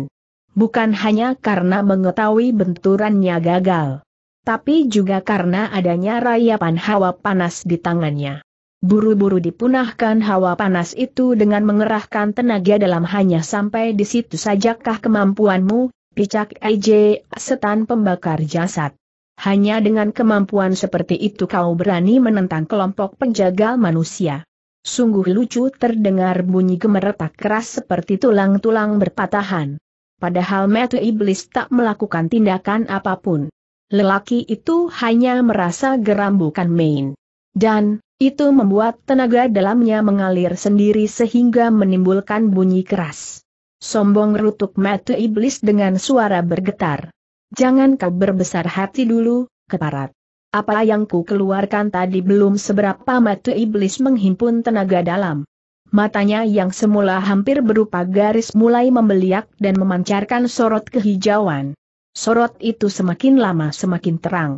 Speaker 1: Bukan hanya karena mengetahui benturannya gagal tapi juga karena adanya rayapan hawa panas di tangannya. Buru-buru dipunahkan hawa panas itu dengan mengerahkan tenaga dalam hanya sampai di situ sajakah kemampuanmu, picak IJ, setan pembakar jasad. Hanya dengan kemampuan seperti itu kau berani menentang kelompok penjaga manusia. Sungguh lucu terdengar bunyi gemeretak keras seperti tulang-tulang berpatahan. Padahal metu iblis tak melakukan tindakan apapun. Lelaki itu hanya merasa geram bukan main. Dan, itu membuat tenaga dalamnya mengalir sendiri sehingga menimbulkan bunyi keras. Sombong rutuk mata iblis dengan suara bergetar. Jangan kau berbesar hati dulu, keparat. Apa yang ku keluarkan tadi belum seberapa mata iblis menghimpun tenaga dalam. Matanya yang semula hampir berupa garis mulai membeliak dan memancarkan sorot kehijauan. Sorot itu semakin lama semakin terang.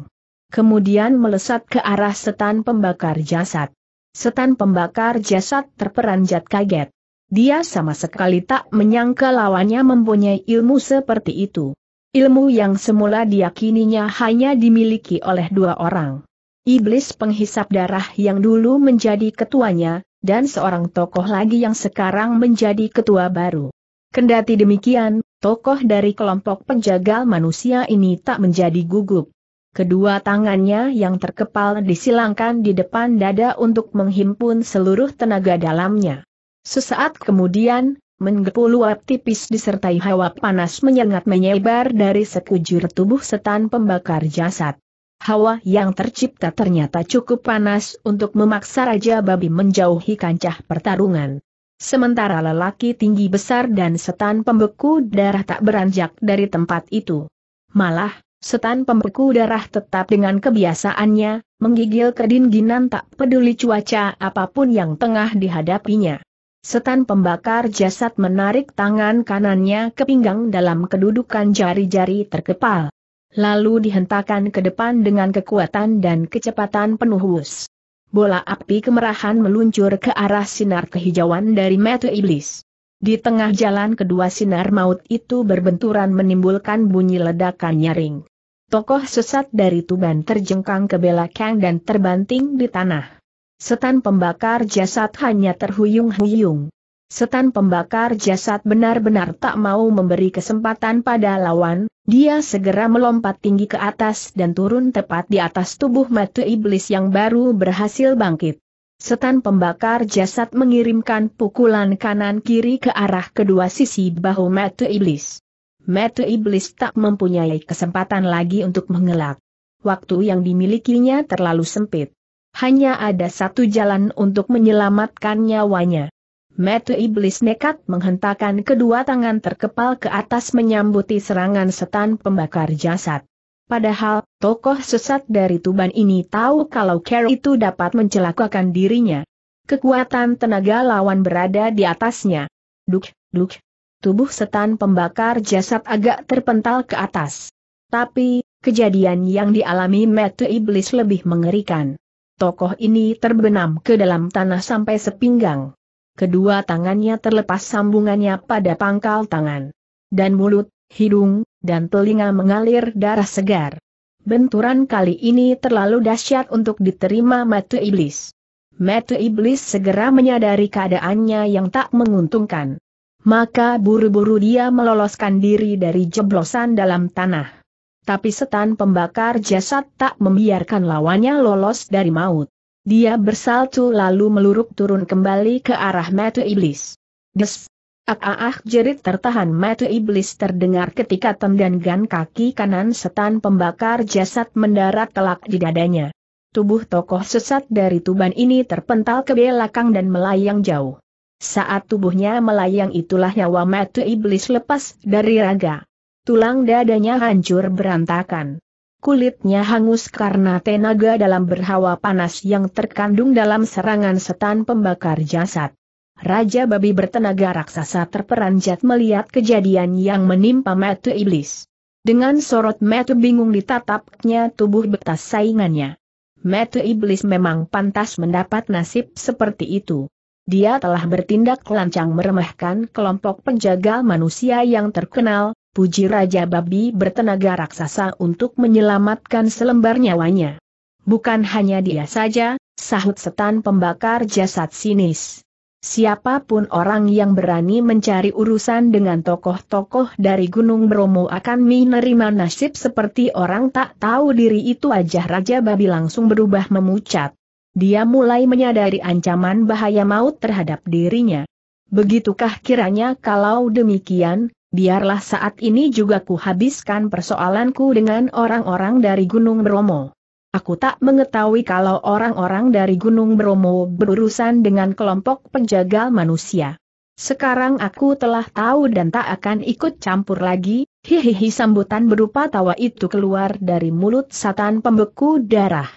Speaker 1: Kemudian melesat ke arah setan pembakar jasad. Setan pembakar jasad terperanjat kaget. Dia sama sekali tak menyangka lawannya mempunyai ilmu seperti itu. Ilmu yang semula diyakininya hanya dimiliki oleh dua orang. Iblis penghisap darah yang dulu menjadi ketuanya, dan seorang tokoh lagi yang sekarang menjadi ketua baru. Kendati demikian, tokoh dari kelompok penjagal manusia ini tak menjadi gugup. Kedua tangannya yang terkepal disilangkan di depan dada untuk menghimpun seluruh tenaga dalamnya. Sesaat kemudian, menggepul uap tipis disertai hawa panas menyengat menyebar dari sekujur tubuh setan pembakar jasad. Hawa yang tercipta ternyata cukup panas untuk memaksa Raja Babi menjauhi kancah pertarungan. Sementara lelaki tinggi besar dan setan pembeku darah tak beranjak dari tempat itu. Malah, setan pembeku darah tetap dengan kebiasaannya, menggigil kedinginan tak peduli cuaca apapun yang tengah dihadapinya. Setan pembakar jasad menarik tangan kanannya ke pinggang dalam kedudukan jari-jari terkepal. Lalu dihentakkan ke depan dengan kekuatan dan kecepatan penuh hus. Bola api kemerahan meluncur ke arah sinar kehijauan dari mata iblis. Di tengah jalan kedua sinar maut itu berbenturan menimbulkan bunyi ledakan nyaring. Tokoh sesat dari Tuban terjengkang ke belakang dan terbanting di tanah. Setan pembakar jasad hanya terhuyung-huyung. Setan pembakar jasad benar-benar tak mau memberi kesempatan pada lawan, dia segera melompat tinggi ke atas dan turun tepat di atas tubuh Matu iblis yang baru berhasil bangkit. Setan pembakar jasad mengirimkan pukulan kanan-kiri ke arah kedua sisi bahu Matu iblis. Matu iblis tak mempunyai kesempatan lagi untuk mengelak. Waktu yang dimilikinya terlalu sempit. Hanya ada satu jalan untuk menyelamatkan nyawanya. Metu Iblis nekat menghentakkan kedua tangan terkepal ke atas menyambuti serangan setan pembakar jasad. Padahal, tokoh sesat dari Tuban ini tahu kalau Carol itu dapat mencelakakan dirinya. Kekuatan tenaga lawan berada di atasnya. Duk, duk. Tubuh setan pembakar jasad agak terpental ke atas. Tapi, kejadian yang dialami Metu Iblis lebih mengerikan. Tokoh ini terbenam ke dalam tanah sampai sepinggang kedua tangannya terlepas sambungannya pada pangkal tangan. Dan mulut, hidung, dan telinga mengalir darah segar. Benturan kali ini terlalu dahsyat untuk diterima mata iblis. Mata iblis segera menyadari keadaannya yang tak menguntungkan. Maka buru-buru dia meloloskan diri dari jeblosan dalam tanah. Tapi setan pembakar jasad tak membiarkan lawannya lolos dari maut. Dia bersalto lalu meluruk turun kembali ke arah mata iblis. Des. Ah, ah, ah jerit tertahan mata iblis terdengar ketika tendangan kaki kanan setan pembakar jasad mendarat telak di dadanya. Tubuh tokoh sesat dari tuban ini terpental ke belakang dan melayang jauh. Saat tubuhnya melayang itulah nyawa mata iblis lepas dari raga. Tulang dadanya hancur berantakan. Kulitnya hangus karena tenaga dalam berhawa panas yang terkandung dalam serangan setan pembakar jasad. Raja babi bertenaga raksasa terperanjat melihat kejadian yang menimpa metu iblis. Dengan sorot metu bingung ditatapnya tubuh betas saingannya. Metu iblis memang pantas mendapat nasib seperti itu. Dia telah bertindak lancang meremehkan kelompok penjaga manusia yang terkenal, puji Raja Babi bertenaga raksasa untuk menyelamatkan selembar nyawanya. Bukan hanya dia saja, sahut setan pembakar jasad sinis. Siapapun orang yang berani mencari urusan dengan tokoh-tokoh dari Gunung Bromo akan menerima nasib seperti orang tak tahu diri itu aja Raja Babi langsung berubah memucat. Dia mulai menyadari ancaman bahaya maut terhadap dirinya. Begitukah kiranya kalau demikian, biarlah saat ini juga kuhabiskan persoalanku dengan orang-orang dari Gunung Bromo. Aku tak mengetahui kalau orang-orang dari Gunung Bromo berurusan dengan kelompok penjagal manusia. Sekarang aku telah tahu dan tak akan ikut campur lagi, hihihi sambutan berupa tawa itu keluar dari mulut satan pembeku darah.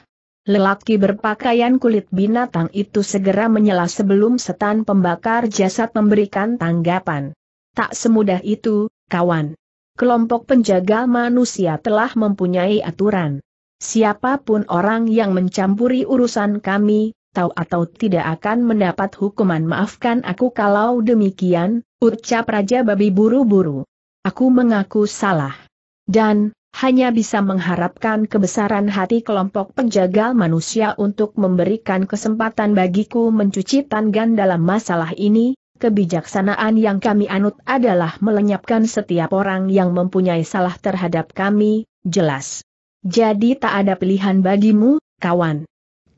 Speaker 1: Lelaki berpakaian kulit binatang itu segera menyela sebelum setan pembakar jasad memberikan tanggapan. Tak semudah itu, kawan. Kelompok penjaga manusia telah mempunyai aturan. Siapapun orang yang mencampuri urusan kami, tahu atau tidak akan mendapat hukuman maafkan aku kalau demikian, ucap Raja Babi buru-buru. Aku mengaku salah. Dan, hanya bisa mengharapkan kebesaran hati kelompok penjaga manusia untuk memberikan kesempatan bagiku mencuci tangan dalam masalah ini, Kebijaksanaan yang kami anut adalah melenyapkan setiap orang yang mempunyai salah terhadap kami, jelas. Jadi tak ada pilihan bagimu, kawan.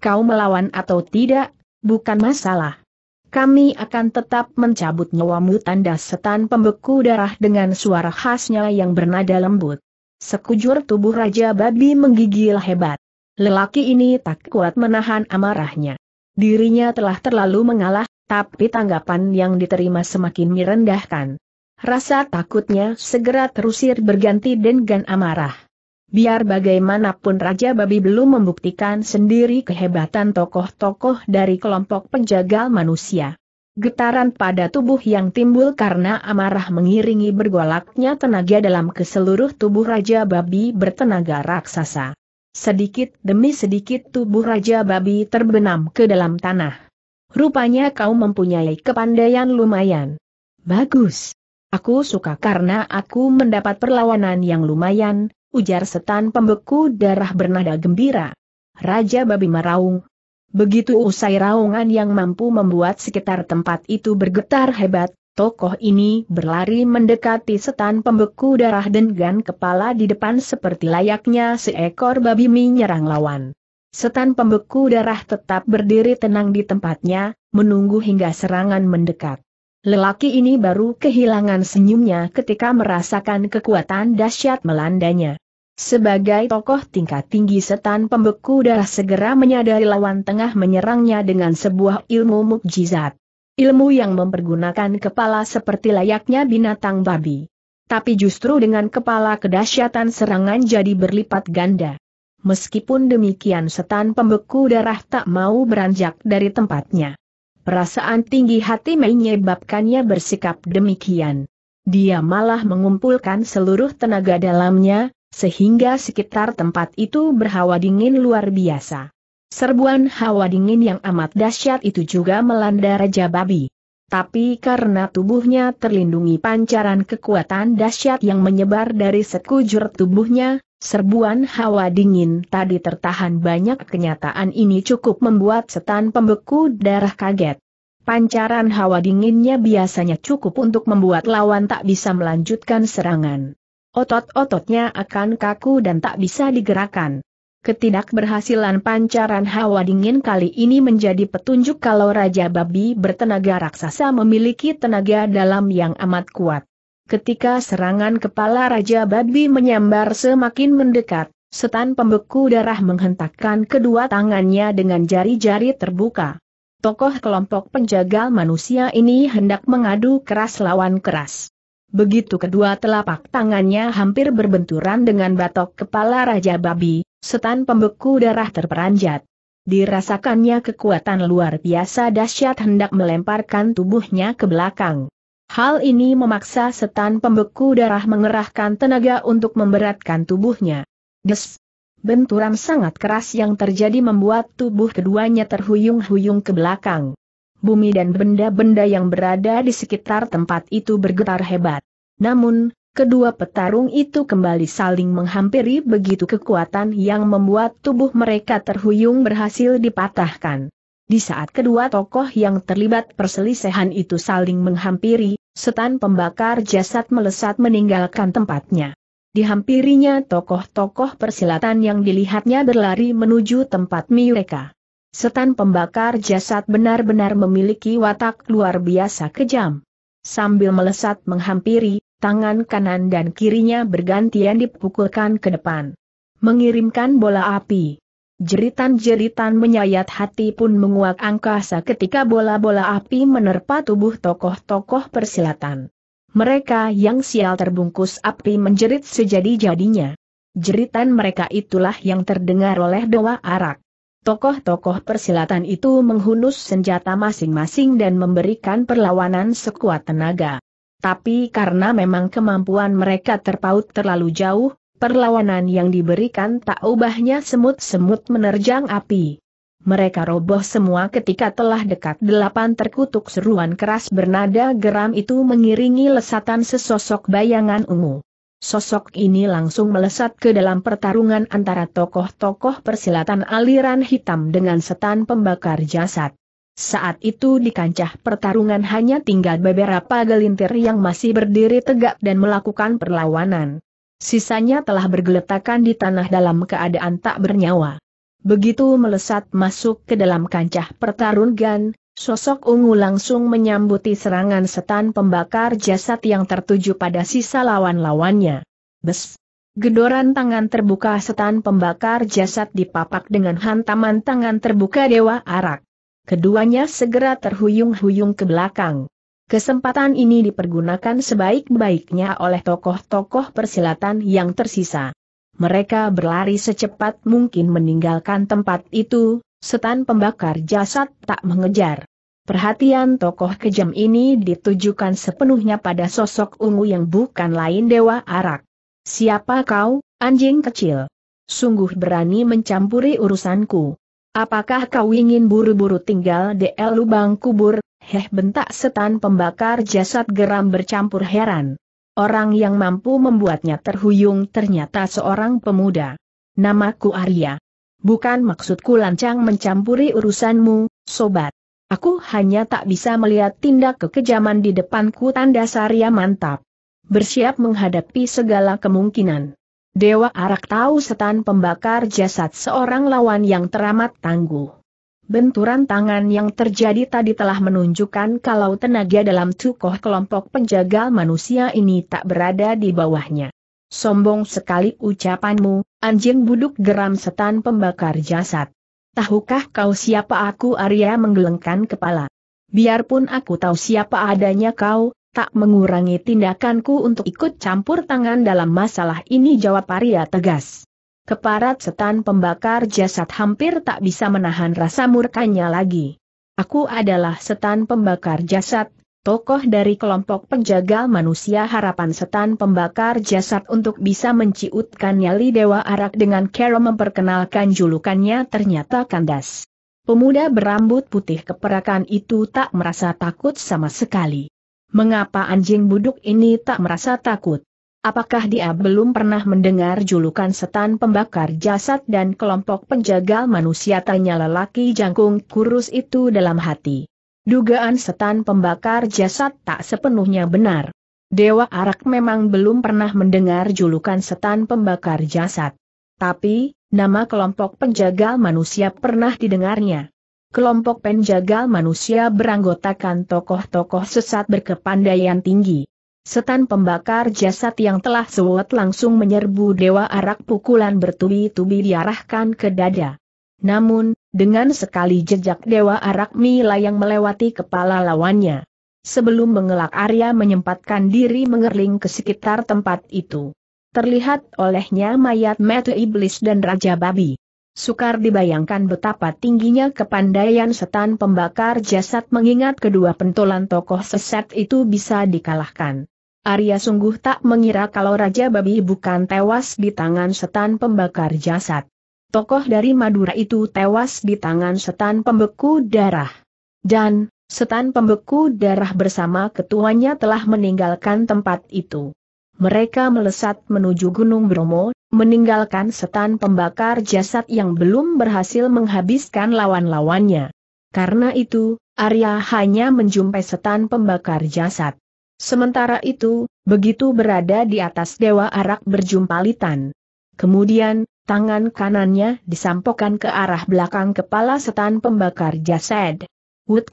Speaker 1: Kau melawan atau tidak, bukan masalah. Kami akan tetap mencabut nyawamu tanda setan pembeku darah dengan suara khasnya yang bernada lembut. Sekujur tubuh Raja Babi menggigil hebat. Lelaki ini tak kuat menahan amarahnya. Dirinya telah terlalu mengalah, tapi tanggapan yang diterima semakin merendahkan. Rasa takutnya segera terusir berganti dengan amarah. Biar bagaimanapun Raja Babi belum membuktikan sendiri kehebatan tokoh-tokoh dari kelompok penjagal manusia. Getaran pada tubuh yang timbul karena amarah mengiringi bergolaknya tenaga dalam keseluruh tubuh Raja Babi bertenaga raksasa. Sedikit demi sedikit tubuh Raja Babi terbenam ke dalam tanah. Rupanya kau mempunyai kepandaian lumayan. Bagus. Aku suka karena aku mendapat perlawanan yang lumayan, ujar setan pembeku darah bernada gembira. Raja Babi Meraung. Begitu usai raungan yang mampu membuat sekitar tempat itu bergetar hebat, tokoh ini berlari mendekati setan pembeku darah dengan kepala di depan seperti layaknya seekor babi menyerang lawan. Setan pembeku darah tetap berdiri tenang di tempatnya, menunggu hingga serangan mendekat. Lelaki ini baru kehilangan senyumnya ketika merasakan kekuatan dahsyat melandanya. Sebagai tokoh tingkat tinggi setan pembeku darah segera menyadari lawan tengah menyerangnya dengan sebuah ilmu mukjizat. Ilmu yang mempergunakan kepala seperti layaknya binatang babi. Tapi justru dengan kepala kedahsyatan serangan jadi berlipat ganda meskipun demikian setan pembeku darah tak mau beranjak dari tempatnya. Perasaan tinggi hati menyebabkannya bersikap demikian. Dia malah mengumpulkan seluruh tenaga dalamnya, sehingga sekitar tempat itu berhawa dingin luar biasa. Serbuan hawa dingin yang amat dahsyat itu juga melanda Raja Babi tapi karena tubuhnya terlindungi pancaran kekuatan dahsyat yang menyebar dari sekujur tubuhnya, serbuan hawa dingin tadi tertahan banyak kenyataan ini cukup membuat setan pembeku darah kaget. Pancaran hawa dinginnya biasanya cukup untuk membuat lawan tak bisa melanjutkan serangan. Otot-ototnya akan kaku dan tak bisa digerakkan. Ketidakberhasilan pancaran hawa dingin kali ini menjadi petunjuk kalau Raja Babi bertenaga raksasa memiliki tenaga dalam yang amat kuat. Ketika serangan kepala Raja Babi menyambar semakin mendekat, setan pembeku darah menghentakkan kedua tangannya dengan jari-jari terbuka. Tokoh kelompok penjagal manusia ini hendak mengadu keras lawan keras. Begitu kedua telapak tangannya hampir berbenturan dengan batok kepala Raja Babi, setan pembeku darah terperanjat. Dirasakannya kekuatan luar biasa dahsyat hendak melemparkan tubuhnya ke belakang. Hal ini memaksa setan pembeku darah mengerahkan tenaga untuk memberatkan tubuhnya. Des! Benturan sangat keras yang terjadi membuat tubuh keduanya terhuyung-huyung ke belakang. Bumi dan benda-benda yang berada di sekitar tempat itu bergetar hebat. Namun, Kedua petarung itu kembali saling menghampiri begitu kekuatan yang membuat tubuh mereka terhuyung berhasil dipatahkan. Di saat kedua tokoh yang terlibat perselisihan itu saling menghampiri, setan pembakar jasad melesat meninggalkan tempatnya. Dihampirinya tokoh-tokoh persilatan yang dilihatnya berlari menuju tempat mereka. Setan pembakar jasad benar-benar memiliki watak luar biasa kejam. Sambil melesat menghampiri, tangan kanan dan kirinya bergantian dipukulkan ke depan. Mengirimkan bola api. Jeritan-jeritan menyayat hati pun menguak angkasa ketika bola-bola api menerpa tubuh tokoh-tokoh persilatan. Mereka yang sial terbungkus api menjerit sejadi-jadinya. Jeritan mereka itulah yang terdengar oleh Dewa Arak. Tokoh-tokoh persilatan itu menghunus senjata masing-masing dan memberikan perlawanan sekuat tenaga. Tapi karena memang kemampuan mereka terpaut terlalu jauh, perlawanan yang diberikan tak ubahnya semut-semut menerjang api. Mereka roboh semua ketika telah dekat delapan terkutuk seruan keras bernada geram itu mengiringi lesatan sesosok bayangan ungu. Sosok ini langsung melesat ke dalam pertarungan antara tokoh-tokoh persilatan aliran hitam dengan setan pembakar jasad. Saat itu di kancah pertarungan hanya tinggal beberapa gelintir yang masih berdiri tegak dan melakukan perlawanan. Sisanya telah bergeletakan di tanah dalam keadaan tak bernyawa. Begitu melesat masuk ke dalam kancah pertarungan, sosok ungu langsung menyambuti serangan setan pembakar jasad yang tertuju pada sisa lawan-lawannya. Bes! Gedoran tangan terbuka setan pembakar jasad dipapak dengan hantaman tangan terbuka Dewa Arak. Keduanya segera terhuyung-huyung ke belakang. Kesempatan ini dipergunakan sebaik-baiknya oleh tokoh-tokoh persilatan yang tersisa. Mereka berlari secepat mungkin meninggalkan tempat itu, setan pembakar jasad tak mengejar. Perhatian tokoh kejam ini ditujukan sepenuhnya pada sosok ungu yang bukan lain Dewa Arak. Siapa kau, anjing kecil? Sungguh berani mencampuri urusanku. Apakah kau ingin buru-buru tinggal di lubang kubur? Heh bentak setan pembakar jasad geram bercampur heran. Orang yang mampu membuatnya terhuyung ternyata seorang pemuda. Namaku Arya. Bukan maksudku lancang mencampuri urusanmu, sobat. Aku hanya tak bisa melihat tindak kekejaman di depanku tanda Sarya mantap. Bersiap menghadapi segala kemungkinan. Dewa Arak tahu setan pembakar jasad seorang lawan yang teramat tangguh. Benturan tangan yang terjadi tadi telah menunjukkan kalau tenaga dalam tukoh kelompok penjaga manusia ini tak berada di bawahnya. Sombong sekali ucapanmu, anjing buduk geram setan pembakar jasad. Tahukah kau siapa aku Arya menggelengkan kepala? Biarpun aku tahu siapa adanya kau, tak mengurangi tindakanku untuk ikut campur tangan dalam masalah ini jawab Arya tegas. Keparat setan pembakar jasad hampir tak bisa menahan rasa murkanya lagi. Aku adalah setan pembakar jasad, tokoh dari kelompok penjaga manusia harapan setan pembakar jasad untuk bisa menciutkan nyali Dewa Arak dengan Kero memperkenalkan julukannya ternyata kandas. Pemuda berambut putih keperakan itu tak merasa takut sama sekali. Mengapa anjing buduk ini tak merasa takut? Apakah dia belum pernah mendengar julukan setan pembakar jasad dan kelompok penjagal manusia tanya lelaki jangkung kurus itu dalam hati. Dugaan setan pembakar jasad tak sepenuhnya benar. Dewa Arak memang belum pernah mendengar julukan setan pembakar jasad. Tapi, nama kelompok penjaga manusia pernah didengarnya kelompok penjagal manusia beranggotakan tokoh-tokoh sesat berkepandaian tinggi. Setan pembakar jasad yang telah sewot langsung menyerbu Dewa Arak pukulan bertubi-tubi diarahkan ke dada. Namun, dengan sekali jejak Dewa Arak Mila yang melewati kepala lawannya. Sebelum mengelak Arya menyempatkan diri mengerling ke sekitar tempat itu. Terlihat olehnya mayat metu iblis dan raja babi. Sukar dibayangkan betapa tingginya kepandaian setan pembakar jasad mengingat kedua pentolan tokoh sesat itu bisa dikalahkan. Arya sungguh tak mengira kalau Raja Babi bukan tewas di tangan setan pembakar jasad. Tokoh dari Madura itu tewas di tangan setan pembeku darah. Dan, setan pembeku darah bersama ketuanya telah meninggalkan tempat itu. Mereka melesat menuju Gunung Bromo, meninggalkan setan pembakar jasad yang belum berhasil menghabiskan lawan-lawannya. Karena itu, Arya hanya menjumpai setan pembakar jasad. Sementara itu, begitu berada di atas Dewa Arak berjumpa Litan. Kemudian, tangan kanannya disampokan ke arah belakang kepala setan pembakar jasad. Wut!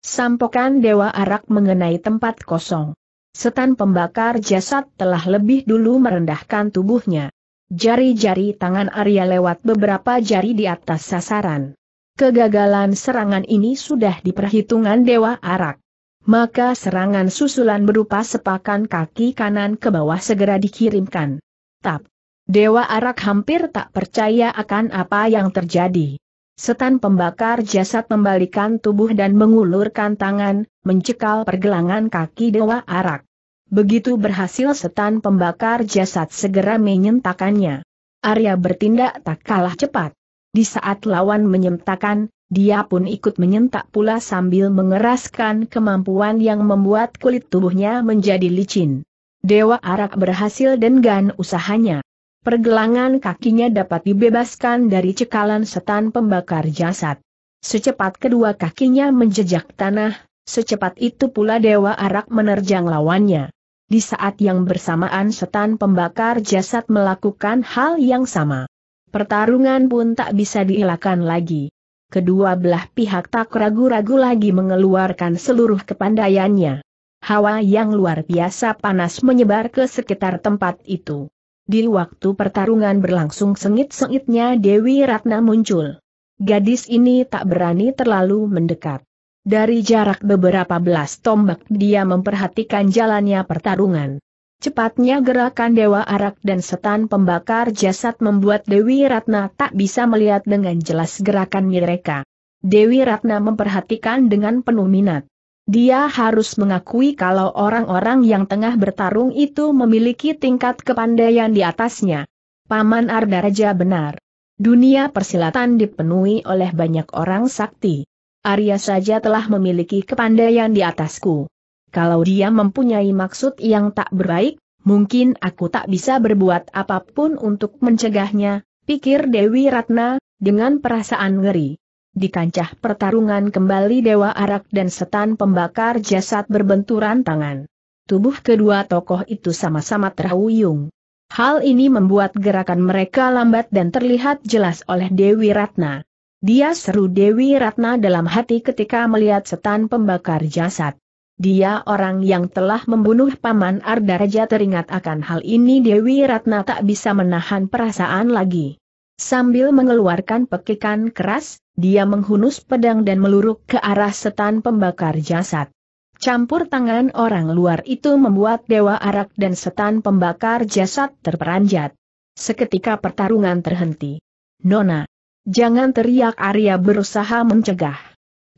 Speaker 1: Sampokan Dewa Arak mengenai tempat kosong. Setan pembakar jasad telah lebih dulu merendahkan tubuhnya. Jari-jari tangan Arya lewat beberapa jari di atas sasaran. Kegagalan serangan ini sudah diperhitungan Dewa Arak. Maka serangan susulan berupa sepakan kaki kanan ke bawah segera dikirimkan. Tap. Dewa Arak hampir tak percaya akan apa yang terjadi. Setan pembakar jasad membalikan tubuh dan mengulurkan tangan, mencekal pergelangan kaki Dewa Arak. Begitu berhasil setan pembakar jasad segera menyentakannya. Arya bertindak tak kalah cepat. Di saat lawan menyentakan, dia pun ikut menyentak pula sambil mengeraskan kemampuan yang membuat kulit tubuhnya menjadi licin. Dewa Arak berhasil dengan usahanya. Pergelangan kakinya dapat dibebaskan dari cekalan setan pembakar jasad. Secepat kedua kakinya menjejak tanah, secepat itu pula Dewa Arak menerjang lawannya. Di saat yang bersamaan setan pembakar jasad melakukan hal yang sama. Pertarungan pun tak bisa dielakkan lagi. Kedua belah pihak tak ragu-ragu lagi mengeluarkan seluruh kepandaiannya. Hawa yang luar biasa panas menyebar ke sekitar tempat itu. Di waktu pertarungan berlangsung sengit-sengitnya Dewi Ratna muncul. Gadis ini tak berani terlalu mendekat. Dari jarak beberapa belas tombak dia memperhatikan jalannya pertarungan. Cepatnya gerakan Dewa Arak dan setan pembakar jasad membuat Dewi Ratna tak bisa melihat dengan jelas gerakan mereka. Dewi Ratna memperhatikan dengan penuh minat. Dia harus mengakui kalau orang-orang yang tengah bertarung itu memiliki tingkat kepandaian di atasnya. Paman Ardaraja benar. Dunia persilatan dipenuhi oleh banyak orang sakti. Arya saja telah memiliki kepandaian di atasku. Kalau dia mempunyai maksud yang tak berbaik, mungkin aku tak bisa berbuat apapun untuk mencegahnya, pikir Dewi Ratna, dengan perasaan ngeri. Di kancah pertarungan kembali Dewa Arak dan setan pembakar jasad berbenturan tangan. Tubuh kedua tokoh itu sama-sama terhuyung. Hal ini membuat gerakan mereka lambat dan terlihat jelas oleh Dewi Ratna. Dia seru Dewi Ratna dalam hati ketika melihat setan pembakar jasad. Dia orang yang telah membunuh Paman Ardaraja teringat akan hal ini Dewi Ratna tak bisa menahan perasaan lagi. Sambil mengeluarkan pekikan keras, dia menghunus pedang dan meluruk ke arah setan pembakar jasad. Campur tangan orang luar itu membuat Dewa Arak dan setan pembakar jasad terperanjat. Seketika pertarungan terhenti. Nona, Jangan teriak Arya berusaha mencegah.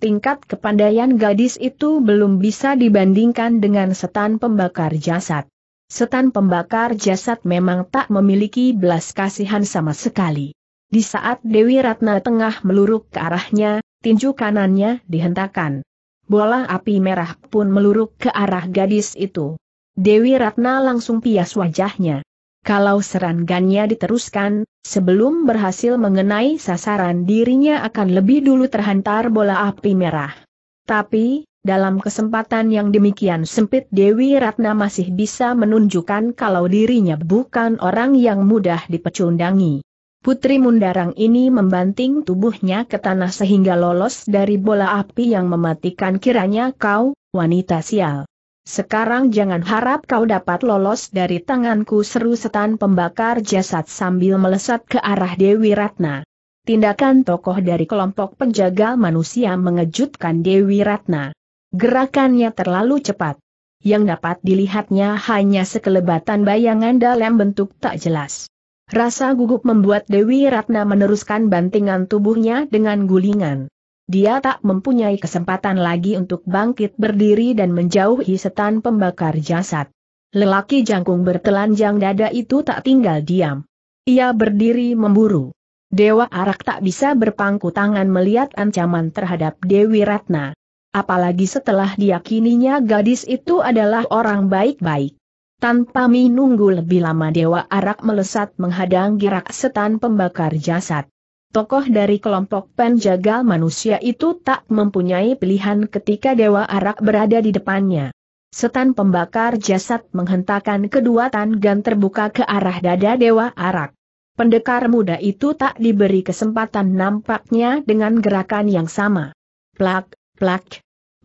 Speaker 1: Tingkat kepandaian gadis itu belum bisa dibandingkan dengan setan pembakar jasad. Setan pembakar jasad memang tak memiliki belas kasihan sama sekali. Di saat Dewi Ratna tengah meluruk ke arahnya, tinju kanannya dihentakan. Bola api merah pun meluruk ke arah gadis itu. Dewi Ratna langsung pias wajahnya. Kalau serangannya diteruskan, sebelum berhasil mengenai sasaran dirinya akan lebih dulu terhantar bola api merah. Tapi, dalam kesempatan yang demikian sempit Dewi Ratna masih bisa menunjukkan kalau dirinya bukan orang yang mudah dipecundangi. Putri Mundarang ini membanting tubuhnya ke tanah sehingga lolos dari bola api yang mematikan kiranya kau, wanita sial. Sekarang jangan harap kau dapat lolos dari tanganku seru setan pembakar jasad sambil melesat ke arah Dewi Ratna. Tindakan tokoh dari kelompok penjaga manusia mengejutkan Dewi Ratna. Gerakannya terlalu cepat. Yang dapat dilihatnya hanya sekelebatan bayangan dalam bentuk tak jelas. Rasa gugup membuat Dewi Ratna meneruskan bantingan tubuhnya dengan gulingan dia tak mempunyai kesempatan lagi untuk bangkit berdiri dan menjauhi setan pembakar jasad. Lelaki jangkung bertelanjang dada itu tak tinggal diam. Ia berdiri memburu. Dewa Arak tak bisa berpangku tangan melihat ancaman terhadap Dewi Ratna. Apalagi setelah diyakininya gadis itu adalah orang baik-baik. Tanpa menunggu lebih lama Dewa Arak melesat menghadang gerak setan pembakar jasad tokoh dari kelompok penjaga manusia itu tak mempunyai pilihan ketika Dewa Arak berada di depannya. Setan pembakar jasad menghentakkan kedua tangan terbuka ke arah dada Dewa Arak. Pendekar muda itu tak diberi kesempatan nampaknya dengan gerakan yang sama. Plak, plak.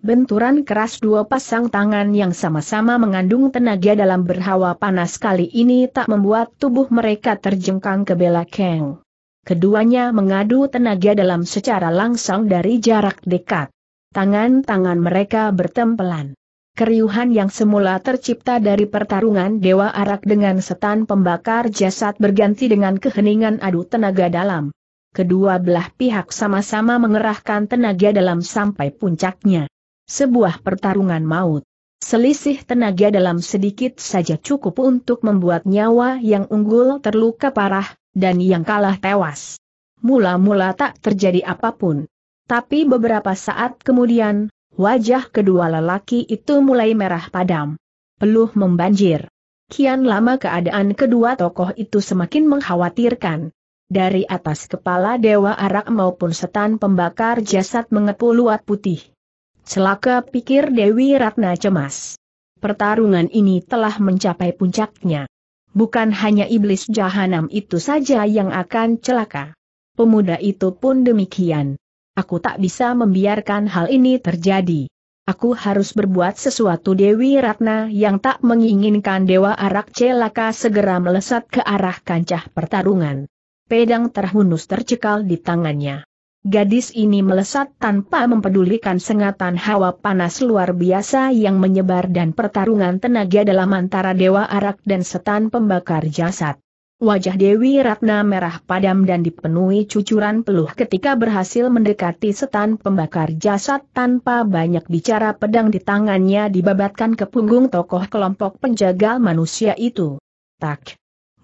Speaker 1: Benturan keras dua pasang tangan yang sama-sama mengandung tenaga dalam berhawa panas kali ini tak membuat tubuh mereka terjengkang ke belakang. Keduanya mengadu tenaga dalam secara langsung dari jarak dekat. Tangan-tangan mereka bertempelan. Keriuhan yang semula tercipta dari pertarungan Dewa Arak dengan setan pembakar jasad berganti dengan keheningan adu tenaga dalam. Kedua belah pihak sama-sama mengerahkan tenaga dalam sampai puncaknya. Sebuah pertarungan maut. Selisih tenaga dalam sedikit saja cukup untuk membuat nyawa yang unggul terluka parah, dan yang kalah tewas. Mula-mula tak terjadi apapun. Tapi beberapa saat kemudian, wajah kedua lelaki itu mulai merah padam. Peluh membanjir. Kian lama keadaan kedua tokoh itu semakin mengkhawatirkan. Dari atas kepala Dewa Arak maupun setan pembakar jasad mengepul luat putih. Celaka pikir Dewi Ratna cemas. Pertarungan ini telah mencapai puncaknya. Bukan hanya iblis jahanam itu saja yang akan celaka. Pemuda itu pun demikian. Aku tak bisa membiarkan hal ini terjadi. Aku harus berbuat sesuatu Dewi Ratna yang tak menginginkan Dewa Arak celaka segera melesat ke arah kancah pertarungan. Pedang terhunus tercekal di tangannya. Gadis ini melesat tanpa mempedulikan sengatan hawa panas luar biasa yang menyebar dan pertarungan tenaga dalam antara dewa arak dan setan pembakar jasad. Wajah Dewi Ratna merah padam dan dipenuhi cucuran peluh ketika berhasil mendekati setan pembakar jasad tanpa banyak bicara pedang di tangannya dibabatkan ke punggung tokoh kelompok penjagal manusia itu. Tak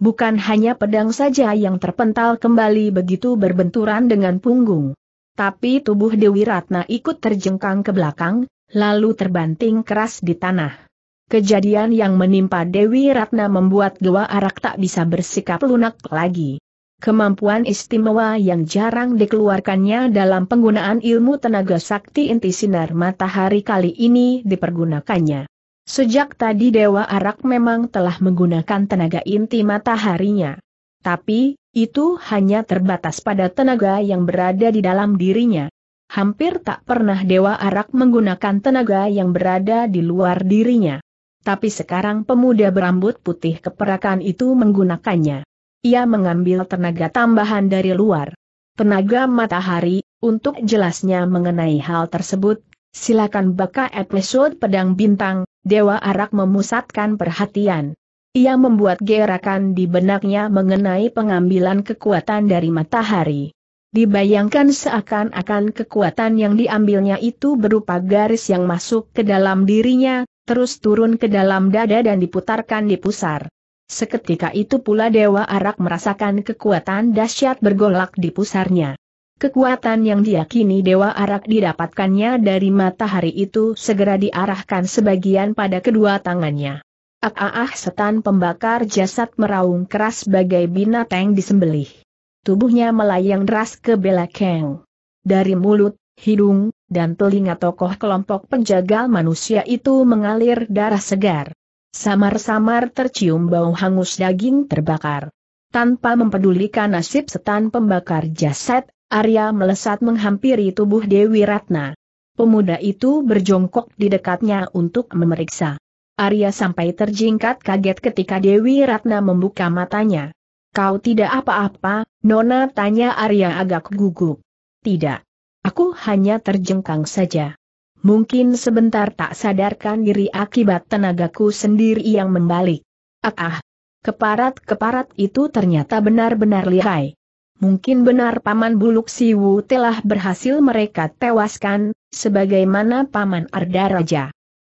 Speaker 1: Bukan hanya pedang saja yang terpental kembali begitu berbenturan dengan punggung. Tapi tubuh Dewi Ratna ikut terjengkang ke belakang, lalu terbanting keras di tanah. Kejadian yang menimpa Dewi Ratna membuat Dewa Arak tak bisa bersikap lunak lagi. Kemampuan istimewa yang jarang dikeluarkannya dalam penggunaan ilmu tenaga sakti inti sinar matahari kali ini dipergunakannya. Sejak tadi Dewa Arak memang telah menggunakan tenaga inti mataharinya. Tapi, itu hanya terbatas pada tenaga yang berada di dalam dirinya. Hampir tak pernah Dewa Arak menggunakan tenaga yang berada di luar dirinya. Tapi sekarang pemuda berambut putih keperakan itu menggunakannya. Ia mengambil tenaga tambahan dari luar. Tenaga matahari, untuk jelasnya mengenai hal tersebut, silakan baca episode Pedang Bintang, Dewa Arak memusatkan perhatian. Ia membuat gerakan di benaknya mengenai pengambilan kekuatan dari matahari. Dibayangkan seakan-akan kekuatan yang diambilnya itu berupa garis yang masuk ke dalam dirinya, terus turun ke dalam dada dan diputarkan di pusar. Seketika itu pula Dewa Arak merasakan kekuatan dahsyat bergolak di pusarnya. Kekuatan yang diyakini Dewa Arak didapatkannya dari matahari itu segera diarahkan sebagian pada kedua tangannya. Ah, ah, ah setan pembakar jasad meraung keras bagai binatang disembelih. Tubuhnya melayang deras ke belakang. Dari mulut, hidung, dan telinga tokoh kelompok penjagal manusia itu mengalir darah segar. Samar-samar tercium bau hangus daging terbakar. Tanpa mempedulikan nasib setan pembakar jasad, Arya melesat menghampiri tubuh Dewi Ratna. Pemuda itu berjongkok di dekatnya untuk memeriksa. Arya sampai terjingkat kaget ketika Dewi Ratna membuka matanya. Kau tidak apa-apa, Nona tanya Arya agak gugup. Tidak. Aku hanya terjengkang saja. Mungkin sebentar tak sadarkan diri akibat tenagaku sendiri yang membalik. Ah, ah. Keparat-keparat itu ternyata benar-benar lihai. Mungkin benar Paman Buluk Siwu telah berhasil mereka tewaskan, sebagaimana Paman Arda Raja.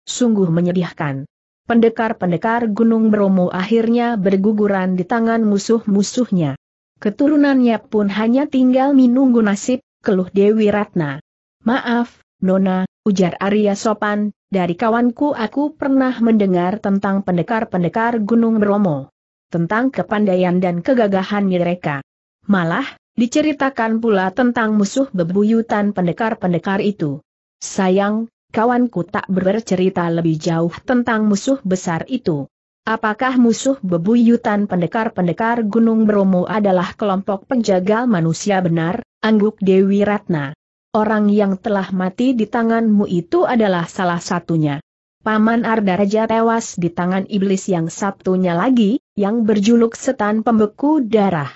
Speaker 1: Sungguh menyedihkan. Pendekar-pendekar Gunung Bromo akhirnya berguguran di tangan musuh-musuhnya. Keturunannya pun hanya tinggal menunggu nasib, keluh Dewi Ratna. Maaf, Nona, ujar Arya Sopan, dari kawanku aku pernah mendengar tentang pendekar-pendekar Gunung Bromo. Tentang kepandaian dan kegagahan mereka. Malah, diceritakan pula tentang musuh bebuyutan pendekar-pendekar itu. Sayang, kawanku tak bercerita lebih jauh tentang musuh besar itu. Apakah musuh bebuyutan pendekar-pendekar Gunung Bromo adalah kelompok penjagal manusia benar, angguk Dewi Ratna? Orang yang telah mati di tanganmu itu adalah salah satunya. Paman Arda Raja tewas di tangan iblis yang satunya lagi, yang berjuluk setan pembeku darah.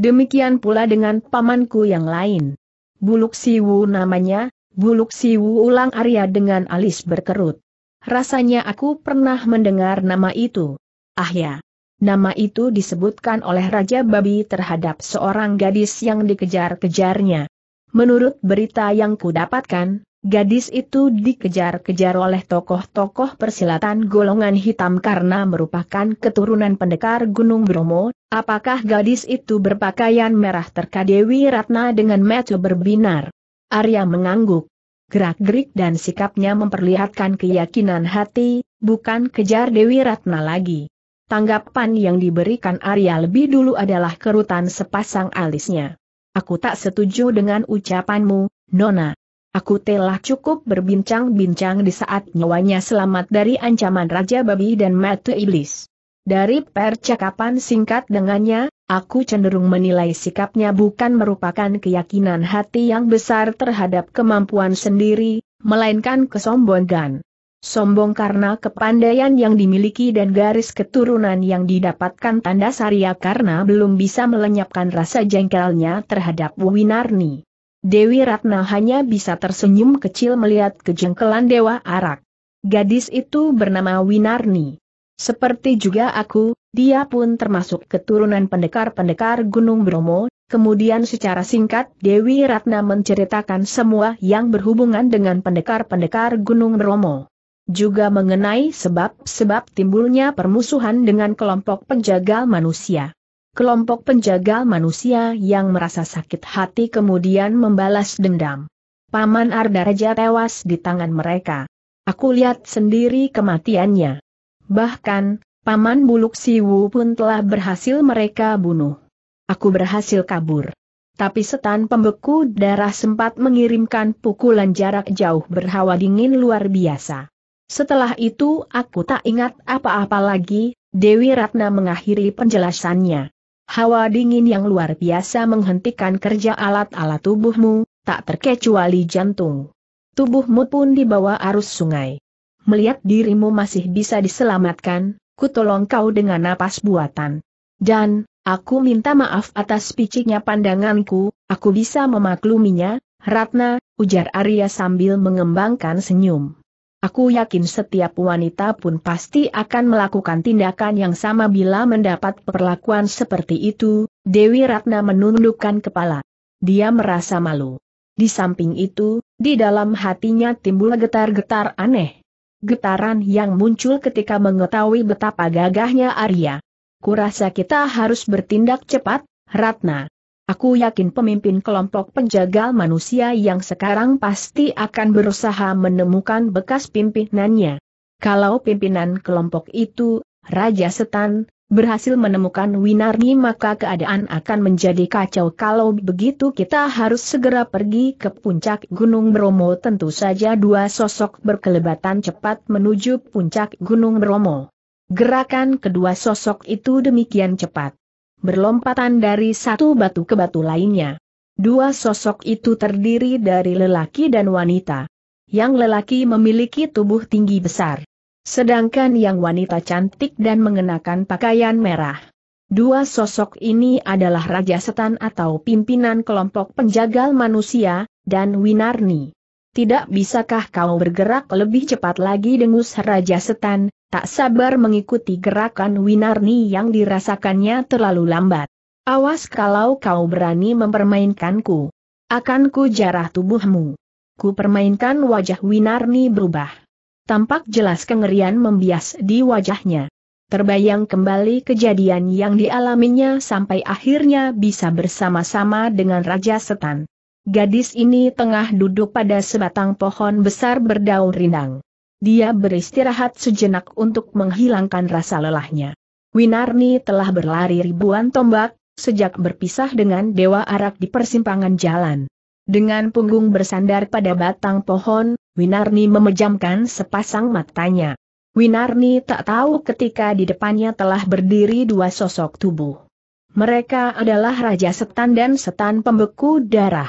Speaker 1: Demikian pula dengan pamanku yang lain. Buluk Siwu namanya, Buluk Siwu ulang Arya dengan alis berkerut. Rasanya aku pernah mendengar nama itu. Ah ya. Nama itu disebutkan oleh Raja Babi terhadap seorang gadis yang dikejar-kejarnya. Menurut berita yang kudapatkan, Gadis itu dikejar-kejar oleh tokoh-tokoh persilatan golongan hitam karena merupakan keturunan pendekar Gunung Bromo. Apakah gadis itu berpakaian merah terkadewi ratna dengan mata berbinar? Arya mengangguk. Gerak-gerik dan sikapnya memperlihatkan keyakinan hati, bukan kejar Dewi Ratna lagi. Tanggapan yang diberikan Arya lebih dulu adalah kerutan sepasang alisnya. Aku tak setuju dengan ucapanmu, Nona. Aku telah cukup berbincang-bincang di saat nyawanya selamat dari ancaman Raja Babi dan Mata Iblis. Dari percakapan singkat dengannya, aku cenderung menilai sikapnya bukan merupakan keyakinan hati yang besar terhadap kemampuan sendiri, melainkan kesombongan. Sombong karena kepandaian yang dimiliki dan garis keturunan yang didapatkan tanda saria karena belum bisa melenyapkan rasa jengkelnya terhadap Winarni. Dewi Ratna hanya bisa tersenyum kecil melihat kejengkelan Dewa Arak. Gadis itu bernama Winarni. Seperti juga aku, dia pun termasuk keturunan pendekar-pendekar Gunung Bromo, kemudian secara singkat Dewi Ratna menceritakan semua yang berhubungan dengan pendekar-pendekar Gunung Bromo juga mengenai sebab-sebab timbulnya permusuhan dengan kelompok penjaga manusia kelompok penjaga manusia yang merasa sakit hati kemudian membalas dendam. Paman Arda Raja tewas di tangan mereka. Aku lihat sendiri kematiannya. Bahkan, Paman Buluk Siwu pun telah berhasil mereka bunuh. Aku berhasil kabur. Tapi setan pembeku darah sempat mengirimkan pukulan jarak jauh berhawa dingin luar biasa. Setelah itu aku tak ingat apa-apa lagi, Dewi Ratna mengakhiri penjelasannya. Hawa dingin yang luar biasa menghentikan kerja alat-alat tubuhmu, tak terkecuali jantung. Tubuhmu pun dibawa arus sungai. Melihat dirimu masih bisa diselamatkan, ku tolong kau dengan napas buatan. Dan, aku minta maaf atas piciknya pandanganku, aku bisa memakluminya, Ratna, ujar Arya sambil mengembangkan senyum. Aku yakin setiap wanita pun pasti akan melakukan tindakan yang sama bila mendapat perlakuan seperti itu, Dewi Ratna menundukkan kepala. Dia merasa malu. Di samping itu, di dalam hatinya timbul getar-getar aneh. Getaran yang muncul ketika mengetahui betapa gagahnya Arya. Kurasa kita harus bertindak cepat, Ratna. Aku yakin pemimpin kelompok penjaga manusia yang sekarang pasti akan berusaha menemukan bekas pimpinannya. Kalau pimpinan kelompok itu, Raja Setan, berhasil menemukan Winarni maka keadaan akan menjadi kacau kalau begitu kita harus segera pergi ke puncak Gunung Bromo tentu saja dua sosok berkelebatan cepat menuju puncak Gunung Bromo. Gerakan kedua sosok itu demikian cepat berlompatan dari satu batu ke batu lainnya. Dua sosok itu terdiri dari lelaki dan wanita. Yang lelaki memiliki tubuh tinggi besar. Sedangkan yang wanita cantik dan mengenakan pakaian merah. Dua sosok ini adalah Raja Setan atau pimpinan kelompok penjagal manusia, dan Winarni. Tidak bisakah kau bergerak lebih cepat lagi dengus Raja Setan, tak sabar mengikuti gerakan Winarni yang dirasakannya terlalu lambat. Awas kalau kau berani mempermainkanku. Akan ku jarah tubuhmu. Ku permainkan wajah Winarni berubah. Tampak jelas kengerian membias di wajahnya. Terbayang kembali kejadian yang dialaminya sampai akhirnya bisa bersama-sama dengan Raja Setan. Gadis ini tengah duduk pada sebatang pohon besar berdaun rindang. Dia beristirahat sejenak untuk menghilangkan rasa lelahnya. Winarni telah berlari ribuan tombak, sejak berpisah dengan Dewa Arak di persimpangan jalan. Dengan punggung bersandar pada batang pohon, Winarni memejamkan sepasang matanya. Winarni tak tahu ketika di depannya telah berdiri dua sosok tubuh. Mereka adalah Raja Setan dan Setan Pembeku Darah.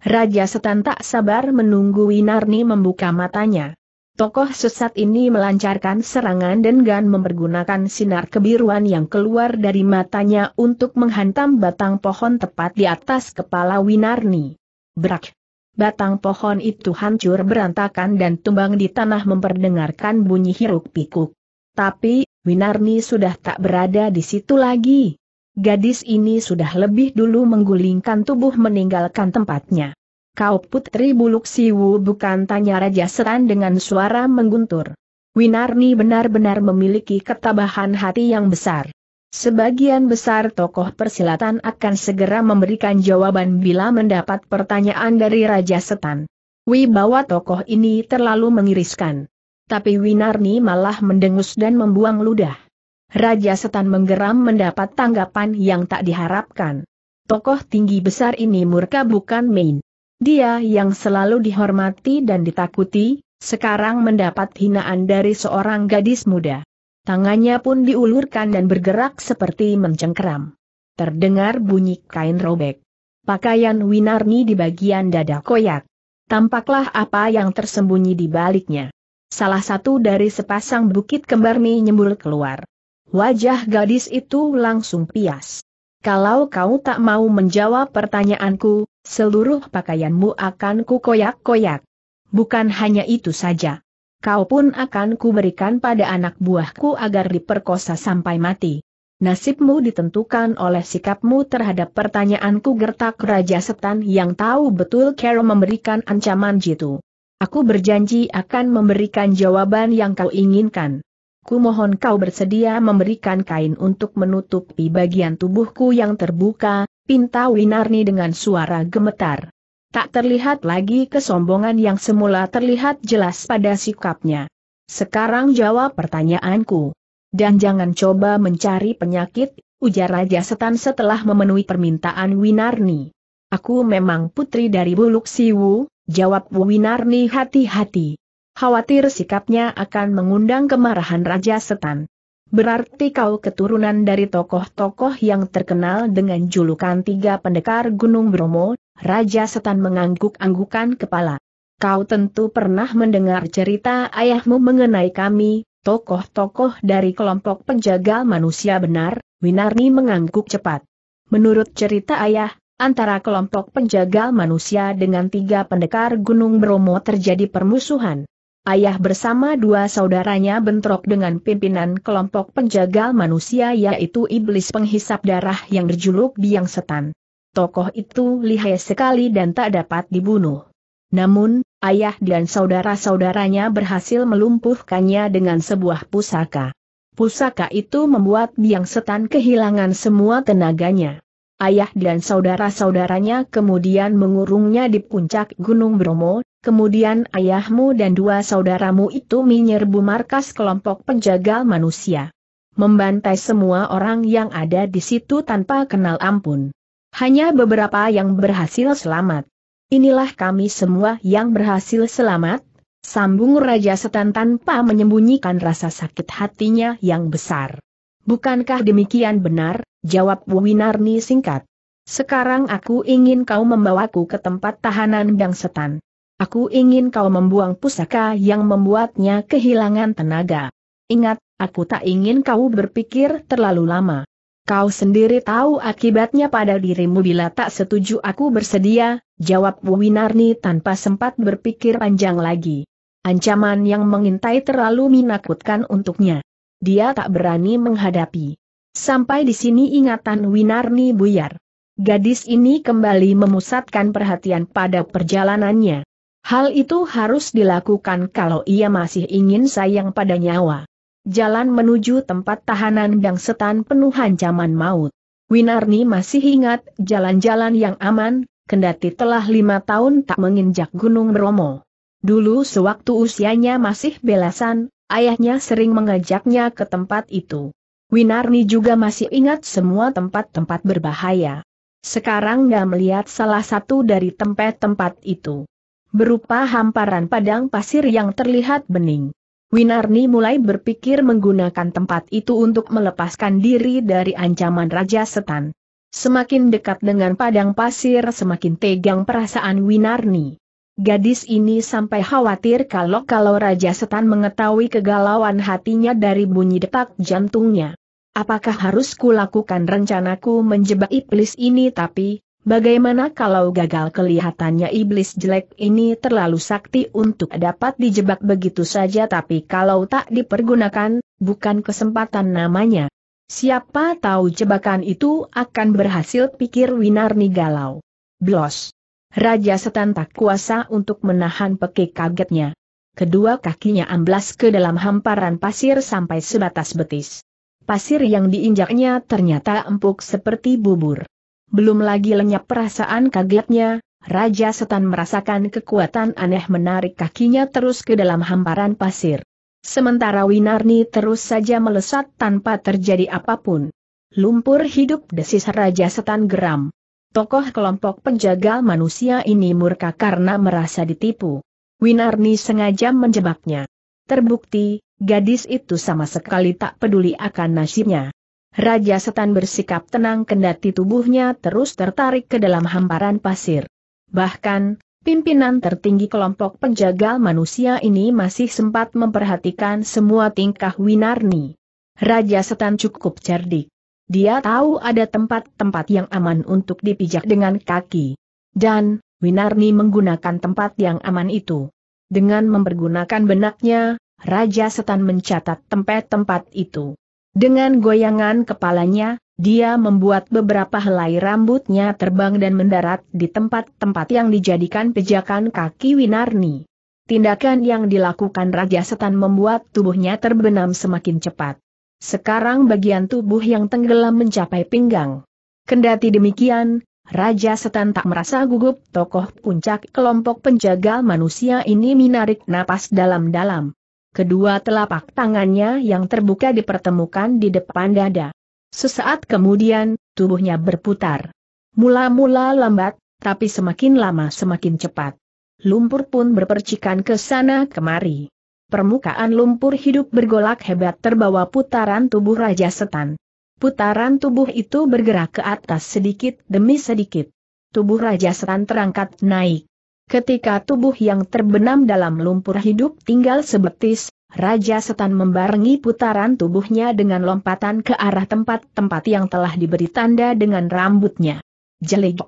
Speaker 1: Raja Setan tak sabar menunggu Winarni membuka matanya. Tokoh sesat ini melancarkan serangan dengan mempergunakan sinar kebiruan yang keluar dari matanya untuk menghantam batang pohon tepat di atas kepala Winarni. Brak! Batang pohon itu hancur berantakan dan tumbang di tanah memperdengarkan bunyi hiruk pikuk. Tapi, Winarni sudah tak berada di situ lagi. Gadis ini sudah lebih dulu menggulingkan tubuh meninggalkan tempatnya. Kau putri buluk siwu bukan tanya Raja Setan dengan suara mengguntur. Winarni benar-benar memiliki ketabahan hati yang besar. Sebagian besar tokoh persilatan akan segera memberikan jawaban bila mendapat pertanyaan dari Raja Setan. Wibawa tokoh ini terlalu mengiriskan. Tapi Winarni malah mendengus dan membuang ludah. Raja Setan menggeram mendapat tanggapan yang tak diharapkan. Tokoh tinggi besar ini murka bukan main. Dia yang selalu dihormati dan ditakuti, sekarang mendapat hinaan dari seorang gadis muda. Tangannya pun diulurkan dan bergerak seperti mencengkeram. Terdengar bunyi kain robek. Pakaian Winarni di bagian dada koyak. Tampaklah apa yang tersembunyi di baliknya. Salah satu dari sepasang bukit kembar menyembul keluar. Wajah gadis itu langsung pias. Kalau kau tak mau menjawab pertanyaanku, seluruh pakaianmu akan kukoyak-koyak. Bukan hanya itu saja. Kau pun akan kuberikan pada anak buahku agar diperkosa sampai mati. Nasibmu ditentukan oleh sikapmu terhadap pertanyaanku gertak Raja Setan yang tahu betul Carol memberikan ancaman jitu. Aku berjanji akan memberikan jawaban yang kau inginkan. Ku mohon kau bersedia memberikan kain untuk menutupi bagian tubuhku yang terbuka, pinta Winarni dengan suara gemetar. Tak terlihat lagi kesombongan yang semula terlihat jelas pada sikapnya. Sekarang jawab pertanyaanku. Dan jangan coba mencari penyakit, ujar Raja Setan setelah memenuhi permintaan Winarni. Aku memang putri dari Buluk Siwu, jawab Winarni hati-hati. Khawatir sikapnya akan mengundang kemarahan Raja Setan. Berarti kau keturunan dari tokoh-tokoh yang terkenal dengan julukan tiga pendekar Gunung Bromo, Raja Setan mengangguk-anggukan kepala. Kau tentu pernah mendengar cerita ayahmu mengenai kami, tokoh-tokoh dari kelompok penjaga manusia benar, Winarni mengangguk cepat. Menurut cerita ayah, antara kelompok penjaga manusia dengan tiga pendekar Gunung Bromo terjadi permusuhan ayah bersama dua saudaranya bentrok dengan pimpinan kelompok penjagal manusia yaitu iblis penghisap darah yang berjuluk Biang Setan. Tokoh itu lihai sekali dan tak dapat dibunuh. Namun, ayah dan saudara-saudaranya berhasil melumpuhkannya dengan sebuah pusaka. Pusaka itu membuat Biang Setan kehilangan semua tenaganya ayah dan saudara-saudaranya kemudian mengurungnya di puncak Gunung Bromo, kemudian ayahmu dan dua saudaramu itu menyerbu markas kelompok penjaga manusia. Membantai semua orang yang ada di situ tanpa kenal ampun. Hanya beberapa yang berhasil selamat. Inilah kami semua yang berhasil selamat, sambung Raja Setan tanpa menyembunyikan rasa sakit hatinya yang besar. Bukankah demikian benar, Jawab Winarni singkat. Sekarang aku ingin kau membawaku ke tempat tahanan setan. Aku ingin kau membuang pusaka yang membuatnya kehilangan tenaga. Ingat, aku tak ingin kau berpikir terlalu lama. Kau sendiri tahu akibatnya pada dirimu bila tak setuju aku bersedia, jawab Winarni tanpa sempat berpikir panjang lagi. Ancaman yang mengintai terlalu menakutkan untuknya. Dia tak berani menghadapi. Sampai di sini ingatan Winarni buyar. Gadis ini kembali memusatkan perhatian pada perjalanannya. Hal itu harus dilakukan kalau ia masih ingin sayang pada nyawa. Jalan menuju tempat tahanan dan Setan penuh ancaman maut. Winarni masih ingat jalan-jalan yang aman, kendati telah lima tahun tak menginjak Gunung Bromo. Dulu sewaktu usianya masih belasan, ayahnya sering mengajaknya ke tempat itu. Winarni juga masih ingat semua tempat-tempat berbahaya. Sekarang nggak melihat salah satu dari tempat-tempat itu. Berupa hamparan padang pasir yang terlihat bening. Winarni mulai berpikir menggunakan tempat itu untuk melepaskan diri dari ancaman Raja Setan. Semakin dekat dengan padang pasir semakin tegang perasaan Winarni. Gadis ini sampai khawatir kalau-kalau Raja Setan mengetahui kegalauan hatinya dari bunyi detak jantungnya. Apakah harus kulakukan rencanaku menjebak iblis ini tapi, bagaimana kalau gagal kelihatannya iblis jelek ini terlalu sakti untuk dapat dijebak begitu saja tapi kalau tak dipergunakan, bukan kesempatan namanya. Siapa tahu jebakan itu akan berhasil pikir Winarni galau. Blos. Raja setan tak kuasa untuk menahan pekik kagetnya. Kedua kakinya amblas ke dalam hamparan pasir sampai sebatas betis. Pasir yang diinjaknya ternyata empuk seperti bubur. Belum lagi lenyap perasaan kagetnya, Raja Setan merasakan kekuatan aneh menarik kakinya terus ke dalam hamparan pasir. Sementara Winarni terus saja melesat tanpa terjadi apapun. Lumpur hidup desis Raja Setan geram tokoh kelompok penjagal manusia ini murka karena merasa ditipu. Winarni sengaja menjebaknya. Terbukti, gadis itu sama sekali tak peduli akan nasibnya. Raja Setan bersikap tenang kendati tubuhnya terus tertarik ke dalam hamparan pasir. Bahkan, pimpinan tertinggi kelompok penjagal manusia ini masih sempat memperhatikan semua tingkah Winarni. Raja Setan cukup cerdik. Dia tahu ada tempat-tempat yang aman untuk dipijak dengan kaki. Dan, Winarni menggunakan tempat yang aman itu. Dengan mempergunakan benaknya, Raja Setan mencatat tempat-tempat itu. Dengan goyangan kepalanya, dia membuat beberapa helai rambutnya terbang dan mendarat di tempat-tempat yang dijadikan pijakan kaki Winarni. Tindakan yang dilakukan Raja Setan membuat tubuhnya terbenam semakin cepat. Sekarang bagian tubuh yang tenggelam mencapai pinggang. Kendati demikian, Raja Setan tak merasa gugup tokoh puncak kelompok penjaga manusia ini menarik napas dalam-dalam. Kedua telapak tangannya yang terbuka dipertemukan di depan dada. Sesaat kemudian, tubuhnya berputar. Mula-mula lambat, tapi semakin lama semakin cepat. Lumpur pun berpercikan ke sana kemari. Permukaan lumpur hidup bergolak hebat terbawa putaran tubuh Raja Setan. Putaran tubuh itu bergerak ke atas sedikit demi sedikit. Tubuh Raja Setan terangkat naik. Ketika tubuh yang terbenam dalam lumpur hidup tinggal sebetis, Raja Setan membarengi putaran tubuhnya dengan lompatan ke arah tempat-tempat yang telah diberi tanda dengan rambutnya. Jelik.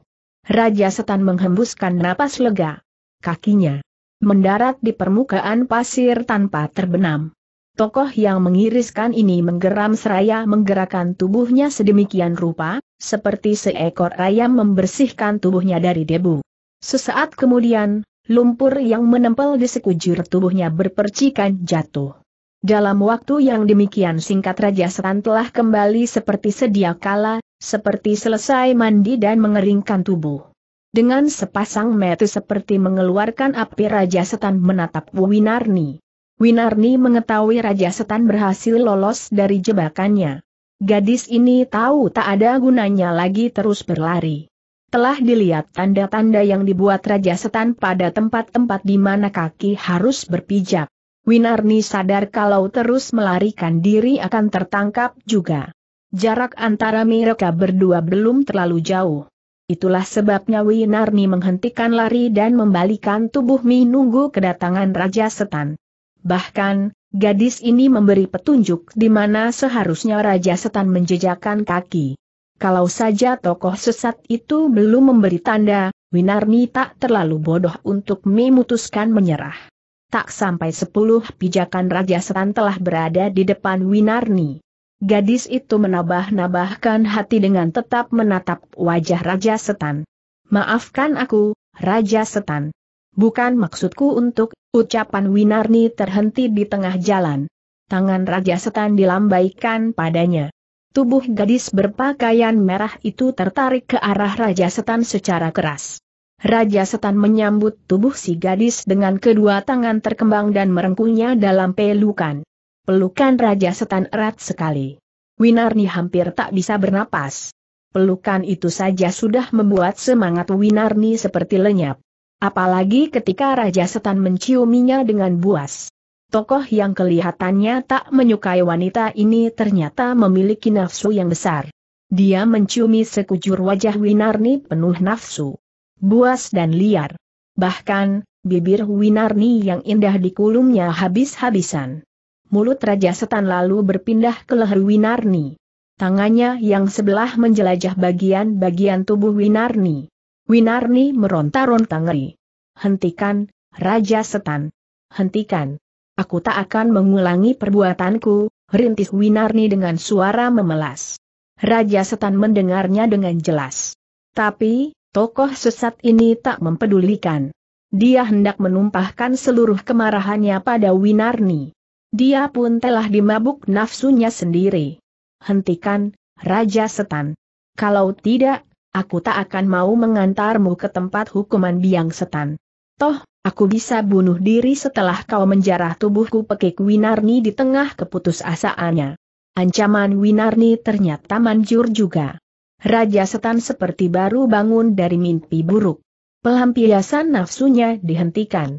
Speaker 1: Raja Setan menghembuskan napas lega. Kakinya mendarat di permukaan pasir tanpa terbenam. Tokoh yang mengiriskan ini menggeram seraya menggerakkan tubuhnya sedemikian rupa, seperti seekor ayam membersihkan tubuhnya dari debu. Sesaat kemudian, lumpur yang menempel di sekujur tubuhnya berpercikan jatuh. Dalam waktu yang demikian singkat Raja Setan telah kembali seperti sedia kala, seperti selesai mandi dan mengeringkan tubuh. Dengan sepasang mata seperti mengeluarkan api Raja Setan menatap Winarni. Winarni mengetahui Raja Setan berhasil lolos dari jebakannya. Gadis ini tahu tak ada gunanya lagi terus berlari. Telah dilihat tanda-tanda yang dibuat Raja Setan pada tempat-tempat di mana kaki harus berpijak. Winarni sadar kalau terus melarikan diri akan tertangkap juga. Jarak antara mereka berdua belum terlalu jauh. Itulah sebabnya Winarni menghentikan lari dan membalikan tubuh menunggu kedatangan Raja Setan. Bahkan, gadis ini memberi petunjuk di mana seharusnya Raja Setan menjejakkan kaki. Kalau saja tokoh sesat itu belum memberi tanda, Winarni tak terlalu bodoh untuk memutuskan menyerah. Tak sampai sepuluh pijakan Raja Setan telah berada di depan Winarni. Gadis itu menabah-nabahkan hati dengan tetap menatap wajah Raja Setan. Maafkan aku, Raja Setan. Bukan maksudku untuk, ucapan Winarni terhenti di tengah jalan. Tangan Raja Setan dilambaikan padanya. Tubuh gadis berpakaian merah itu tertarik ke arah Raja Setan secara keras. Raja Setan menyambut tubuh si gadis dengan kedua tangan terkembang dan merengkuhnya dalam pelukan. Pelukan Raja Setan erat sekali. Winarni hampir tak bisa bernapas. Pelukan itu saja sudah membuat semangat Winarni seperti lenyap. Apalagi ketika Raja Setan menciuminya dengan buas. Tokoh yang kelihatannya tak menyukai wanita ini ternyata memiliki nafsu yang besar. Dia menciumi sekujur wajah Winarni penuh nafsu. Buas dan liar. Bahkan, bibir Winarni yang indah di dikulumnya habis-habisan mulut Raja Setan lalu berpindah ke leher Winarni. Tangannya yang sebelah menjelajah bagian-bagian tubuh Winarni. Winarni meronta-ronta ngeri. Hentikan, Raja Setan. Hentikan. Aku tak akan mengulangi perbuatanku, rintis Winarni dengan suara memelas. Raja Setan mendengarnya dengan jelas. Tapi, tokoh sesat ini tak mempedulikan. Dia hendak menumpahkan seluruh kemarahannya pada Winarni. Dia pun telah dimabuk nafsunya sendiri. Hentikan, Raja Setan. Kalau tidak, aku tak akan mau mengantarmu ke tempat hukuman biang setan. Toh, aku bisa bunuh diri setelah kau menjarah tubuhku pekik Winarni di tengah keputusasaannya. Ancaman Winarni ternyata manjur juga. Raja Setan seperti baru bangun dari mimpi buruk. Pelampiasan nafsunya dihentikan.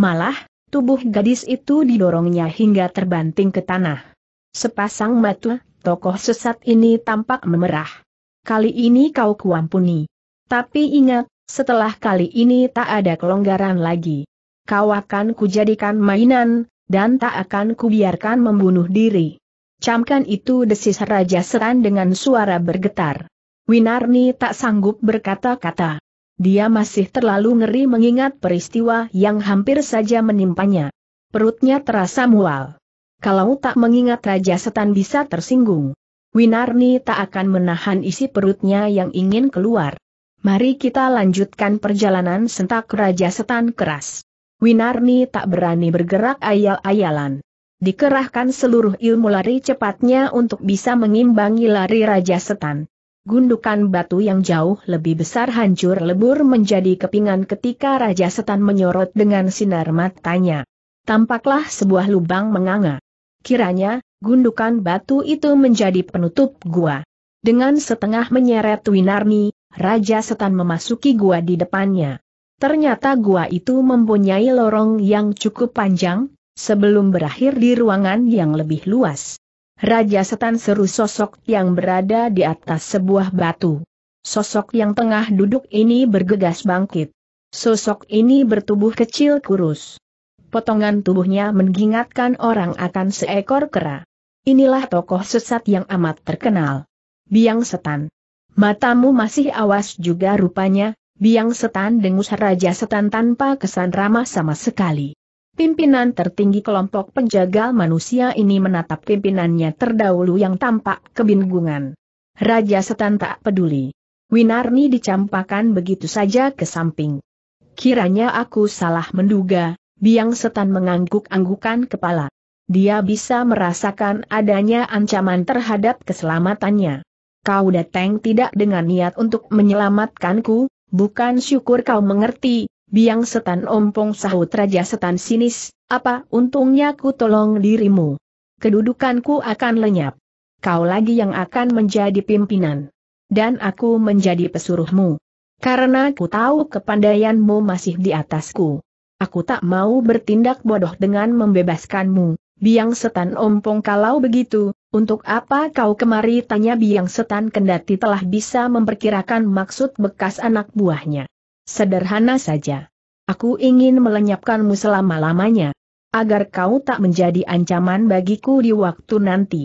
Speaker 1: Malah, Tubuh gadis itu didorongnya hingga terbanting ke tanah. Sepasang mata, tokoh sesat ini tampak memerah. Kali ini kau kuampuni. Tapi ingat, setelah kali ini tak ada kelonggaran lagi. Kau akan kujadikan mainan, dan tak akan kubiarkan membunuh diri. Camkan itu desis Raja Seran dengan suara bergetar. Winarni tak sanggup berkata-kata. Dia masih terlalu ngeri mengingat peristiwa yang hampir saja menimpanya. Perutnya terasa mual. Kalau tak mengingat Raja Setan bisa tersinggung. Winarni tak akan menahan isi perutnya yang ingin keluar. Mari kita lanjutkan perjalanan sentak Raja Setan keras. Winarni tak berani bergerak ayal-ayalan. Dikerahkan seluruh ilmu lari cepatnya untuk bisa mengimbangi lari Raja Setan gundukan batu yang jauh lebih besar hancur lebur menjadi kepingan ketika Raja Setan menyorot dengan sinar matanya. Tampaklah sebuah lubang menganga. Kiranya, gundukan batu itu menjadi penutup gua. Dengan setengah menyeret Winarni, Raja Setan memasuki gua di depannya. Ternyata gua itu mempunyai lorong yang cukup panjang, sebelum berakhir di ruangan yang lebih luas. Raja Setan seru sosok yang berada di atas sebuah batu. Sosok yang tengah duduk ini bergegas bangkit. Sosok ini bertubuh kecil kurus. Potongan tubuhnya mengingatkan orang akan seekor kera. Inilah tokoh sesat yang amat terkenal. Biang Setan. Matamu masih awas juga rupanya, Biang Setan dengus Raja Setan tanpa kesan ramah sama sekali. Pimpinan tertinggi kelompok penjagal manusia ini menatap pimpinannya terdahulu yang tampak kebingungan. Raja setan tak peduli. Winarni dicampakan begitu saja ke samping. Kiranya aku salah menduga, biang setan mengangguk-anggukan kepala. Dia bisa merasakan adanya ancaman terhadap keselamatannya. Kau datang tidak dengan niat untuk menyelamatkanku, bukan syukur kau mengerti, Biang setan ompong sahut raja setan sinis, apa untungnya ku tolong dirimu? Kedudukanku akan lenyap. Kau lagi yang akan menjadi pimpinan. Dan aku menjadi pesuruhmu. Karena ku tahu kepandaianmu masih di atasku. Aku tak mau bertindak bodoh dengan membebaskanmu, Biang setan ompong kalau begitu, untuk apa kau kemari tanya biang setan kendati telah bisa memperkirakan maksud bekas anak buahnya. Sederhana saja. Aku ingin melenyapkanmu selama-lamanya. Agar kau tak menjadi ancaman bagiku di waktu nanti.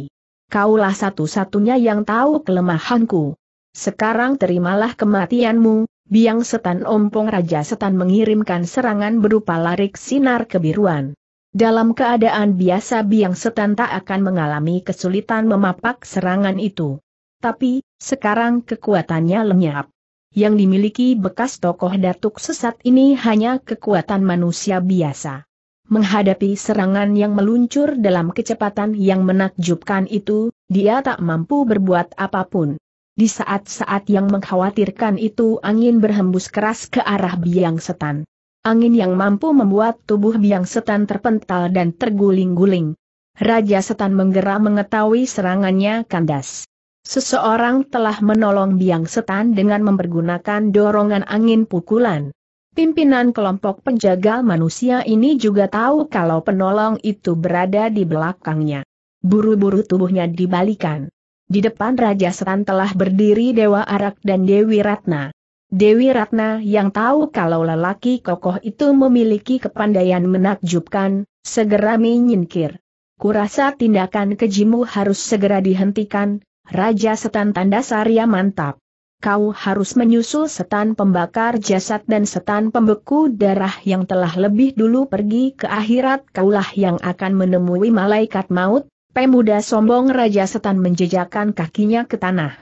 Speaker 1: Kaulah satu-satunya yang tahu kelemahanku. Sekarang terimalah kematianmu, biang setan ompong Raja Setan mengirimkan serangan berupa larik sinar kebiruan. Dalam keadaan biasa biang setan tak akan mengalami kesulitan memapak serangan itu. Tapi, sekarang kekuatannya lenyap yang dimiliki bekas tokoh datuk sesat ini hanya kekuatan manusia biasa. Menghadapi serangan yang meluncur dalam kecepatan yang menakjubkan itu, dia tak mampu berbuat apapun. Di saat-saat yang mengkhawatirkan itu angin berhembus keras ke arah biang setan. Angin yang mampu membuat tubuh biang setan terpental dan terguling-guling. Raja setan menggera mengetahui serangannya kandas. Seseorang telah menolong Biang Setan dengan mempergunakan dorongan angin pukulan. Pimpinan kelompok penjaga manusia ini juga tahu kalau penolong itu berada di belakangnya. Buru-buru tubuhnya dibalikan. Di depan Raja Setan telah berdiri Dewa Arak dan Dewi Ratna. Dewi Ratna yang tahu kalau lelaki kokoh itu memiliki kepandaian menakjubkan, segera menyingkir. Kurasa tindakan kejimu harus segera dihentikan, Raja Setan Tanda Sarya mantap. Kau harus menyusul setan pembakar jasad dan setan pembeku darah yang telah lebih dulu pergi ke akhirat kaulah yang akan menemui malaikat maut, pemuda sombong Raja Setan menjejakkan kakinya ke tanah.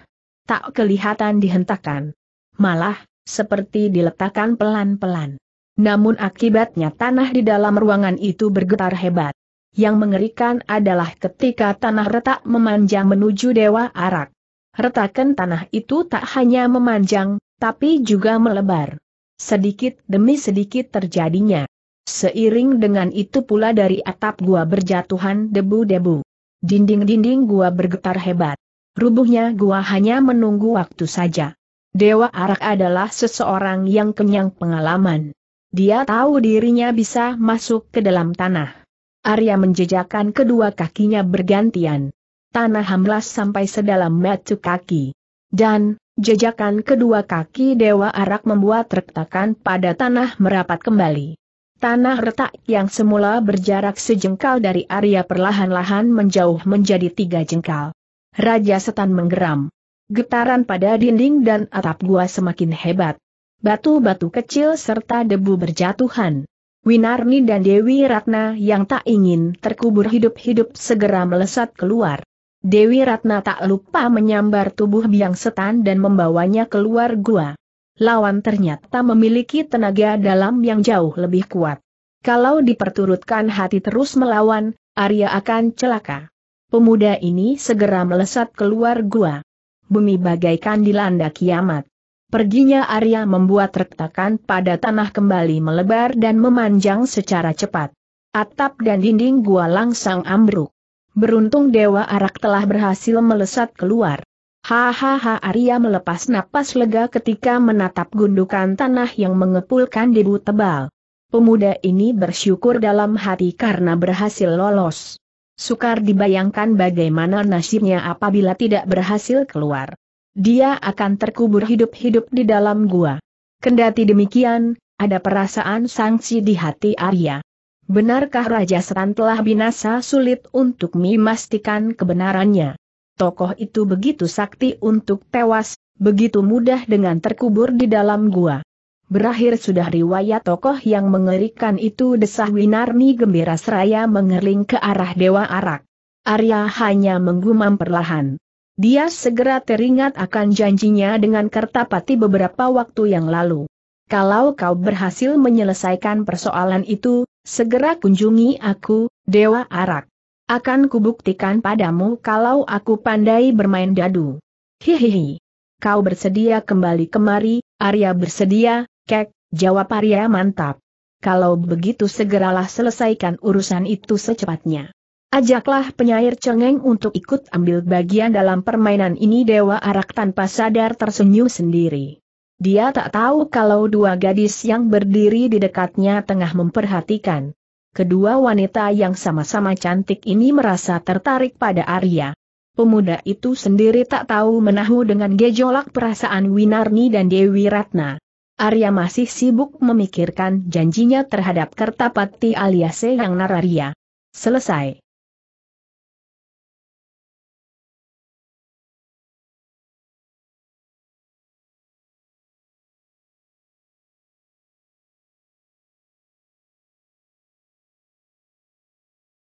Speaker 1: Tak kelihatan dihentakkan. Malah, seperti diletakkan pelan-pelan. Namun akibatnya tanah di dalam ruangan itu bergetar hebat. Yang mengerikan adalah ketika tanah retak memanjang menuju Dewa Arak. Retakan tanah itu tak hanya memanjang, tapi juga melebar. Sedikit demi sedikit terjadinya. Seiring dengan itu pula dari atap gua berjatuhan debu-debu. Dinding-dinding gua bergetar hebat. Rubuhnya gua hanya menunggu waktu saja. Dewa Arak adalah seseorang yang kenyang pengalaman. Dia tahu dirinya bisa masuk ke dalam tanah Arya menjejakkan kedua kakinya bergantian. Tanah hamlas sampai sedalam metu kaki. Dan, jejakan kedua kaki Dewa Arak membuat retakan pada tanah merapat kembali. Tanah retak yang semula berjarak sejengkal dari Arya perlahan-lahan menjauh menjadi tiga jengkal. Raja Setan menggeram. Getaran pada dinding dan atap gua semakin hebat. Batu-batu kecil serta debu berjatuhan. Winarni dan Dewi Ratna yang tak ingin terkubur hidup-hidup segera melesat keluar. Dewi Ratna tak lupa menyambar tubuh biang setan dan membawanya keluar gua. Lawan ternyata memiliki tenaga dalam yang jauh lebih kuat. Kalau diperturutkan hati terus melawan, Arya akan celaka. Pemuda ini segera melesat keluar gua. Bumi bagaikan dilanda kiamat. Perginya Arya membuat retakan pada tanah kembali melebar dan memanjang secara cepat. Atap dan dinding gua langsang ambruk. Beruntung Dewa Arak telah berhasil melesat keluar. Hahaha Arya melepas napas lega ketika menatap gundukan tanah yang mengepulkan debu tebal. Pemuda ini bersyukur dalam hati karena berhasil lolos. Sukar dibayangkan bagaimana nasibnya apabila tidak berhasil keluar dia akan terkubur hidup-hidup di dalam gua. Kendati demikian, ada perasaan sangsi di hati Arya. Benarkah Raja Setan telah binasa sulit untuk memastikan kebenarannya? Tokoh itu begitu sakti untuk tewas, begitu mudah dengan terkubur di dalam gua. Berakhir sudah riwayat tokoh yang mengerikan itu desah Winarni gembira seraya mengerling ke arah Dewa Arak. Arya hanya menggumam perlahan. Dia segera teringat akan janjinya dengan Kertapati beberapa waktu yang lalu. Kalau kau berhasil menyelesaikan persoalan itu, segera kunjungi aku, Dewa Arak. Akan kubuktikan padamu kalau aku pandai bermain dadu. Hihihi. Kau bersedia kembali kemari, Arya bersedia, kek, jawab Arya mantap. Kalau begitu segeralah selesaikan urusan itu secepatnya. Ajaklah penyair cengeng untuk ikut ambil bagian dalam permainan ini Dewa Arak tanpa sadar tersenyum sendiri. Dia tak tahu kalau dua gadis yang berdiri di dekatnya tengah memperhatikan. Kedua wanita yang sama-sama cantik ini merasa tertarik pada Arya. Pemuda itu sendiri tak tahu menahu dengan gejolak perasaan Winarni dan Dewi Ratna. Arya masih sibuk memikirkan janjinya terhadap Kertapati alias yang Nararia. Selesai.